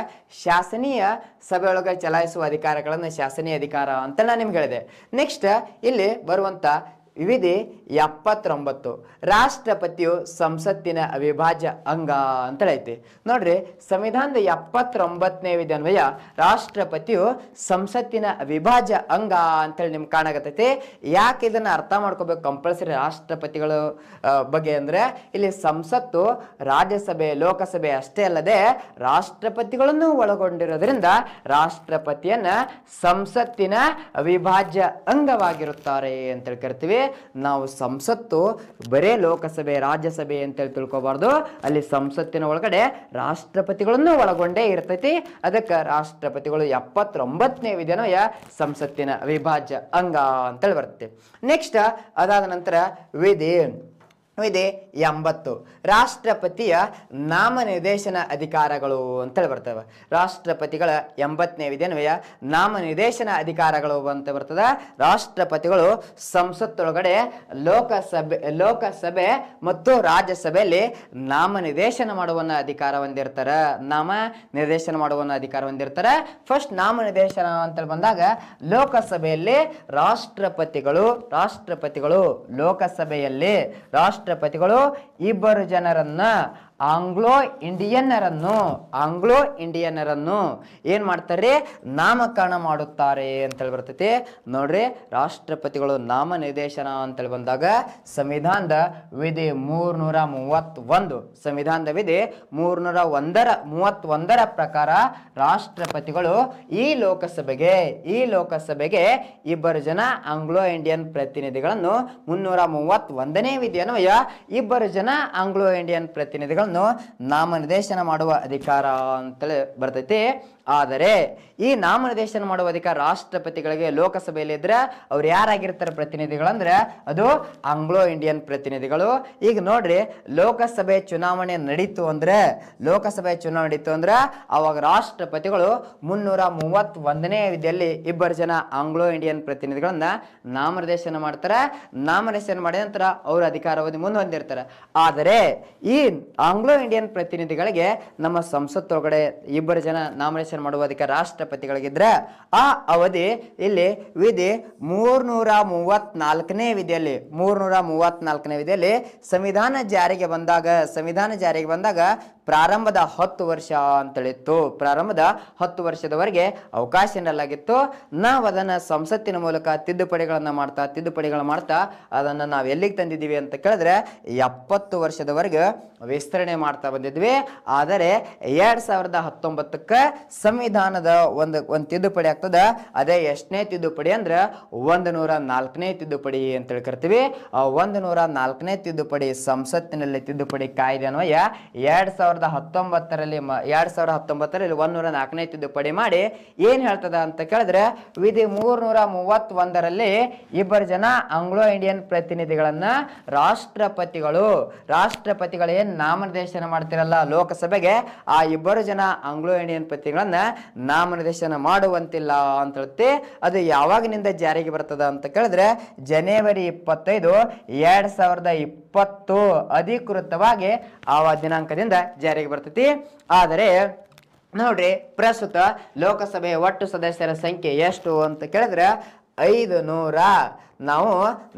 ಶಾಸನೀಯ ಸಭೆಯೊಳಗೆ ಚಲಾಯಿಸುವ ಅಧಿಕಾರಗಳನ್ನು ಶಾಸನೀಯ ಅಧಿಕಾರ ಅಂತ ನಾನು ನಿಮ್ಗೆ ಹೇಳಿದೆ ನೆಕ್ಸ್ಟ್ ಇಲ್ಲಿ ಬರುವಂಥ ವಿಧಿ ಎಪ್ಪತ್ತೊಂಬತ್ತು ರಾಷ್ಟ್ರಪತಿಯು ಸಂಸತ್ತಿನ ಅವಿಭಾಜ್ಯ ಅಂಗ ಅಂತ ಹೇಳೈತಿ ನೋಡ್ರಿ ಸಂವಿಧಾನದ ಎಪ್ಪತ್ತೊಂಬತ್ತನೇ ವಿಧಿ ಅನ್ವಯ ರಾಷ್ಟ್ರಪತಿಯು ಸಂಸತ್ತಿನ ಅವಿಭಾಜ್ಯ ಅಂಗ ಅಂತೇಳಿ ನಿಮ್ಗೆ ಕಾಣಕತ್ತೈತಿ ಯಾಕೆ ಇದನ್ನು ಅರ್ಥ ಮಾಡ್ಕೋಬೇಕು ಕಂಪಲ್ಸರಿ ರಾಷ್ಟ್ರಪತಿಗಳು ಬಗ್ಗೆ ಅಂದ್ರೆ ಇಲ್ಲಿ ಸಂಸತ್ತು ರಾಜ್ಯಸಭೆ ಲೋಕಸಭೆ ಅಷ್ಟೇ ಅಲ್ಲದೆ ರಾಷ್ಟ್ರಪತಿಗಳನ್ನು ಒಳಗೊಂಡಿರೋದ್ರಿಂದ ರಾಷ್ಟ್ರಪತಿಯನ್ನು ಸಂಸತ್ತಿನ ಅವಿಭಾಜ್ಯ ಅಂಗವಾಗಿರುತ್ತಾರೆ ಅಂತೇಳಿ ಕರಿತೀವಿ ನಾವು ಸಂಸತ್ತು ಬರೇ ಲೋಕಸಭೆ ರಾಜ್ಯಸಭೆ ಅಂತೇಳಿ ತಿಳ್ಕೊಬಾರ್ದು ಅಲ್ಲಿ ಸಂಸತ್ತಿನ ಒಳಗಡೆ ರಾಷ್ಟ್ರಪತಿಗಳನ್ನು ಒಳಗೊಂಡೇ ಇರ್ತೈತಿ ಅದಕ್ಕೆ ರಾಷ್ಟ್ರಪತಿಗಳು ಎಪ್ಪತ್ತೊಂಬತ್ತನೇ ವಿಧನಯ ಸಂಸತ್ತಿನ ಅವಿಭಾಜ್ಯ ಅಂಗ ಅಂತೇಳಿ ಬರುತ್ತೆ ನೆಕ್ಸ್ಟ್ ಅದಾದ ನಂತರ ವಿಧಿ ಇದೆ ಎಂಬತ್ತು ರಾಷ್ಟ್ರಪತಿಯ ನಾಮನಿರ್ದೇಶನ ಅಧಿಕಾರಗಳು ಅಂತೇಳಿ ಬರ್ತವೆ ರಾಷ್ಟ್ರಪತಿಗಳ ಎಂಬತ್ತನೇ ವಿಧನ್ವಯ ನಾಮನಿರ್ದೇಶನ ಅಧಿಕಾರಗಳು ಅಂತ ಬರ್ತದೆ ರಾಷ್ಟ್ರಪತಿಗಳು ಸಂಸತ್ತೊಳಗಡೆ ಲೋಕಸಭೆ ಲೋಕಸಭೆ ಮತ್ತು ರಾಜ್ಯಸಭೆಯಲ್ಲಿ ನಾಮನಿರ್ದೇಶನ ಮಾಡುವನ್ನ ಅಧಿಕಾರ ಹೊಂದಿರ್ತಾರೆ ನಾಮ ನಿರ್ದೇಶನ ಮಾಡುವನ್ನ ಅಧಿಕಾರ ಹೊಂದಿರ್ತಾರೆ ಫಸ್ಟ್ ನಾಮನಿರ್ದೇಶನ ಅಂತ ಬಂದಾಗ ಲೋಕಸಭೆಯಲ್ಲಿ ರಾಷ್ಟ್ರಪತಿಗಳು ರಾಷ್ಟ್ರಪತಿಗಳು ಲೋಕಸಭೆಯಲ್ಲಿ ರಾಷ್ಟ್ರ ರಾಷ್ಟ್ರಪತಿಗಳು ಇಬ್ಬರು ಜನರನ್ನ ಆಂಗ್ಲೋ ಇಂಡಿಯನ್ನರನ್ನು ಆಂಗ್ಲೋ ಇಂಡಿಯನ್ನರನ್ನು ಏನು ಮಾಡ್ತಾರೆ ನಾಮಕರಣ ಮಾಡುತ್ತಾರೆ ಅಂತೇಳಿ ಬರ್ತೈತಿ ನೋಡ್ರಿ ರಾಷ್ಟ್ರಪತಿಗಳು ನಾಮ ನಿರ್ದೇಶನ ಅಂತೇಳಿ ಬಂದಾಗ ಸಂವಿಧಾನದ ವಿಧಿ ಮೂರ್ನೂರ ಮೂವತ್ತೊಂದು ಸಂವಿಧಾನದ ವಿಧಿ ಮೂರ್ನೂರ ಒಂದರ ಮೂವತ್ತೊಂದರ ಪ್ರಕಾರ ರಾಷ್ಟ್ರಪತಿಗಳು ಈ ಲೋಕಸಭೆಗೆ ಈ ಲೋಕಸಭೆಗೆ ಇಬ್ಬರು ಜನ ಆಂಗ್ಲೋ ಇಂಡಿಯನ್ ಪ್ರತಿನಿಧಿಗಳನ್ನು ಮುನ್ನೂರ ಮೂವತ್ತೊಂದನೇ ಅನ್ವಯ ಇಬ್ಬರು ಜನ ಆಂಗ್ಲೋ ಇಂಡಿಯನ್ ಪ್ರತಿನಿಧಿಗಳು ನಾಮ ನಾಮನಿರ್ದೇಶನ ಮಾಡುವ ಅಧಿಕಾರ ಅಂತೇಳಿ ಬರ್ತೈತಿ ಆದರೆ ಈ ನಾಮನಿರ್ದೇಶನ ಮಾಡುವ ಅಧಿಕಾರ ರಾಷ್ಟ್ರಪತಿಗಳಿಗೆ ಲೋಕಸಭೆಯಲ್ಲಿ ಇದ್ರೆ ಅವ್ರು ಯಾರಾಗಿರ್ತಾರೆ ಪ್ರತಿನಿಧಿಗಳಂದ್ರೆ ಅದು ಆಂಗ್ಲೋ ಇಂಡಿಯನ್ ಪ್ರತಿನಿಧಿಗಳು ಈಗ ನೋಡ್ರಿ ಲೋಕಸಭೆ ಚುನಾವಣೆ ನಡೀತು ಅಂದ್ರೆ ಲೋಕಸಭೆ ಚುನಾವಣೆ ನಡೀತು ಅಂದ್ರೆ ಅವಾಗ ರಾಷ್ಟ್ರಪತಿಗಳು ಮುನ್ನೂರ ಒಂದನೇ ವಿಧಿಯಲ್ಲಿ ಇಬ್ಬರು ಜನ ಆಂಗ್ಲೋ ಇಂಡಿಯನ್ ಪ್ರತಿನಿಧಿಗಳನ್ನ ನಾಮನಿರ್ದೇಶನ ಮಾಡ್ತಾರೆ ನಾಮನಿರ್ದೇಶನ ಮಾಡಿದ ನಂತರ ಅವ್ರ ಅಧಿಕಾರಾವಧಿ ಮುಂದೊಂದಿರ್ತಾರೆ ಆದರೆ ಈ ಆಂಗ್ಲೋ ಇಂಡಿಯನ್ ಪ್ರತಿನಿಧಿಗಳಿಗೆ ನಮ್ಮ ಸಂಸತ್ ಒಳಗಡೆ ಇಬ್ಬರು ಜನ ನಾಮನಿರ್ದೇಶನ ಭಾಷಣ ಮಾಡುವ ರಾಷ್ಟ್ರಪತಿಗಳಿಗಿದ್ರೆ ಆ ಅವಧಿ ಇಲ್ಲಿ ವಿಧಿ ಮೂರ್ನೂರ ಮೂವತ್ನಾಲ್ಕನೇ ವಿಧಿಯಲ್ಲಿ ಮೂರ್ನೂರ ಮೂವತ್ನಾಲ್ಕನೇ ವಿಧಿಯಲ್ಲಿ ಸಂವಿಧಾನ ಜಾರಿಗೆ ಬಂದಾಗ ಸಂವಿಧಾನ ಜಾರಿಗೆ ಬಂದಾಗ ಪ್ರಾರಂಭದ ಹತ್ತು ವರ್ಷ ಅಂತೇಳಿತ್ತು ಪ್ರಾರಂಭದ ಹತ್ತು ವರ್ಷದವರೆಗೆ ಅವಕಾಶ ನೀಡಲಾಗಿತ್ತು ನಾವು ಅದನ್ನು ಸಂಸತ್ತಿನ ಮೂಲಕ ತಿದ್ದುಪಡಿಗಳನ್ನು ಮಾಡ್ತಾ ತಿದ್ದುಪಡಿಗಳು ಮಾಡ್ತಾ ಅದನ್ನು ನಾವು ಎಲ್ಲಿಗೆ ತಂದಿದ್ದೀವಿ ಅಂತ ಕೇಳಿದ್ರೆ ಎಪ್ಪತ್ತು ವರ್ಷದವರೆಗೆ ವಿಸ್ತರಣೆ ಮಾಡ್ತಾ ಬಂದಿದ್ವಿ ಆದರೆ ಎರಡು ಸಾವಿರದ ಹತ್ತೊಂಬತ್ತಕ್ಕೆ ಸಂವಿಧಾನದ ಒಂದು ಒಂದು ತಿದ್ದುಪಡಿ ಆಗ್ತದೆ ಅದೇ ಎಷ್ಟನೇ ತಿದ್ದುಪಡಿ ಅಂದ್ರೆ ಒಂದು ನೂರ ನಾಲ್ಕನೇ ತಿದ್ದುಪಡಿ ಅಂತೇಳಿ ಕರಿತೀವಿ ಆ ಒಂದು ನೂರ ನಾಲ್ಕನೇ ತಿದ್ದುಪಡಿ ಸಂಸತ್ತಿನಲ್ಲಿ ತಿದ್ದುಪಡಿ ಕಾಯ್ದೆ ಅನ್ವಯ ಎರಡು ಸಾವಿರದ ಸಾವಿರದ ಹತ್ತೊಂಬತ್ತರಲ್ಲಿ ಮ ಎರಡು ಸಾವಿರದ ಹತ್ತೊಂಬತ್ತರಲ್ಲಿ ಒಂದೂರ ನಾಲ್ಕನೇ ತಿದ್ದುಪಡಿ ಮಾಡಿ ಏನು ಹೇಳ್ತದ ಅಂತ ಕೇಳಿದ್ರೆ ವಿಧಿ ಮೂರ್ನೂರ ಮೂವತ್ತೊಂದರಲ್ಲಿ ಇಬ್ಬರು ಜನ ಆಂಗ್ಲೋ ಇಂಡಿಯನ್ ಪ್ರತಿನಿಧಿಗಳನ್ನ ರಾಷ್ಟ್ರಪತಿಗಳು ರಾಷ್ಟ್ರಪತಿಗಳು ಏನು ನಾಮನಿರ್ದೇಶನ ಮಾಡ್ತಿರಲ್ಲ ಲೋಕಸಭೆಗೆ ಆ ಇಬ್ಬರು ಜನ ಆಂಗ್ಲೋ ಇಂಡಿಯನ್ ಪ್ರತಿನಿಧಿಗಳನ್ನ ನಾಮನಿರ್ದೇಶನ ಮಾಡುವಂತಿಲ್ಲ ಅಂತ ಹೇಳುತ್ತೆ ಅದು ಯಾವಾಗಿನಿಂದ ಜಾರಿಗೆ ಬರ್ತದ ಅಂತ ಕೇಳಿದ್ರೆ ಜನವರಿ ಇಪ್ಪತ್ತೈದು ಎರಡ್ ಸಾವಿರದ ಇಪ್ಪತ್ತು ಅಧಿಕೃತವಾಗಿ ಆ ದಿನಾಂಕದಿಂದ ಜಾರಿಗೆ ಬರ್ತೈತಿ ಆದರೆ ನೋಡ್ರಿ ಪ್ರಸ್ತುತ ಲೋಕಸಭೆಯ ಒಟ್ಟು ಸದಸ್ಯರ ಸಂಖ್ಯೆ ಎಷ್ಟು ಅಂತ ಕೇಳಿದ್ರೆ ಐದು ನೂರ ನಾವು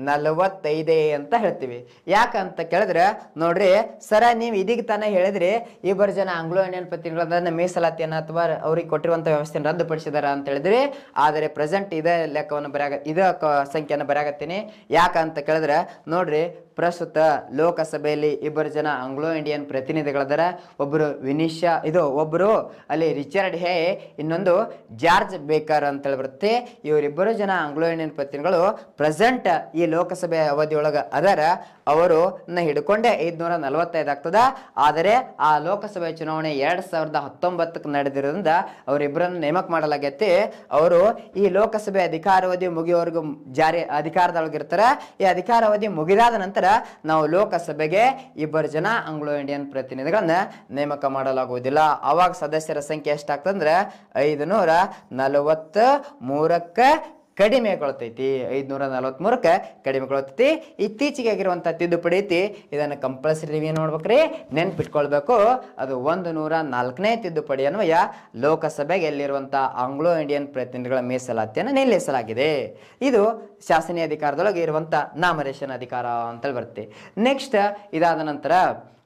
ನಲವತ್ತೈದೇ ಅಂತ ಹೇಳ್ತೀವಿ ಯಾಕಂತ ಕೇಳಿದ್ರೆ ನೋಡ್ರಿ ಸರ ನೀವು ಇದೀಗ ತಾನೇ ಹೇಳಿದ್ರಿ ಇಬ್ಬರು ಜನ ಆಂಗ್ಲೋ ಇಂಡಿಯನ್ ಪ್ರತಿನಿಧಿಗಳನ್ನ ಮೀಸಲಾತಿಯನ್ನು ಅಥವಾ ಅವ್ರಿಗೆ ಕೊಟ್ಟಿರುವಂಥ ವ್ಯವಸ್ಥೆಯನ್ನು ರದ್ದುಪಡಿಸಿದಾರ ಅಂತ ಹೇಳಿದ್ರಿ ಆದರೆ ಪ್ರೆಸೆಂಟ್ ಇದೇ ಲೆಕ್ಕವನ್ನು ಬರೆಯ ಇದೇ ಸಂಖ್ಯೆಯನ್ನು ಬರೆಯಾಗತ್ತೀನಿ ಯಾಕಂತ ಕೇಳಿದ್ರೆ ನೋಡ್ರಿ ಪ್ರಸ್ತುತ ಲೋಕಸಭೆಯಲ್ಲಿ ಇಬ್ಬರು ಜನ ಆಂಗ್ಲೋ ಇಂಡಿಯನ್ ಪ್ರತಿನಿಧಿಗಳದಾರ ಒಬ್ಬರು ವಿನಿಶಾ ಇದು ಒಬ್ಬರು ಅಲ್ಲಿ ರಿಚರ್ಡ್ ಹೇ ಇನ್ನೊಂದು ಜಾರ್ಜ್ ಬೇಕರ್ ಅಂತೇಳಿ ಬರುತ್ತೆ ಇವರಿಬ್ಬರು ಜನ ಆಂಗ್ಲೋ ಇಂಡಿಯನ್ ಪ್ರತಿನಿಧಿಗಳು ಪ್ರ ಪ್ರೆಸೆಂಟ್ ಈ ಲೋಕಸಭೆ ಅವಧಿಯೊಳಗೆ ಅದರ ಅವರು ಹಿಡ್ಕೊಂಡೆ ಐದುನೂರ ನಲವತ್ತೈದು ಆದರೆ ಆ ಲೋಕಸಭೆ ಚುನಾವಣೆ ಎರಡು ಸಾವಿರದ ಹತ್ತೊಂಬತ್ತಕ್ಕೆ ನಡೆದಿರೋದ್ರಿಂದ ಅವರಿಬ್ಬರನ್ನು ನೇಮಕ ಮಾಡಲಾಗೈತಿ ಅವರು ಈ ಲೋಕಸಭೆ ಅಧಿಕಾರಾವಧಿ ಮುಗಿಯೋವರೆಗೂ ಜಾರಿ ಅಧಿಕಾರದೊಳಗಿರ್ತಾರೆ ಈ ಅಧಿಕಾರಾವಧಿ ಮುಗಿದಾದ ನಂತರ ನಾವು ಲೋಕಸಭೆಗೆ ಇಬ್ಬರು ಜನ ಆಂಗ್ಲೋ ಇಂಡಿಯನ್ ಪ್ರತಿನಿಧಿಗಳನ್ನ ನೇಮಕ ಮಾಡಲಾಗುವುದಿಲ್ಲ ಆವಾಗ ಸದಸ್ಯರ ಸಂಖ್ಯೆ ಎಷ್ಟಾಗ್ತಂದ್ರೆ ಐದು ನೂರ ನಲವತ್ತ ಮೂರಕ್ಕೆ ಕಡಿಮೆಗೊಳ್ತೈತಿ ಐದುನೂರ ಕಡಿಮೆ ಕಡಿಮೆಗೊಳ್ತೈತಿ ಇತ್ತೀಚೆಗೆ ಆಗಿರುವಂಥ ತಿದ್ದುಪಡಿ ಐತಿ ಇದನ್ನು ಕಂಪಲ್ಸರಿ ಏನು ಮಾಡ್ಬೇಕ್ರಿ ನೆನ್ಪಿಟ್ಕೊಳ್ಬೇಕು ಅದು ಒಂದು ನೂರ ನಾಲ್ಕನೇ ತಿದ್ದುಪಡಿ ಅನ್ವಯ ಲೋಕಸಭೆಗೆ ಎಲ್ಲಿರುವಂಥ ಆಂಗ್ಲೋ ಇಂಡಿಯನ್ ಪ್ರತಿನಿಧಿಗಳ ಮೀಸಲಾತಿಯನ್ನು ನಿಲ್ಲಿಸಲಾಗಿದೆ ಇದು ಶಾಸನೀಯ ಅಧಿಕಾರದೊಳಗೆ ಇರುವಂಥ ನಾಮರೇಷನ್ ಅಧಿಕಾರ ಅಂತೇಳಿ ಬರುತ್ತೆ ನೆಕ್ಸ್ಟ್ ಇದಾದ ನಂತರ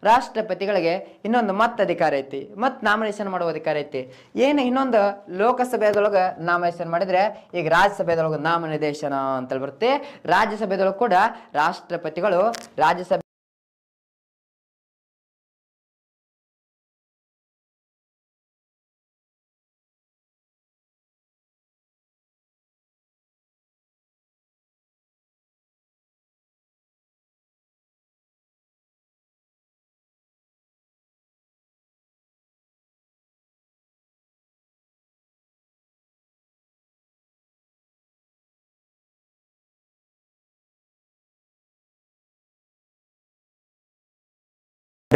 ರಾಷ್ಟ್ರಪತಿಗಳಿಗೆ ಇನ್ನೊಂದು ಮತ್ತ ಅಧಿಕಾರ ಐತಿ ಮತ್ ನಾಮಿನೇಷನ್ ಮಾಡುವ ಅಧಿಕಾರ ಐತಿ ಏನು ಇನ್ನೊಂದು ಲೋಕಸಭೆದೊಳಗೆ ನಾಮಿನೇಷನ್ ಮಾಡಿದ್ರೆ ಈಗ ರಾಜ್ಯಸಭೆದೊಳಗೆ ನಾಮನಿರ್ದೇಶನ ಅಂತ ಬರುತ್ತೆ ರಾಜ್ಯಸಭೆದೊಳಗೆ ಕೂಡ ರಾಷ್ಟ್ರಪತಿಗಳು ರಾಜ್ಯಸಭೆ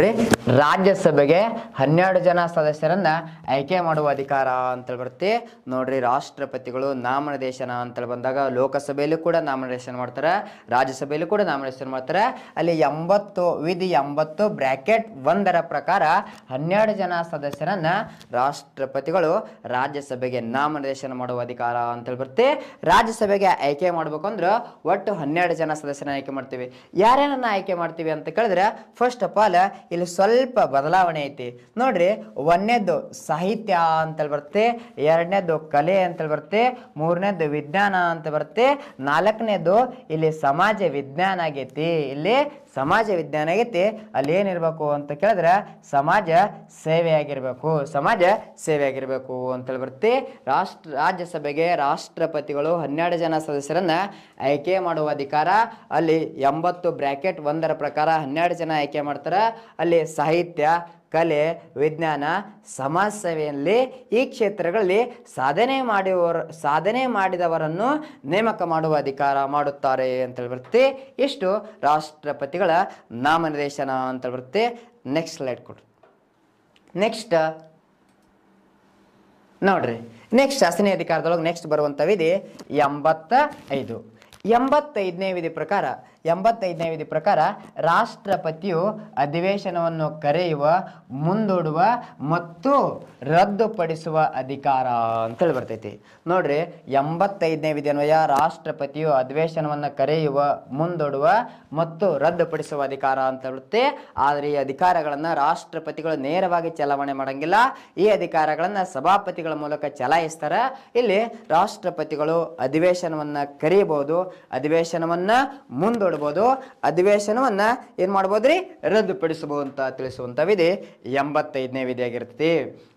sempre ರಾಜ್ಯಸಭೆಗೆ ಹನ್ನೆರಡು ಜನ ಸದಸ್ಯರನ್ನ ಆಯ್ಕೆ ಮಾಡುವ ಅಧಿಕಾರ ಅಂತೇಳಿ ಬರುತ್ತೆ ನೋಡ್ರಿ ರಾಷ್ಟ್ರಪತಿಗಳು ನಾಮನಿರ್ದೇಶನ ಅಂತೇಳಿ ಬಂದಾಗ ಲೋಕಸಭೆಯಲ್ಲೂ ಕೂಡ ನಾಮನಿರ್ದೇಶನ ಮಾಡ್ತಾರೆ ರಾಜ್ಯಸಭೆಯಲ್ಲಿ ಕೂಡ ನಾಮನಿರ್ದೇಶನ ಮಾಡ್ತಾರೆ ಅಲ್ಲಿ ಎಂಬತ್ತು ವಿಧಿ ಎಂಬತ್ತು ಬ್ರ್ಯಾಕೆಟ್ ಒಂದರ ಪ್ರಕಾರ ಹನ್ನೆರಡು ಜನ ಸದಸ್ಯರನ್ನ ರಾಷ್ಟ್ರಪತಿಗಳು ರಾಜ್ಯಸಭೆಗೆ ನಾಮನಿರ್ದೇಶನ ಮಾಡುವ ಅಧಿಕಾರ ಅಂತೇಳಿ ಬರುತ್ತೆ ರಾಜ್ಯಸಭೆಗೆ ಆಯ್ಕೆ ಮಾಡ್ಬೇಕು ಅಂದ್ರೆ ಒಟ್ಟು ಹನ್ನೆರಡು ಜನ ಸದಸ್ಯರನ್ನ ಆಯ್ಕೆ ಮಾಡ್ತೀವಿ ಯಾರ್ಯಾರನ್ನ ಆಯ್ಕೆ ಮಾಡ್ತೀವಿ ಅಂತ ಕೇಳಿದ್ರೆ ಫಸ್ಟ್ ಆಫ್ ಆಲ್ ಇಲ್ಲಿ ಸ್ವಲ್ಪ ಸ್ವಲ್ಪ ಬದಲಾವಣೆ ಐತಿ ನೋಡ್ರಿ ಒಂದನೇದು ಸಾಹಿತ್ಯ ಅಂತೇಳಿ ಬರುತ್ತೆ ಎರಡನೇದು ಕಲೆ ಅಂತೇಳಿ ಬರುತ್ತೆ ಮೂರನೇದು ವಿಜ್ಞಾನ ಅಂತ ಬರುತ್ತೆ ನಾಲ್ಕನೇದು ಇಲ್ಲಿ ಸಮಾಜ ವಿಜ್ಞಾನ ಆಗೈತಿ ಇಲ್ಲಿ ಸಮಾಜ ವಿಜ್ಞಾನ ಆಗೈತಿ ಅಲ್ಲಿ ಏನಿರಬೇಕು ಅಂತ ಕೇಳಿದ್ರೆ ಸಮಾಜ ಸೇವೆಯಾಗಿರಬೇಕು ಸಮಾಜ ಸೇವೆಯಾಗಿರಬೇಕು ಅಂತೇಳಿ ಬರ್ತಿ ರಾಷ್ಟ್ರ ರಾಜ್ಯಸಭೆಗೆ ರಾಷ್ಟ್ರಪತಿಗಳು ಹನ್ನೆರಡು ಜನ ಸದಸ್ಯರನ್ನು ಆಯ್ಕೆ ಮಾಡುವ ಅಧಿಕಾರ ಅಲ್ಲಿ ಎಂಬತ್ತು ಬ್ರ್ಯಾಕೆಟ್ ಒಂದರ ಪ್ರಕಾರ ಹನ್ನೆರಡು ಜನ ಆಯ್ಕೆ ಮಾಡ್ತಾರೆ ಅಲ್ಲಿ ಸಾಹಿತ್ಯ ಕಲೆ ವಿಜ್ಞಾನ ಸಮಾಜ ಸೇವೆಯಲ್ಲಿ ಈ ಕ್ಷೇತ್ರಗಳಲ್ಲಿ ಸಾಧನೆ ಮಾಡುವವರು ಸಾಧನೆ ಮಾಡಿದವರನ್ನು ನೇಮಕ ಮಾಡುವ ಅಧಿಕಾರ ಮಾಡುತ್ತಾರೆ ಅಂತೇಳಿ ಬರುತ್ತೆ ಇಷ್ಟು ರಾಷ್ಟ್ರಪತಿಗಳ ನಾಮನಿರ್ದೇಶನ ಅಂತೇಳಿ ಬರುತ್ತೆ ನೆಕ್ಸ್ಟ್ ಸ್ಲೈಡ್ ಕೊಡ್ರಿ ನೆಕ್ಸ್ಟ್ ನೋಡ್ರಿ ನೆಕ್ಸ್ಟ್ ಶಾಸನೀಯ ಅಧಿಕಾರದೊಳಗೆ ನೆಕ್ಸ್ಟ್ ವಿಧಿ ಎಂಬತ್ತ ಐದು ಎಂಬತ್ತೈದನೇ ವಿಧಿ ಪ್ರಕಾರ ಎಂಬತ್ತೈದನೇ ವಿಧಿ ಪ್ರಕಾರ ರಾಷ್ಟ್ರಪತಿಯು ಅಧಿವೇಶನವನ್ನು ಕರೆಯುವ ಮುಂದೂಡುವ ಮತ್ತು ರದ್ದುಪಡಿಸುವ ಅಧಿಕಾರ ಅಂತೇಳಿ ಬರ್ತೈತಿ ನೋಡ್ರಿ ಎಂಬತ್ತೈದನೇ ವಿಧಿ ಅನ್ವಯ ರಾಷ್ಟ್ರಪತಿಯು ಅಧಿವೇಶನವನ್ನು ಕರೆಯುವ ಮುಂದೂಡುವ ಮತ್ತು ರದ್ದುಪಡಿಸುವ ಅಧಿಕಾರ ಅಂತ ಹೇಳುತ್ತೆ ಆದರೆ ಈ ಅಧಿಕಾರಗಳನ್ನು ರಾಷ್ಟ್ರಪತಿಗಳು ನೇರವಾಗಿ ಚಲಾವಣೆ ಮಾಡಂಗಿಲ್ಲ ಈ ಅಧಿಕಾರಗಳನ್ನು ಸಭಾಪತಿಗಳ ಮೂಲಕ ಚಲಾಯಿಸ್ತಾರೆ ಇಲ್ಲಿ ರಾಷ್ಟ್ರಪತಿಗಳು ಅಧಿವೇಶನವನ್ನು ಕರೆಯಬಹುದು ಅಧಿವೇಶನವನ್ನು ಮುಂದೂಡ ಅಧಿವೇಶನವನ್ನ ಅಧಿವೇಶನವನ್ನು ಏನು ಮಾಡ್ಬೋದ್ರಿ ರದ್ದುಪಡಿಸಬಹುದು ಅಂತ ತಿಳಿಸುವಂತ ವಿಧಿ ಎಂಬತ್ತೈದನೇ ವಿಧಿಯಾಗಿರ್ತದೆ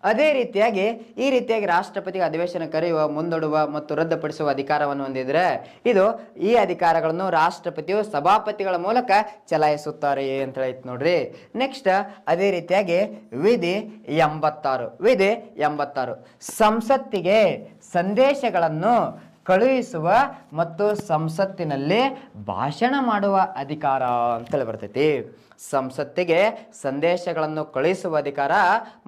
ಅದೇ ರೀತಿಯಾಗಿ ಈ ರೀತಿಯಾಗಿ ರಾಷ್ಟ್ರಪತಿ ಅಧಿವೇಶನ ಕರೆಯುವ ಮುಂದೂಡುವ ಮತ್ತು ರದ್ದುಪಡಿಸುವ ಅಧಿಕಾರವನ್ನು ಹೊಂದಿದ್ರೆ ಇದು ಈ ಅಧಿಕಾರಗಳನ್ನು ರಾಷ್ಟ್ರಪತಿಯು ಸಭಾಪತಿಗಳ ಮೂಲಕ ಚಲಾಯಿಸುತ್ತಾರೆ ಅಂತ ಹೇಳ್ತು ನೋಡ್ರಿ ನೆಕ್ಸ್ಟ್ ಅದೇ ರೀತಿಯಾಗಿ ವಿಧಿ ಎಂಬತ್ತಾರು ವಿಧಿ ಎಂಬತ್ತಾರು ಸಂಸತ್ತಿಗೆ ಸಂದೇಶಗಳನ್ನು ಕಳುಹಿಸುವ ಮತ್ತು ಸಂಸತ್ತಿನಲ್ಲಿ ಭಾಷಣ ಮಾಡುವ ಅಧಿಕಾರ ಅಂತೇಳಿ ಬರ್ತೈತಿ ಸಂಸತ್ತಿಗೆ ಸಂದೇಶಗಳನ್ನು ಕಳುಹಿಸುವ ಅಧಿಕಾರ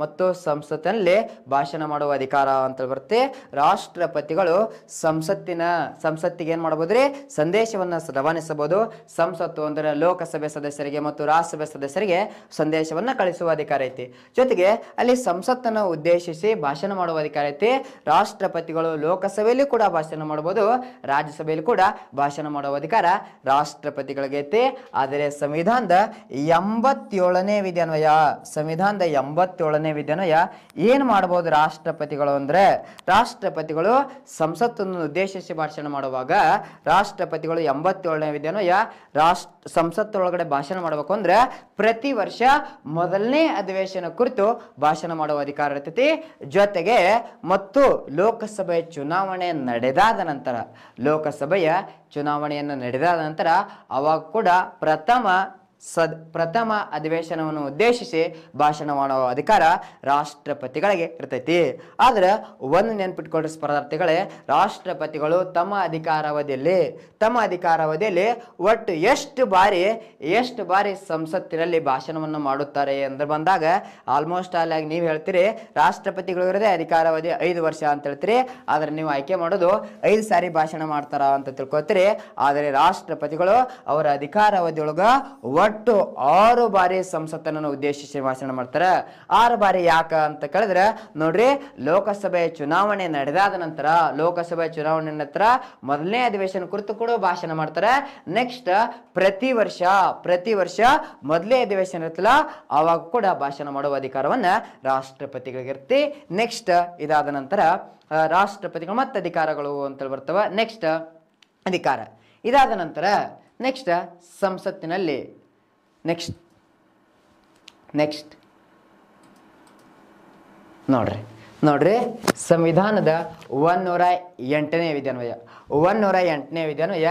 ಮತ್ತು ಸಂಸತ್ತಿನಲ್ಲಿ ಭಾಷಣ ಮಾಡುವ ಅಧಿಕಾರ ಅಂತ ಬರುತ್ತೆ ರಾಷ್ಟ್ರಪತಿಗಳು ಸಂಸತ್ತಿನ ಸಂಸತ್ತಿಗೆ ಏನು ಮಾಡ್ಬೋದು ರೀ ಸಂದೇಶವನ್ನು ರವಾನಿಸಬಹುದು ಸಂಸತ್ತು ಅಂದರೆ ಲೋಕಸಭೆ ಸದಸ್ಯರಿಗೆ ಮತ್ತು ರಾಜ್ಯಸಭೆ ಸದಸ್ಯರಿಗೆ ಸಂದೇಶವನ್ನು ಕಳಿಸುವ ಅಧಿಕಾರ ಐತಿ ಜೊತೆಗೆ ಅಲ್ಲಿ ಸಂಸತ್ತನ್ನು ಉದ್ದೇಶಿಸಿ ಭಾಷಣ ಮಾಡುವ ಅಧಿಕಾರ ಐತಿ ರಾಷ್ಟ್ರಪತಿಗಳು ಲೋಕಸಭೆಯಲ್ಲಿ ಕೂಡ ಭಾಷಣ ಮಾಡಬಹುದು ರಾಜ್ಯಸಭೆಯಲ್ಲಿ ಕೂಡ ಭಾಷಣ ಮಾಡುವ ಅಧಿಕಾರ ರಾಷ್ಟ್ರಪತಿಗಳಿಗೆ ಐತಿ ಆದರೆ ಸಂವಿಧಾನದ ಎಂಬತ್ತೇಳನೇ ವಿಧಾನವಯ ಸಂವಿಧಾನದ ಎಂಬತ್ತೇಳನೇ ವಿಧಾನವಯ ಏನು ಮಾಡ್ಬೋದು ರಾಷ್ಟ್ರಪತಿಗಳು ಅಂದರೆ ರಾಷ್ಟ್ರಪತಿಗಳು ಸಂಸತ್ತನ್ನು ಉದ್ದೇಶಿಸಿ ಭಾಷಣ ಮಾಡುವಾಗ ರಾಷ್ಟ್ರಪತಿಗಳು ಎಂಬತ್ತೇಳನೇ ವಿಧಾನವಯ ರಾಷ್ಟ್ರ ಸಂಸತ್ತೊಳಗಡೆ ಭಾಷಣ ಮಾಡಬೇಕು ಅಂದರೆ ಪ್ರತಿ ವರ್ಷ ಮೊದಲನೇ ಅಧಿವೇಶನ ಕುರಿತು ಭಾಷಣ ಮಾಡುವ ಅಧಿಕಾರ ಇರ್ತೈತಿ ಜೊತೆಗೆ ಮತ್ತು ಲೋಕಸಭೆ ಚುನಾವಣೆ ನಡೆದಾದ ನಂತರ ಲೋಕಸಭೆಯ ಚುನಾವಣೆಯನ್ನು ನಡೆದಾದ ನಂತರ ಅವಾಗ ಕೂಡ ಪ್ರಥಮ ಸದ್ ಪ್ರಥಮ ಅಧಿವೇಶನವನ್ನು ಉದ್ದೇಶಿಸಿ ಭಾಷಣ ಮಾಡುವ ಅಧಿಕಾರ ರಾಷ್ಟ್ರಪತಿಗಳಿಗೆ ಇರ್ತೈತಿ ಆದರೆ ಒಂದು ನೆನ್ಪಿಟ್ಕೊಂಡ್ರೆ ಸ್ಪರ್ಧಾರ್ಥಿಗಳೇ ರಾಷ್ಟ್ರಪತಿಗಳು ತಮ್ಮ ಅಧಿಕಾರಾವಧಿಯಲ್ಲಿ ತಮ್ಮ ಅಧಿಕಾರಾವಧಿಯಲ್ಲಿ ಒಟ್ಟು ಎಷ್ಟು ಬಾರಿ ಎಷ್ಟು ಬಾರಿ ಸಂಸತ್ತಿನಲ್ಲಿ ಭಾಷಣವನ್ನು ಮಾಡುತ್ತಾರೆ ಎಂದು ಬಂದಾಗ ಆಲ್ಮೋಸ್ಟ್ ಆಲ್ ಆಗಿ ನೀವು ಹೇಳ್ತೀರಿ ರಾಷ್ಟ್ರಪತಿಗಳು ಇರದೆ ಅಧಿಕಾರಾವಧಿ ಐದು ವರ್ಷ ಅಂತ ಹೇಳ್ತೀರಿ ಆದ್ರೆ ನೀವು ಆಯ್ಕೆ ಮಾಡೋದು ಐದು ಸಾರಿ ಭಾಷಣ ಮಾಡ್ತಾರ ಅಂತ ತಿಳ್ಕೊತೀರಿ ಆದರೆ ರಾಷ್ಟ್ರಪತಿಗಳು ಅವರ ಅಧಿಕಾರಾವಧಿಯೊಳಗ ಒಟ್ಟು ಆರು ಬಾರಿ ಸಂಸತ್ತನ್ನು ಉದ್ದೇಶಿಸಿ ಭಾಷಣ ಮಾಡ್ತಾರೆ ಆರು ಬಾರಿ ಯಾಕ ಅಂತ ಕೇಳಿದ್ರೆ ನೋಡ್ರಿ ಲೋಕಸಭೆ ಚುನಾವಣೆ ನಡೆದಾದ ನಂತರ ಲೋಕಸಭೆ ಚುನಾವಣೆ ನಂತರ ಮೊದಲನೇ ಅಧಿವೇಶನ ಕುರಿತು ಕೂಡ ಭಾಷಣ ಮಾಡ್ತಾರೆ ನೆಕ್ಸ್ಟ್ ಪ್ರತಿ ವರ್ಷ ಪ್ರತಿ ವರ್ಷ ಮೊದಲನೇ ಅಧಿವೇಶನ ಇರ್ತಲ್ಲ ಆವಾಗ ಕೂಡ ಭಾಷಣ ಮಾಡುವ ಅಧಿಕಾರವನ್ನ ರಾಷ್ಟ್ರಪತಿಗಳಿಗಿರ್ತಿ ನೆಕ್ಸ್ಟ್ ಇದಾದ ನಂತರ ರಾಷ್ಟ್ರಪತಿಗಳು ಮತ್ತೆ ಅಧಿಕಾರಗಳು ಅಂತೇಳಿ ಬರ್ತವೆ ನೆಕ್ಸ್ಟ್ ಅಧಿಕಾರ ಇದಾದ ನಂತರ ನೆಕ್ಸ್ಟ್ ಸಂಸತ್ತಿನಲ್ಲಿ ನೆಕ್ಸ್ಟ್ ನೆಕ್ಸ್ಟ್ ನೋಡ್ರಿ ನೋಡ್ರಿ ಸಂವಿಧಾನದ ಒಂದೂರ ಎಂಟನೇ ವಿಧಾನವಯ ಒಂದೂರ ಎಂಟನೇ ವಿಧಾನವಯ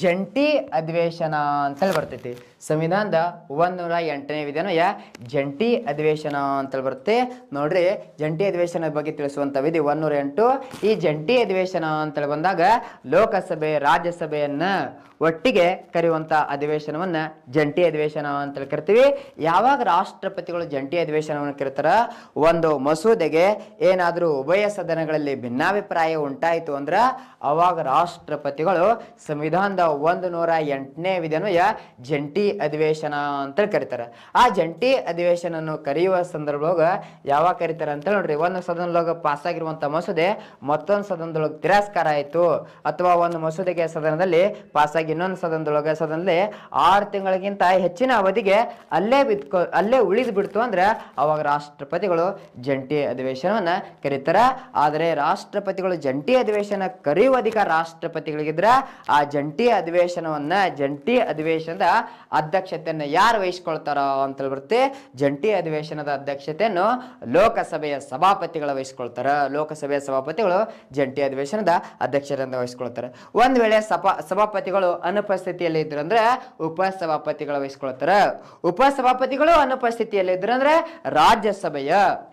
ಜಂಟಿ ಅಧಿವೇಶನ ಹೇಳಿ ಬರ್ತೈತಿ ಸಂವಿಧಾನದ ಒಂದೂರ ಎಂಟನೇ ವಿಧಾನವಯ ಜಂಟಿ ಅಧಿವೇಶನ ಹೇಳಿ ಬರುತ್ತೆ ನೋಡ್ರಿ ಜಂಟಿ ಅಧಿವೇಶನದ ಬಗ್ಗೆ ತಿಳಿಸುವಂತ ವಿಧಿ ಒಂದೂರ ಎಂಟು ಈ ಜಂಟಿ ಅಧಿವೇಶನ ಅಂತೇಳಿ ಬಂದಾಗ ಲೋಕಸಭೆ ರಾಜ್ಯಸಭೆಯನ್ನ ಒಟ್ಟಿಗೆ ಕರೆಯುವಂಥ ಅಧಿವೇಶನವನ್ನು ಜಂಟಿ ಅಧಿವೇಶನ ಅಂತೇಳಿ ಕರಿತೀವಿ ಯಾವಾಗ ರಾಷ್ಟ್ರಪತಿಗಳು ಜಂಟಿ ಅಧಿವೇಶನವನ್ನು ಕರೀತಾರ ಒಂದು ಮಸೂದೆಗೆ ಏನಾದರೂ ಉಭಯ ಸದನಗಳಲ್ಲಿ ಭಿನ್ನಾಭಿಪ್ರಾಯ ಉಂಟಾಯಿತು ಅಂದ್ರೆ ಅವಾಗ ರಾಷ್ಟ್ರಪತಿಗಳು ಸಂವಿಧಾನದ ಒಂದು ನೂರ ಎಂಟನೇ ವಿಧಾನವಯ ಜಂಟಿ ಅಧಿವೇಶನ ಅಂತ ಕರೀತಾರೆ ಆ ಜಂಟಿ ಅಧಿವೇಶನ ಕರೆಯುವ ಸಂದರ್ಭದಾಗ ಯಾವಾಗ ಕರೀತಾರೆ ಅಂತ ನೋಡ್ರಿ ಒಂದು ಸದನದೊಳಗೆ ಪಾಸ್ ಆಗಿರುವಂತ ಮಸೂದೆ ಮತ್ತೊಂದು ಸದನದೊಳಗೆ ತಿರಸ್ಕಾರ ಆಯಿತು ಅಥವಾ ಒಂದು ಮಸೂದೆಗೆ ಸದನದಲ್ಲಿ ಪಾಸಾಗಿ ಇನ್ನೊಂದು ಸದನದೊಳಗೆ ಸದನದಲ್ಲಿ ಆರು ತಿಂಗಳಿಗಿಂತ ಹೆಚ್ಚಿನ ಅವಧಿಗೆ ಅಲ್ಲೇ ಬಿತ್ಕೊ ಅಲ್ಲೇ ಉಳಿದು ಬಿಡ್ತು ಅಂದ್ರೆ ಅವಾಗ ರಾಷ್ಟ್ರಪತಿಗಳು ಜಂಟಿ ಅಧಿವೇಶನವನ್ನು ಕರೀತಾರೆ ಆದರೆ ರಾಷ್ಟ್ರಪತಿಗಳು ಜಂಟಿ ಅಧಿವೇಶನ ಕರೆಯುವ ಅಧಿಕ ರಾಷ್ಟ್ರಪತಿಗಳಿದ್ರ ಆ ಜಂಟಿ ಅಧಿವೇಶನವನ್ನ ಜಂಟಿ ಅಧಿವೇಶನದ ಅಧ್ಯಕ್ಷತೆಯನ್ನು ಯಾರು ವಹಿಸ್ಕೊಳ್ತಾರೋ ಅಂತ ಬರುತ್ತೆ ಜಂಟಿ ಅಧಿವೇಶನದ ಅಧ್ಯಕ್ಷತೆಯನ್ನು ಲೋಕಸಭೆಯ ಸಭಾಪತಿಗಳು ವಹಿಸ್ಕೊಳ್ತಾರ ಲೋಕಸಭೆಯ ಸಭಾಪತಿಗಳು ಜಂಟಿ ಅಧಿವೇಶನದ ಅಧ್ಯಕ್ಷರನ್ನ ವಹಿಸ್ಕೊಳ್ತಾರೆ ಒಂದ್ ವೇಳೆ ಸಭಾ ಸಭಾಪತಿಗಳು ಅನುಪಸ್ಥಿತಿಯಲ್ಲಿ ಇದ್ರು ಅಂದ್ರೆ ಉಪಸಭಾಪತಿಗಳು ವಹಿಸ್ಕೊಳ್ತಾರ ಉಪಸಭಾಪತಿಗಳು ಅನುಪಸ್ಥಿತಿಯಲ್ಲಿ ಇದ್ರು ಅಂದ್ರೆ ರಾಜ್ಯಸಭೆಯ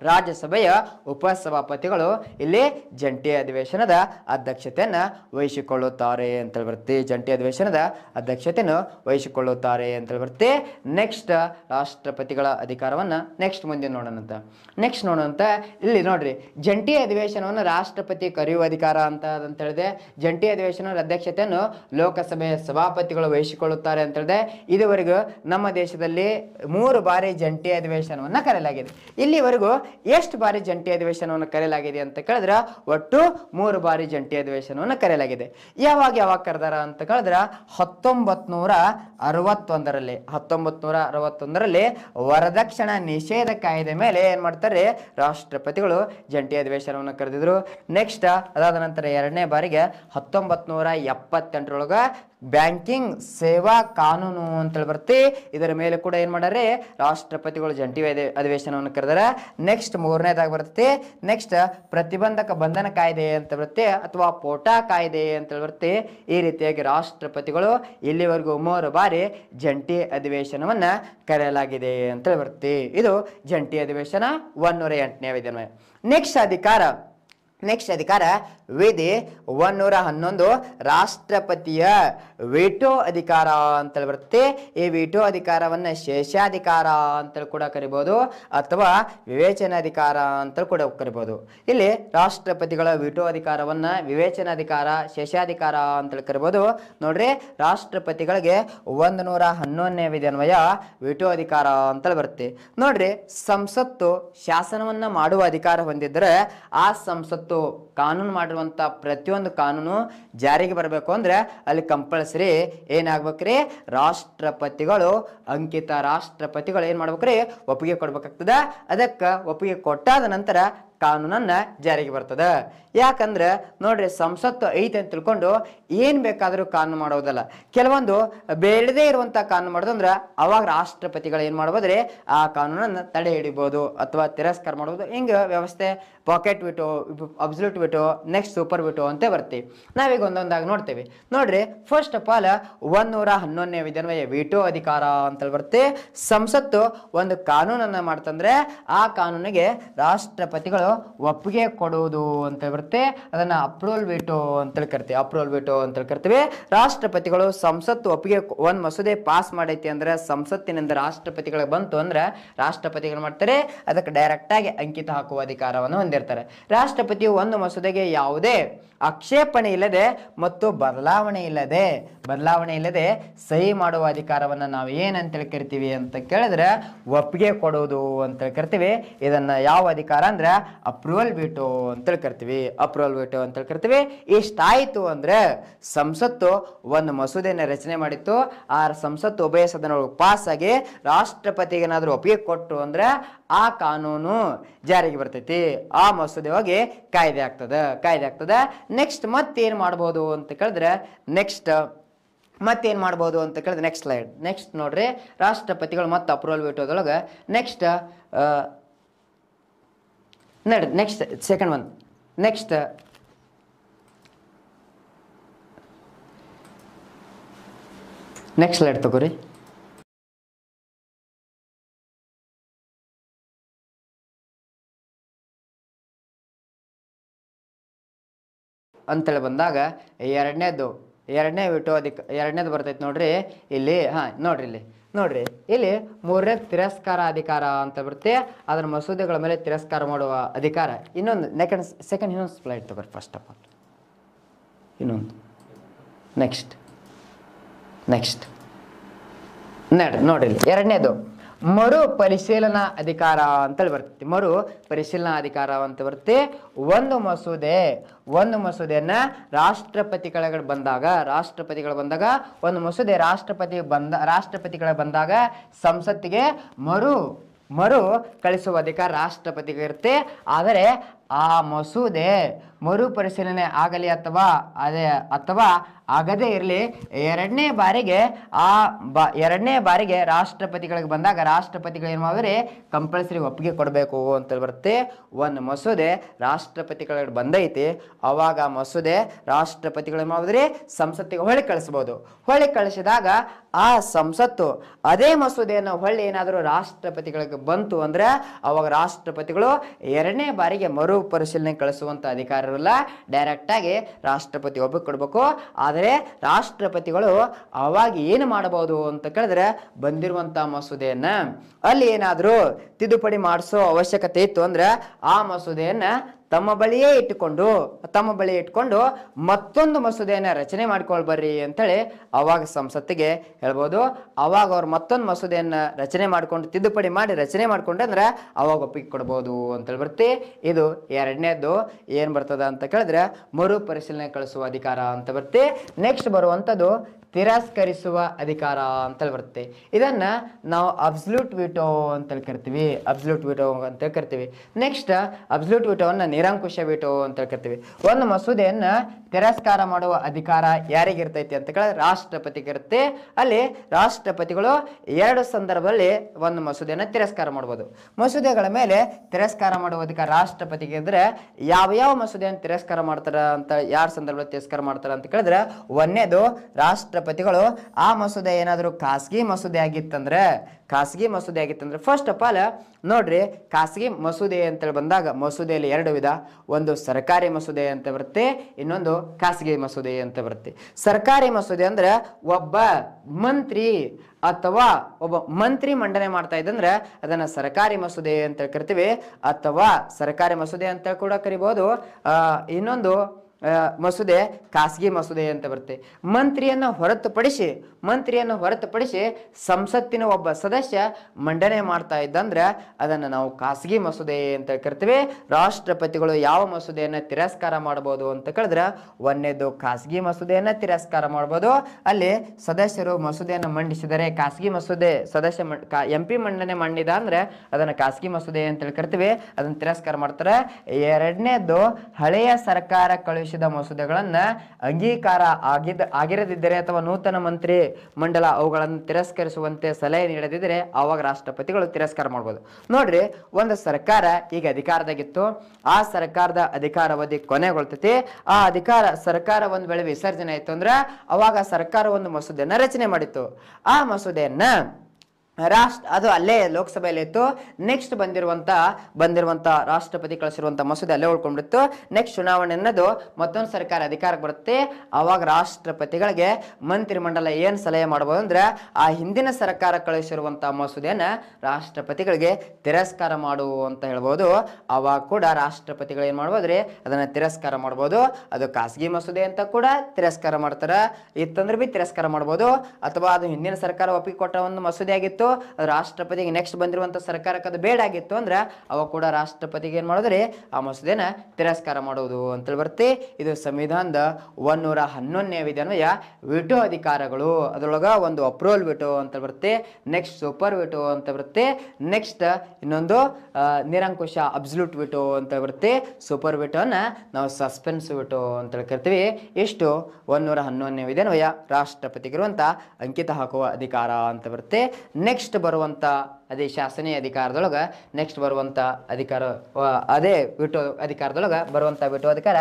ರಾಜ್ಯಸಭೆಯ ಉಪಸಭಾಪತಿಗಳು ಇಲ್ಲಿ ಜಂಟಿ ಅಧಿವೇಶನದ ಅಧ್ಯಕ್ಷತೆ ಅಧ್ಯಕ್ಷತೆಯನ್ನು ವಹಿಸಿಕೊಳ್ಳುತ್ತಾರೆ ಅಂತ ಬರುತ್ತೆ ಜಂಟಿ ಅಧಿವೇಶನದ ಅಧ್ಯಕ್ಷತೆಯನ್ನು ವಹಿಸಿಕೊಳ್ಳುತ್ತಾರೆ ಅಂತೇಳಿ ಬರುತ್ತೆ ನೆಕ್ಸ್ಟ್ ರಾಷ್ಟ್ರಪತಿಗಳ ಅಧಿಕಾರವನ್ನು ನೆಕ್ಸ್ಟ್ ಮುಂದೆ ನೋಡೋಣಂತ ನೆಕ್ಸ್ಟ್ ನೋಡೋಣಂತ ಇಲ್ಲಿ ನೋಡ್ರಿ ಜಂಟಿ ಅಧಿವೇಶನವನ್ನು ರಾಷ್ಟ್ರಪತಿ ಕರೆಯುವ ಅಧಿಕಾರ ಅಂತ ಅಂತ ಹೇಳಿದೆ ಜಂಟಿ ಅಧಿವೇಶನದ ಅಧ್ಯಕ್ಷತೆಯನ್ನು ಲೋಕಸಭೆಯ ಸಭಾಪತಿಗಳು ವಹಿಸಿಕೊಳ್ಳುತ್ತಾರೆ ಅಂತ ಹೇಳಿದೆ ಇದುವರೆಗೂ ನಮ್ಮ ದೇಶದಲ್ಲಿ ಮೂರು ಬಾರಿ ಜಂಟಿ ಅಧಿವೇಶನವನ್ನು ಕರೆಯಲಾಗಿದೆ ಇಲ್ಲಿವರೆಗೂ ಎಷ್ಟು ಬಾರಿ ಜಂಟಿ ಅಧಿವೇಶನವನ್ನು ಕರೆಯಲಾಗಿದೆ ಅಂತ ಕೇಳಿದ್ರೆ ಒಟ್ಟು ಮೂರು ಬಾರಿ ಜಂಟಿ ಅಧಿವೇಶನ ಕರೆಯಲಾಗಿದೆ ಯಾವಾಗ ಯಾವಾಗ ಕರೆದಾರ ಅಂತ ಕೇಳಿದ್ರೆ ಹತ್ತೊಂಬತ್ನೂರ ನೂರ ಅರವತ್ತೊಂದರಲ್ಲಿ ಹತ್ತೊಂಬತ್ತು ನೂರ ಅರವತ್ತೊಂದರಲ್ಲಿ ವರದಕ್ಷಿಣ ನಿಷೇಧ ಕಾಯ್ದೆ ಮೇಲೆ ಏನ್ ಮಾಡ್ತಾರೆ ರಾಷ್ಟ್ರಪತಿಗಳು ಜಂಟಿ ಅಧಿವೇಶನವನ್ನು ಕರೆದಿದ್ರು ನೆಕ್ಸ್ಟ್ ಅದಾದ ನಂತರ ಎರಡನೇ ಬಾರಿಗೆ ಹತ್ತೊಂಬತ್ತು ನೂರ ಎಪ್ಪತ್ತೆಂಟರೊಳಗೆ ಬ್ಯಾಂಕಿಂಗ್ ಸೇವಾ ಕಾನೂನು ಅಂತೇಳಿ ಬರ್ತಿ ಇದರ ಮೇಲೆ ಕೂಡ ಏನು ಮಾಡಾರೆ ರಾಷ್ಟ್ರಪತಿಗಳು ಜಂಟಿ ಅಧಿವೇಶನವನ್ನು ಕರೆದಾರ ನೆಕ್ಸ್ಟ್ ಮೂರನೇದಾಗಿ ಬರ್ತೈತಿ ನೆಕ್ಸ್ಟ್ ಪ್ರತಿಬಂಧಕ ಬಂಧನ ಕಾಯ್ದೆ ಅಂತ ಬರುತ್ತೆ ಅಥವಾ ಪೋಟಾ ಕಾಯ್ದೆ ಅಂತೇಳಿ ಬರುತ್ತೆ ಈ ರೀತಿಯಾಗಿ ರಾಷ್ಟ್ರಪತಿಗಳು ಇಲ್ಲಿವರೆಗೂ ಮೂರು ಬಾರಿ ಜಂಟಿ ಅಧಿವೇಶನವನ್ನು ಕರೆಯಲಾಗಿದೆ ಅಂತೇಳಿ ಬರ್ತಿ ಇದು ಜಂಟಿ ಅಧಿವೇಶನ ಒನ್ನೂರ ಎಂಟನೇ ವಿಧಾನ ನೆಕ್ಸ್ಟ್ ಅಧಿಕಾರ ನೆಕ್ಸ್ಟ್ ಅಧಿಕಾರ ವಿಧಿ ಒಂದೂರ ಹನ್ನೊಂದು ರಾಷ್ಟ್ರಪತಿಯ ವೀಟೋ ಅಧಿಕಾರ ಅಂತೇಳಿ ಬರುತ್ತೆ ಈ ವೀಟೋ ಅಧಿಕಾರವನ್ನು ಶೇಷಾಧಿಕಾರ ಅಂತೇಳಿ ಕೂಡ ಕರಿಬೋದು ಅಥವಾ ವಿವೇಚನಾಧಿಕಾರ ಅಂತೇಳಿ ಕೂಡ ಕರಿಬೋದು ಇಲ್ಲಿ ರಾಷ್ಟ್ರಪತಿಗಳ ವೀಟೋ ಅಧಿಕಾರವನ್ನು ವಿವೇಚನಾಧಿಕಾರ ಶೇಷಾಧಿಕಾರ ಅಂತೇಳಿ ಕರಿಬೋದು ನೋಡ್ರಿ ರಾಷ್ಟ್ರಪತಿಗಳಿಗೆ ಒಂದು ನೂರ ಹನ್ನೊಂದನೇ ವಿಧಾನ್ವಯ ವೀಟೋ ಅಧಿಕಾರ ಅಂತೇಳಿ ಬರುತ್ತೆ ನೋಡ್ರಿ ಸಂಸತ್ತು ಶಾಸನವನ್ನು ಮಾಡುವ ಅಧಿಕಾರ ಹೊಂದಿದ್ರೆ ಆ ಸಂಸತ್ತು ಇವತ್ತು ಕಾನೂನು ಮಾಡಿರುವಂಥ ಪ್ರತಿಯೊಂದು ಕಾನೂನು ಜಾರಿಗೆ ಬರಬೇಕು ಅಂದರೆ ಅಲ್ಲಿ ಕಂಪಲ್ಸರಿ ಏನಾಗ್ಬೇಕ್ರಿ ರಾಷ್ಟ್ರಪತಿಗಳು ಅಂಕಿತ ರಾಷ್ಟ್ರಪತಿಗಳು ಏನು ಮಾಡ್ಬೇಕ್ರಿ ಒಪ್ಪಿಗೆ ಕೊಡ್ಬೇಕಾಗ್ತದೆ ಅದಕ್ಕೆ ಒಪ್ಪಿಗೆ ಕೊಟ್ಟಾದ ನಂತರ ಕಾನೂನನ್ನ ಜಾರಿಗೆ ಬರ್ತದ ಯಾಕಂದ್ರೆ ನೋಡ್ರಿ ಸಂಸತ್ತು ಐತೆ ಅಂತ ತಿಳ್ಕೊಂಡು ಏನ್ ಬೇಕಾದರೂ ಕಾನೂನು ಮಾಡೋದಲ್ಲ ಕೆಲವೊಂದು ಬೇಡದೇ ಇರುವಂತ ಕಾನೂನು ಮಾಡೋದಂದ್ರೆ ಅವಾಗ ರಾಷ್ಟ್ರಪತಿಗಳು ಏನ್ ಮಾಡ್ಬೋದ್ರೆ ಆ ಕಾನೂನನ್ನ ತಡೆ ಹಿಡಿಬಹುದು ಅಥವಾ ತಿರಸ್ಕಾರ ಮಾಡ್ಬೋದು ಹಿಂಗ ವ್ಯವಸ್ಥೆ pocket veto absolute veto next super veto ಅಂತ ಬರ್ತೀವಿ ನಾವೀಗ ಒಂದೊಂದಾಗಿ ನೋಡ್ತೇವೆ ನೋಡ್ರಿ ಫಸ್ಟ್ ಆಫ್ ಆಲ್ ಒಂದೂರ ಹನ್ನೊಂದನೇ ವಿಧಾನವೇ ವಿಟೋ ಅಧಿಕಾರ ಅಂತ ಬರುತ್ತೆ ಸಂಸತ್ತು ಒಂದು ಕಾನೂನನ್ನ ಮಾಡ್ತಂದ್ರೆ ಆ ಕಾನೂನಿಗೆ ರಾಷ್ಟ್ರಪತಿಗಳು ಅದು ಒಪ್ಪಿಗೆ ಕೊಡುವುದು ಅಂತ ಬರುತ್ತೆ ಅದನ್ನು ಅಪ್ರೂವಲ್ ವೇಟೋ ಅಂತೇಳಿ ಕರಿತೀವಿ ಅಪ್ರೂವಲ್ ವೇಟೋ ಅಂತೇಳಿ ಕರಿತೀವಿ ರಾಷ್ಟ್ರಪತಿಗಳು ಸಂಸತ್ತು ಒಪ್ಪಿಗೆ ಒಂದು ಮಸೂದೆ ಪಾಸ್ ಮಾಡೈತಿ ಅಂದ್ರೆ ಸಂಸತ್ತಿನಿಂದ ರಾಷ್ಟ್ರಪತಿಗಳಿಗೆ ಬಂತು ಅಂದ್ರೆ ರಾಷ್ಟ್ರಪತಿಗಳು ಮಾಡ್ತಾರೆ ಅದಕ್ಕೆ ಡೈರೆಕ್ಟ್ ಆಗಿ ಅಂಕಿತ ಹಾಕುವ ಅಧಿಕಾರವನ್ನು ಹೊಂದಿರ್ತಾರೆ ರಾಷ್ಟ್ರಪತಿಯು ಒಂದು ಮಸೂದೆಗೆ ಯಾವುದೇ ಆಕ್ಷೇಪಣೆ ಇಲ್ಲದೆ ಮತ್ತು ಬದಲಾವಣೆ ಇಲ್ಲದೆ ಬದಲಾವಣೆ ಇಲ್ಲದೆ ಸಹಿ ಮಾಡುವ ಅಧಿಕಾರವನ್ನು ನಾವು ಏನಂತೇಳಿ ಕರಿತೀವಿ ಅಂತ ಕೇಳಿದ್ರೆ ಒಪ್ಪಿಗೆ ಕೊಡುವುದು ಅಂತೇಳಿ ಕರಿತೀವಿ ಇದನ್ನು ಯಾವ ಅಧಿಕಾರ ಅಂದ್ರೆ ಅಪ್ರೂವಲ್ ವೇಟೋ ಅಂತೇಳಿ ಕರಿತೀವಿ ಅಪ್ರೂವಲ್ ವೇಟೋ ಅಂತೇಳಿ ಕರಿತೀವಿ ಇಷ್ಟಾಯಿತು ಅಂದರೆ ಸಂಸತ್ತು ಒಂದು ಮಸೂದೆಯನ್ನು ರಚನೆ ಮಾಡಿತ್ತು ಆ ಸಂಸತ್ತು ಉಭಯ ಸದನಗಳು ಪಾಸಾಗಿ ರಾಷ್ಟ್ರಪತಿಗೆ ಏನಾದರೂ ಒಪ್ಪಿಗೆ ಕೊಟ್ಟು ಅಂದರೆ ಆ ಕಾನೂನು ಜಾರಿಗೆ ಬರ್ತೈತಿ ಆ ಮಸೂದೆ ಹೋಗಿ ಕಾಯ್ದೆ ಆಗ್ತದೆ ಕಾಯ್ದೆ ಆಗ್ತದೆ ನೆಕ್ಸ್ಟ್ ಮತ್ತೇನು ಮಾಡ್ಬೋದು ಅಂತ ಕೇಳಿದ್ರೆ ನೆಕ್ಸ್ಟ್ ಮತ್ತೇನು ಮಾಡ್ಬೋದು ಅಂತ ಕೇಳಿದ್ರೆ ನೆಕ್ಸ್ಟ್ ಸ್ಲೈಡ್ ನೆಕ್ಸ್ಟ್ ನೋಡ್ರಿ ರಾಷ್ಟ್ರಪತಿಗಳು ಮತ್ತು ಅಪ್ರೂವಲ್ ವೇಟೋದೊಳಗೆ next Now, next second month next next slide ತಗೋರಿ ಅಂತೇಳಿ ಬಂದಾಗ ಎರಡನೇದು ಎರಡನೇ ಅದಕ್ಕೆ ಎರಡನೇದು ಬರ್ತೈತೆ ನೋಡ್ರಿ ಇಲ್ಲಿ ಹಾಂ ನೋಡ್ರಿ ಇಲ್ಲಿ ನೋಡ್ರಿ ಇಲ್ಲಿ ಮೂರನೇ ತಿರಸ್ಕಾರ ಅಧಿಕಾರ ಅಂತ ಬರುತ್ತೆ ಅದರ ಮಸೂದೆಗಳ ಮೇಲೆ ತಿರಸ್ಕಾರ ಮಾಡುವ ಅಧಿಕಾರ ಇನ್ನೊಂದು ನೆಕೆಂಡ್ ಸೆಕೆಂಡ್ ಇನ್ನೊಂದು ಸ್ಪ್ಲೈಟ್ ತಗೋರಿ ಫಸ್ಟ್ ಆಫ್ ಆಲ್ ಇನ್ನೊಂದು ನೆಕ್ಸ್ಟ್ ನೆಕ್ಸ್ಟ್ ನೋಡಿ ನೋಡ್ರಿ ಎರಡನೇದು ಮರು ಪರಿಶೀಲನಾ ಅಧಿಕಾರ ಅಂತೇಳಿ ಬರ್ತೈತಿ ಮರು ಪರಿಶೀಲನಾ ಅಧಿಕಾರ ಅಂತ ಬರುತ್ತೆ ಒಂದು ಮಸೂದೆ ಒಂದು ಮಸೂದೆಯನ್ನ ರಾಷ್ಟ್ರಪತಿಗಳ ಬಂದಾಗ ರಾಷ್ಟ್ರಪತಿಗಳು ಬಂದಾಗ ಒಂದು ಮಸೂದೆ ರಾಷ್ಟ್ರಪತಿ ಬಂದ ರಾಷ್ಟ್ರಪತಿಗಳ ಬಂದಾಗ ಸಂಸತ್ತಿಗೆ ಮರು ಮರು ಕಳಿಸುವ ಅಧಿಕಾರ ಇರುತ್ತೆ ಆದರೆ ಆ ಮಸೂದೆ ಮರುಪರಿಶೀಲನೆ ಆಗಲಿ ಅಥವಾ ಅದೇ ಅಥವಾ ಆಗದೇ ಇರಲಿ ಎರಡನೇ ಬಾರಿಗೆ ಆ ಬ ಎರಡನೇ ಬಾರಿಗೆ ರಾಷ್ಟ್ರಪತಿಗಳಿಗೆ ಬಂದಾಗ ರಾಷ್ಟ್ರಪತಿಗಳು ಏನು ಮಾಡಿದ್ರೆ ಕಂಪಲ್ಸರಿ ಒಪ್ಪಿಗೆ ಕೊಡಬೇಕು ಅಂತ ಬರುತ್ತೆ ಒಂದು ಮಸೂದೆ ರಾಷ್ಟ್ರಪತಿಗಳಿಗೆ ಬಂದೈತಿ ಅವಾಗ ಮಸೂದೆ ರಾಷ್ಟ್ರಪತಿಗಳು ಮಾಡಿದ್ರೆ ಸಂಸತ್ತಿಗೆ ಹೊಳೆ ಕಳಿಸ್ಬೋದು ಹೊಳೆ ಕಳಿಸಿದಾಗ ಆ ಸಂಸತ್ತು ಅದೇ ಮಸೂದೆಯನ್ನು ಹೊಳ್ಳಿ ಏನಾದರೂ ರಾಷ್ಟ್ರಪತಿಗಳಿಗೆ ಬಂತು ಅಂದರೆ ಅವಾಗ ರಾಷ್ಟ್ರಪತಿಗಳು ಎರಡನೇ ಬಾರಿಗೆ ಮರುಪರಿಶೀಲನೆ ಕಳಿಸುವಂಥ ಅಧಿಕಾರ ಕೊಡೋಲ್ಲ ಡೈರೆಕ್ಟಾಗಿ ರಾಷ್ಟ್ರಪತಿ ಒಬ್ಬ ಕೊಡಬೇಕು ಆದರೆ ರಾಷ್ಟ್ರಪತಿಗಳು ಅವಾಗ ಏನು ಮಾಡಬಹುದು ಅಂತ ಕೇಳಿದ್ರೆ ಬಂದಿರುವಂಥ ಮಸೂದೆಯನ್ನು ಅಲ್ಲಿ ಏನಾದರೂ ತಿದ್ದುಪಡಿ ಮಾಡಿಸೋ ಅವಶ್ಯಕತೆ ಇತ್ತು ಅಂದ್ರೆ ಆ ಮಸೂದೆಯನ್ನು ತಮ್ಮ ಬಳಿಯೇ ಇಟ್ಟುಕೊಂಡು ತಮ್ಮ ಬಳಿ ಇಟ್ಕೊಂಡು ಮತ್ತೊಂದು ಮಸೂದೆಯನ್ನು ರಚನೆ ಮಾಡ್ಕೊಳ್ಬರ್ರಿ ಅಂತೇಳಿ ಅವಾಗ ಸಂಸತ್ತಿಗೆ ಹೇಳ್ಬೋದು ಅವಾಗ ಅವ್ರು ಮತ್ತೊಂದು ಮಸೂದೆಯನ್ನು ರಚನೆ ಮಾಡಿಕೊಂಡು ತಿದ್ದುಪಡಿ ಮಾಡಿ ರಚನೆ ಮಾಡ್ಕೊಂಡ್ರೆ ಅವಾಗ ಒಪ್ಪಿಗೆ ಕೊಡ್ಬೋದು ಅಂತೇಳಿ ಬರ್ತಿ ಇದು ಎರಡನೇದು ಏನು ಬರ್ತದ ಅಂತ ಕೇಳಿದ್ರೆ ಮರುಪರಿಶೀಲನೆ ಕಳಿಸುವ ಅಧಿಕಾರ ಅಂತ ಬರ್ತಿ ನೆಕ್ಸ್ಟ್ ಬರುವಂಥದ್ದು ತಿರಸ್ಕರಿಸುವ ಅಧಿಕಾರ ಅಂತೇಳಿ ಬರುತ್ತೆ ಇದನ್ನು ನಾವು ಅಬ್ಸಲ್ಯೂಟ್ ವಿಟೋ ಅಂತೇಳಿ ಕರಿತೀವಿ ಅಬ್ಸಲ್ಯೂಟ್ ವಿಟೋ ಅಂತೇಳಿ ಕರಿತೀವಿ ನೆಕ್ಸ್ಟ್ ಅಬ್ಸಲ್ಯೂಟ್ ವಿಟೋವನ್ನ ನಿರಂಕುಶ ವಿಟೋ ಅಂತೇಳಿ ಕರಿತೀವಿ ಒಂದು ಮಸೂದೆಯನ್ನು ತಿರಸ್ಕಾರ ಮಾಡುವ ಅಧಿಕಾರ ಯಾರಿಗಿರ್ತೈತಿ ಅಂತ ಕೇಳಿದ್ರೆ ರಾಷ್ಟ್ರಪತಿಗಿರುತ್ತೆ ಅಲ್ಲಿ ರಾಷ್ಟ್ರಪತಿಗಳು ಎರಡು ಸಂದರ್ಭದಲ್ಲಿ ಒಂದು ಮಸೂದೆಯನ್ನು ತಿರಸ್ಕಾರ ಮಾಡ್ಬೋದು ಮಸೂದೆಗಳ ಮೇಲೆ ತಿರಸ್ಕಾರ ಮಾಡುವ ಅಧಿಕಾರ ರಾಷ್ಟ್ರಪತಿಗೆ ಇದ್ರೆ ಯಾವ ಯಾವ ಮಸೂದೆಯನ್ನು ತಿರಸ್ಕಾರ ಮಾಡ್ತಾರ ಅಂತ ಯಾರ ಸಂದರ್ಭದಲ್ಲಿ ತಿರಸ್ಕಾರ ಮಾಡ್ತಾರ ಅಂತ ಕೇಳಿದ್ರೆ ಒಂದೇದು ರಾಷ್ಟ್ರ ಪತಿಗಳು ಆ ಮಸೂದೆ ಏನಾದರೂ ಖಾಸಗಿ ಮಸೂದೆ ಆಗಿತ್ತಂದ್ರೆ ಖಾಸಗಿ ಮಸೂದೆ ಆಗಿತ್ತಂದ್ರೆ ಫಸ್ಟ್ ಆಫ್ ಆಲ್ ನೋಡ್ರಿ ಖಾಸಗಿ ಮಸೂದೆ ಅಂತೇಳಿ ಬಂದಾಗ ಮಸೂದೆಯಲ್ಲಿ ಎರಡು ವಿಧ ಒಂದು ಸರ್ಕಾರಿ ಮಸೂದೆ ಅಂತ ಬರುತ್ತೆ ಇನ್ನೊಂದು ಖಾಸಗಿ ಮಸೂದೆ ಅಂತ ಬರುತ್ತೆ ಸರ್ಕಾರಿ ಮಸೂದೆ ಅಂದ್ರೆ ಒಬ್ಬ ಮಂತ್ರಿ ಅಥವಾ ಒಬ್ಬ ಮಂತ್ರಿ ಮಂಡನೆ ಮಾಡ್ತಾ ಇದ್ದಂದ್ರೆ ಅದನ್ನ ಸರ್ಕಾರಿ ಮಸೂದೆ ಅಂತ ಕರಿತೀವಿ ಅಥವಾ ಸರ್ಕಾರಿ ಮಸೂದೆ ಅಂತ ಕೂಡ ಕರಿಬಹುದು ಇನ್ನೊಂದು ಮಸೂದೆ ಖಾಸಗಿ ಮಸೂದೆ ಅಂತ ಬರುತ್ತೆ ಮಂತ್ರಿಯನ್ನು ಹೊರತುಪಡಿಸಿ ಮಂತ್ರಿಯನ್ನು ಹೊರತುಪಡಿಸಿ ಸಂಸತ್ತಿನ ಒಬ್ಬ ಸದಸ್ಯ ಮಂಡನೆ ಮಾಡ್ತಾ ಇದ್ದಂದ್ರೆ ಅದನ್ನು ನಾವು ಖಾಸಗಿ ಮಸೂದೆ ಅಂತ ಕರಿತೀವಿ ರಾಷ್ಟ್ರಪತಿಗಳು ಯಾವ ಮಸೂದೆಯನ್ನು ತಿರಸ್ಕಾರ ಮಾಡ್ಬೋದು ಅಂತ ಕೇಳಿದ್ರೆ ಒಂದೇದು ಖಾಸಗಿ ಮಸೂದೆಯನ್ನು ತಿರಸ್ಕಾರ ಮಾಡ್ಬೋದು ಅಲ್ಲಿ ಸದಸ್ಯರು ಮಸೂದೆಯನ್ನು ಮಂಡಿಸಿದರೆ ಖಾಸಗಿ ಮಸೂದೆ ಸದಸ್ಯ ಎಂ ಪಿ ಮಂಡನೆ ಮಾಡಿದ ಅಂದ್ರೆ ಅದನ್ನು ಖಾಸಗಿ ಮಸೂದೆ ಅಂತ ಕರಿತೀವಿ ಅದನ್ನು ತಿರಸ್ಕಾರ ಮಾಡ್ತಾರೆ ಎರಡನೇದು ಹಳೆಯ ಸರ್ಕಾರ ಕಳುಹಿಸಿ ಮಸೂದೆಗಳನ್ನ ಮಸೂದೆಗಳನ್ನು ಅಂಗೀಕಾರ ಆಗಿದ್ದ ಆಗಿರದಿದ್ದರೆ ಅಥವಾ ನೂತನ ಮಂತ್ರಿ ಮಂಡಲ ಅವುಗಳನ್ನು ತಿರಸ್ಕರಿಸುವಂತೆ ಸಲಹೆ ನೀಡದಿದ್ದರೆ ಆವಾಗ ರಾಷ್ಟ್ರಪತಿಗಳು ತಿರಸ್ಕಾರ ಮಾಡ್ಬೋದು ನೋಡ್ರಿ ಒಂದು ಸರ್ಕಾರ ಈಗ ಅಧಿಕಾರದಾಗಿತ್ತು ಆ ಸರ್ಕಾರದ ಅಧಿಕಾರಾವಧಿ ಕೊನೆಗೊಳ್ತತಿ ಆ ಅಧಿಕಾರ ಸರ್ಕಾರ ಒಂದು ವೇಳೆ ವಿಸರ್ಜನೆ ಆಯಿತು ಅಂದ್ರೆ ಅವಾಗ ಸರ್ಕಾರ ಒಂದು ಮಸೂದೆಯನ್ನು ರಚನೆ ಮಾಡಿತ್ತು ಆ ಮಸೂದೆಯನ್ನು ರಾಷ್ಟ್ರ ಅದು ಅಲ್ಲೇ ಲೋಕಸಭೆಯಲ್ಲಿ ಇತ್ತು ನೆಕ್ಸ್ಟ್ ಬಂದಿರುವಂತ ಬಂದಿರುವಂತ ರಾಷ್ಟ್ರಪತಿ ಕಳಿಸಿರುವಂತ ಮಸೂದೆ ಅಲ್ಲೇ ಉಳ್ಕೊಂಡಿತ್ತು ನೆಕ್ಸ್ಟ್ ಚುನಾವಣೆ ಅನ್ನೋದು ಮತ್ತೊಂದು ಸರ್ಕಾರ ಅಧಿಕಾರಕ್ಕೆ ಬರುತ್ತೆ ಆವಾಗ ರಾಷ್ಟ್ರಪತಿಗಳಿಗೆ ಮಂತ್ರಿಮಂಡಲ ಏನು ಸಲಹೆ ಮಾಡಬಹುದು ಅಂದ್ರೆ ಆ ಹಿಂದಿನ ಸರ್ಕಾರ ಕಳಿಸಿರುವಂಥ ಮಸೂದೆಯನ್ನ ರಾಷ್ಟ್ರಪತಿಗಳಿಗೆ ತಿರಸ್ಕಾರ ಮಾಡು ಅಂತ ಹೇಳ್ಬೋದು ಆವಾಗ ಕೂಡ ರಾಷ್ಟ್ರಪತಿಗಳು ಏನ್ ಮಾಡ್ಬೋದ್ರಿ ಅದನ್ನ ತಿರಸ್ಕಾರ ಮಾಡ್ಬೋದು ಅದು ಖಾಸಗಿ ಮಸೂದೆ ಅಂತ ಕೂಡ ತಿರಸ್ಕಾರ ಮಾಡ್ತಾರ ಇತ್ತಂದ್ರೆ ಬಿ ತಿರಸ್ಕಾರ ಮಾಡ್ಬೋದು ಅಥವಾ ಅದು ಹಿಂದಿನ ಸರ್ಕಾರ ಒಪ್ಪಿಗೆ ಕೊಟ್ಟ ಒಂದು ಮಸೂದೆ ಆಗಿತ್ತು ಆಗಿತ್ತು ರಾಷ್ಟ್ರಪತಿಗೆ ನೆಕ್ಸ್ಟ್ ಬಂದಿರುವಂಥ ಸರ್ಕಾರಕ್ಕೆ ಅದು ಬೇಡ ಆಗಿತ್ತು ಅಂದ್ರೆ ಅವ ಕೂಡ ರಾಷ್ಟ್ರಪತಿಗೆ ಏನು ಮಾಡಿದ್ರೆ ಆ ಮಸೂದೆನ ತಿರಸ್ಕಾರ ಮಾಡೋದು ಅಂತೇಳಿ ಬರ್ತಿ ಇದು ಸಂವಿಧಾನದ ಒಂದೂರ ಹನ್ನೊಂದನೇ ವಿಧಾನವಯ ವಿಟೋ ಅಧಿಕಾರಗಳು ಅದರೊಳಗೆ ಒಂದು ಅಪ್ರೂವಲ್ ವಿಟೋ ಅಂತ ಬರುತ್ತೆ ನೆಕ್ಸ್ಟ್ ಸೂಪರ್ ವಿಟೋ ಅಂತ ಬರುತ್ತೆ ನೆಕ್ಸ್ಟ್ ಇನ್ನೊಂದು ನಿರಂಕುಶ ಅಬ್ಸಲ್ಯೂಟ್ ವಿಟೋ ಅಂತ ಬರುತ್ತೆ ಸೂಪರ್ ವಿಟೋನ ನಾವು ಸಸ್ಪೆನ್ಸ್ ವಿಟೋ ಹೇಳಿ ಕರಿತೀವಿ ಇಷ್ಟು ಒಂದೂರ ಹನ್ನೊಂದನೇ ವಿಧಾನವಯ ರಾಷ್ಟ್ರಪತಿಗಿರುವಂಥ ಅಂಕಿತ ಹಾಕುವ ಅಧಿಕಾರ ಅಂತ ಬರುತ್ತೆ ನೆಕ್ಸ್ಟ್ ನೆಕ್ಸ್ಟ್ ಬರುವಂಥ ಅದೇ ಶಾಸನೀಯ ಅಧಿಕಾರದೊಳಗೆ ನೆಕ್ಸ್ಟ್ ಬರುವಂಥ ಅಧಿಕಾರ ಅದೇ ವಿಟೋ ಅಧಿಕಾರದೊಳಗೆ ಬರುವಂಥ ವಿಟೋ ಅಧಿಕಾರ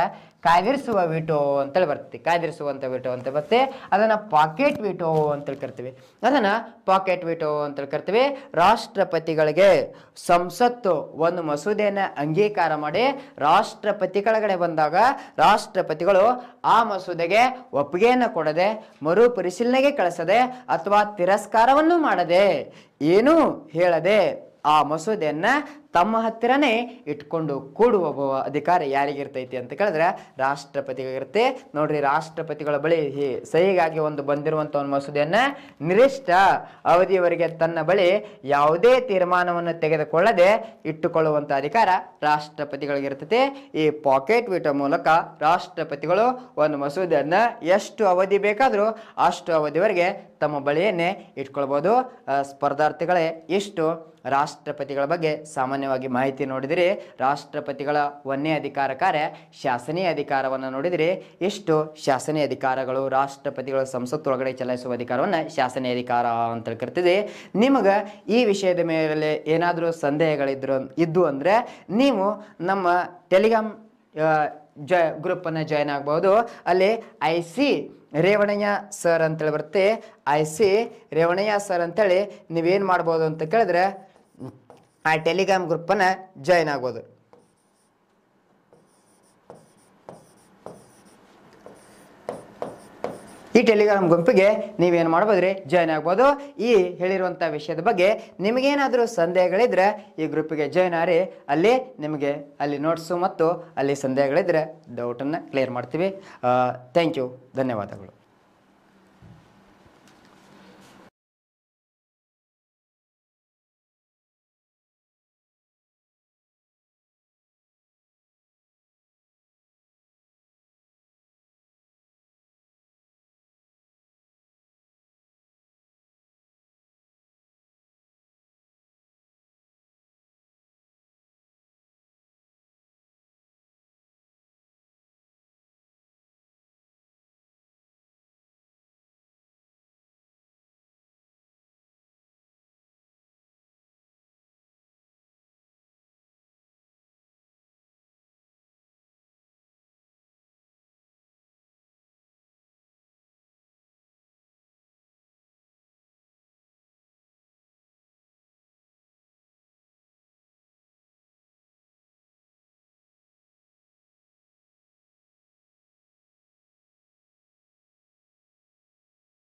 ಕಾಯ್ದಿರಿಸುವ ವಿಟೋ ಅಂತೇಳಿ ಬರ್ತೀವಿ ಕಾಯ್ದಿರಿಸುವಂಥ ವಿಟೋ ಅಂತ ಬರುತ್ತೆ ಅದನ್ನು ಪಾಕೆಟ್ ವಿಟೋ ಅಂತೇಳಿ ಕರ್ತೀವಿ ಅದನ್ನು ಪಾಕೆಟ್ ವಿಟೋ ಅಂತೇಳಿ ಕರ್ತೀವಿ ರಾಷ್ಟ್ರಪತಿಗಳಿಗೆ ಸಂಸತ್ತು ಒಂದು ಮಸೂದೆಯನ್ನು ಅಂಗೀಕಾರ ಮಾಡಿ ರಾಷ್ಟ್ರಪತಿಗಳಗಡೆ ಬಂದಾಗ ರಾಷ್ಟ್ರಪತಿಗಳು ಆ ಮಸೂದೆಗೆ ಒಪ್ಪಿಗೆಯನ್ನು ಕೊಡದೆ ಮರು ಪರಿಶೀಲನೆಗೆ ಕಳಿಸದೆ ಅಥವಾ ತಿರಸ್ಕಾರವನ್ನು ಮಾಡದೆ ಏನೂ ಹೇಳದೆ ಆ ಮಸೂದೆಯನ್ನು ತಮ್ಮ ಹತ್ತಿರನೇ ಇಟ್ಕೊಂಡು ಕೂಡುವ ಅಧಿಕಾರ ಯಾರಿಗಿರ್ತೈತಿ ಅಂತ ಕೇಳಿದ್ರೆ ರಾಷ್ಟ್ರಪತಿಗಿರುತ್ತೆ ನೋಡ್ರಿ ರಾಷ್ಟ್ರಪತಿಗಳ ಬಳಿ ಸಹಿಗಾಗಿ ಒಂದು ಬಂದಿರುವಂಥ ಒಂದು ಮಸೂದೆಯನ್ನು ನಿರಿಷ್ಟ ಅವಧಿಯವರೆಗೆ ತನ್ನ ಬಳಿ ಯಾವುದೇ ತೀರ್ಮಾನವನ್ನು ತೆಗೆದುಕೊಳ್ಳದೆ ಇಟ್ಟುಕೊಳ್ಳುವಂಥ ಅಧಿಕಾರ ರಾಷ್ಟ್ರಪತಿಗಳಿಗಿರ್ತೈತೆ ಈ ಪಾಕೆಟ್ ವಿಟ ಮೂಲಕ ರಾಷ್ಟ್ರಪತಿಗಳು ಒಂದು ಮಸೂದೆಯನ್ನು ಎಷ್ಟು ಅವಧಿ ಬೇಕಾದರೂ ಅಷ್ಟು ಅವಧಿವರೆಗೆ ತಮ್ಮ ಬಳಿಯನ್ನೇ ಇಟ್ಕೊಳ್ಬೋದು ಸ್ಪರ್ಧಾರ್ಥಿಗಳೇ ಇಷ್ಟು ರಾಷ್ಟ್ರಪತಿಗಳ ಬಗ್ಗೆ ಸಾಮಾನ್ಯವಾಗಿ ಮಾಹಿತಿ ನೋಡಿದರೆ ರಾಷ್ಟ್ರಪತಿಗಳ ಒಂದೇ ಅಧಿಕಾರ ಕಾರ್ಯ ಶಾಸನೀಯ ಅಧಿಕಾರವನ್ನು ನೋಡಿದರೆ ಎಷ್ಟು ಶಾಸನೀಯ ಅಧಿಕಾರಗಳು ರಾಷ್ಟ್ರಪತಿಗಳ ಸಂಸತ್ತು ಒಳಗಡೆ ಚಲಾಯಿಸುವ ಅಧಿಕಾರವನ್ನು ಶಾಸನೀಯ ಅಧಿಕಾರ ಅಂತ ಕರಿತಿದೆ ನಿಮಗೆ ಈ ವಿಷಯದ ಮೇಲೆ ಏನಾದರೂ ಸಂದೇಹಗಳಿದ್ರು ಇದ್ದು ಅಂದರೆ ನೀವು ನಮ್ಮ ಟೆಲಿಗ್ರಾಮ್ ಜ ಗ್ರೂಪನ್ನು ಜಾಯ್ನ್ ಆಗ್ಬೋದು ಅಲ್ಲಿ ಐ ಸಿ ರೇವಣಯ್ಯ ಸರ್ ಅಂತೇಳಿ ಬರುತ್ತೆ ಐ ಸಿ ರೇವಣಯ್ಯ ಸರ್ ಅಂತೇಳಿ ನೀವೇನು ಮಾಡ್ಬೋದು ಅಂತ ಕೇಳಿದ್ರೆ ಆ ಟೆಲಿಗ್ರಾಮ್ ಗ್ರೂಪನ್ನು ಜಾಯ್ನ್ ಆಗ್ಬೋದು ಈ ಟೆಲಿಗ್ರಾಮ್ ಗುಂಪಿಗೆ ನೀವೇನು ಮಾಡ್ಬೋದ್ರಿ ಜಾಯ್ನ್ ಆಗ್ಬೋದು ಈ ಹೇಳಿರುವಂಥ ವಿಷಯದ ಬಗ್ಗೆ ನಿಮಗೇನಾದರೂ ಸಂದೇಹಗಳಿದ್ರೆ ಈ ಗ್ರೂಪಿಗೆ ಜಾಯ್ನ್ ಆರಿ ಅಲ್ಲಿ ನಿಮಗೆ ಅಲ್ಲಿ ನೋಟ್ಸು ಮತ್ತು ಅಲ್ಲಿ ಸಂದೇಹಗಳಿದ್ರೆ ಡೌಟನ್ನು ಕ್ಲಿಯರ್ ಮಾಡ್ತೀವಿ ಥ್ಯಾಂಕ್ ಯು ಧನ್ಯವಾದಗಳು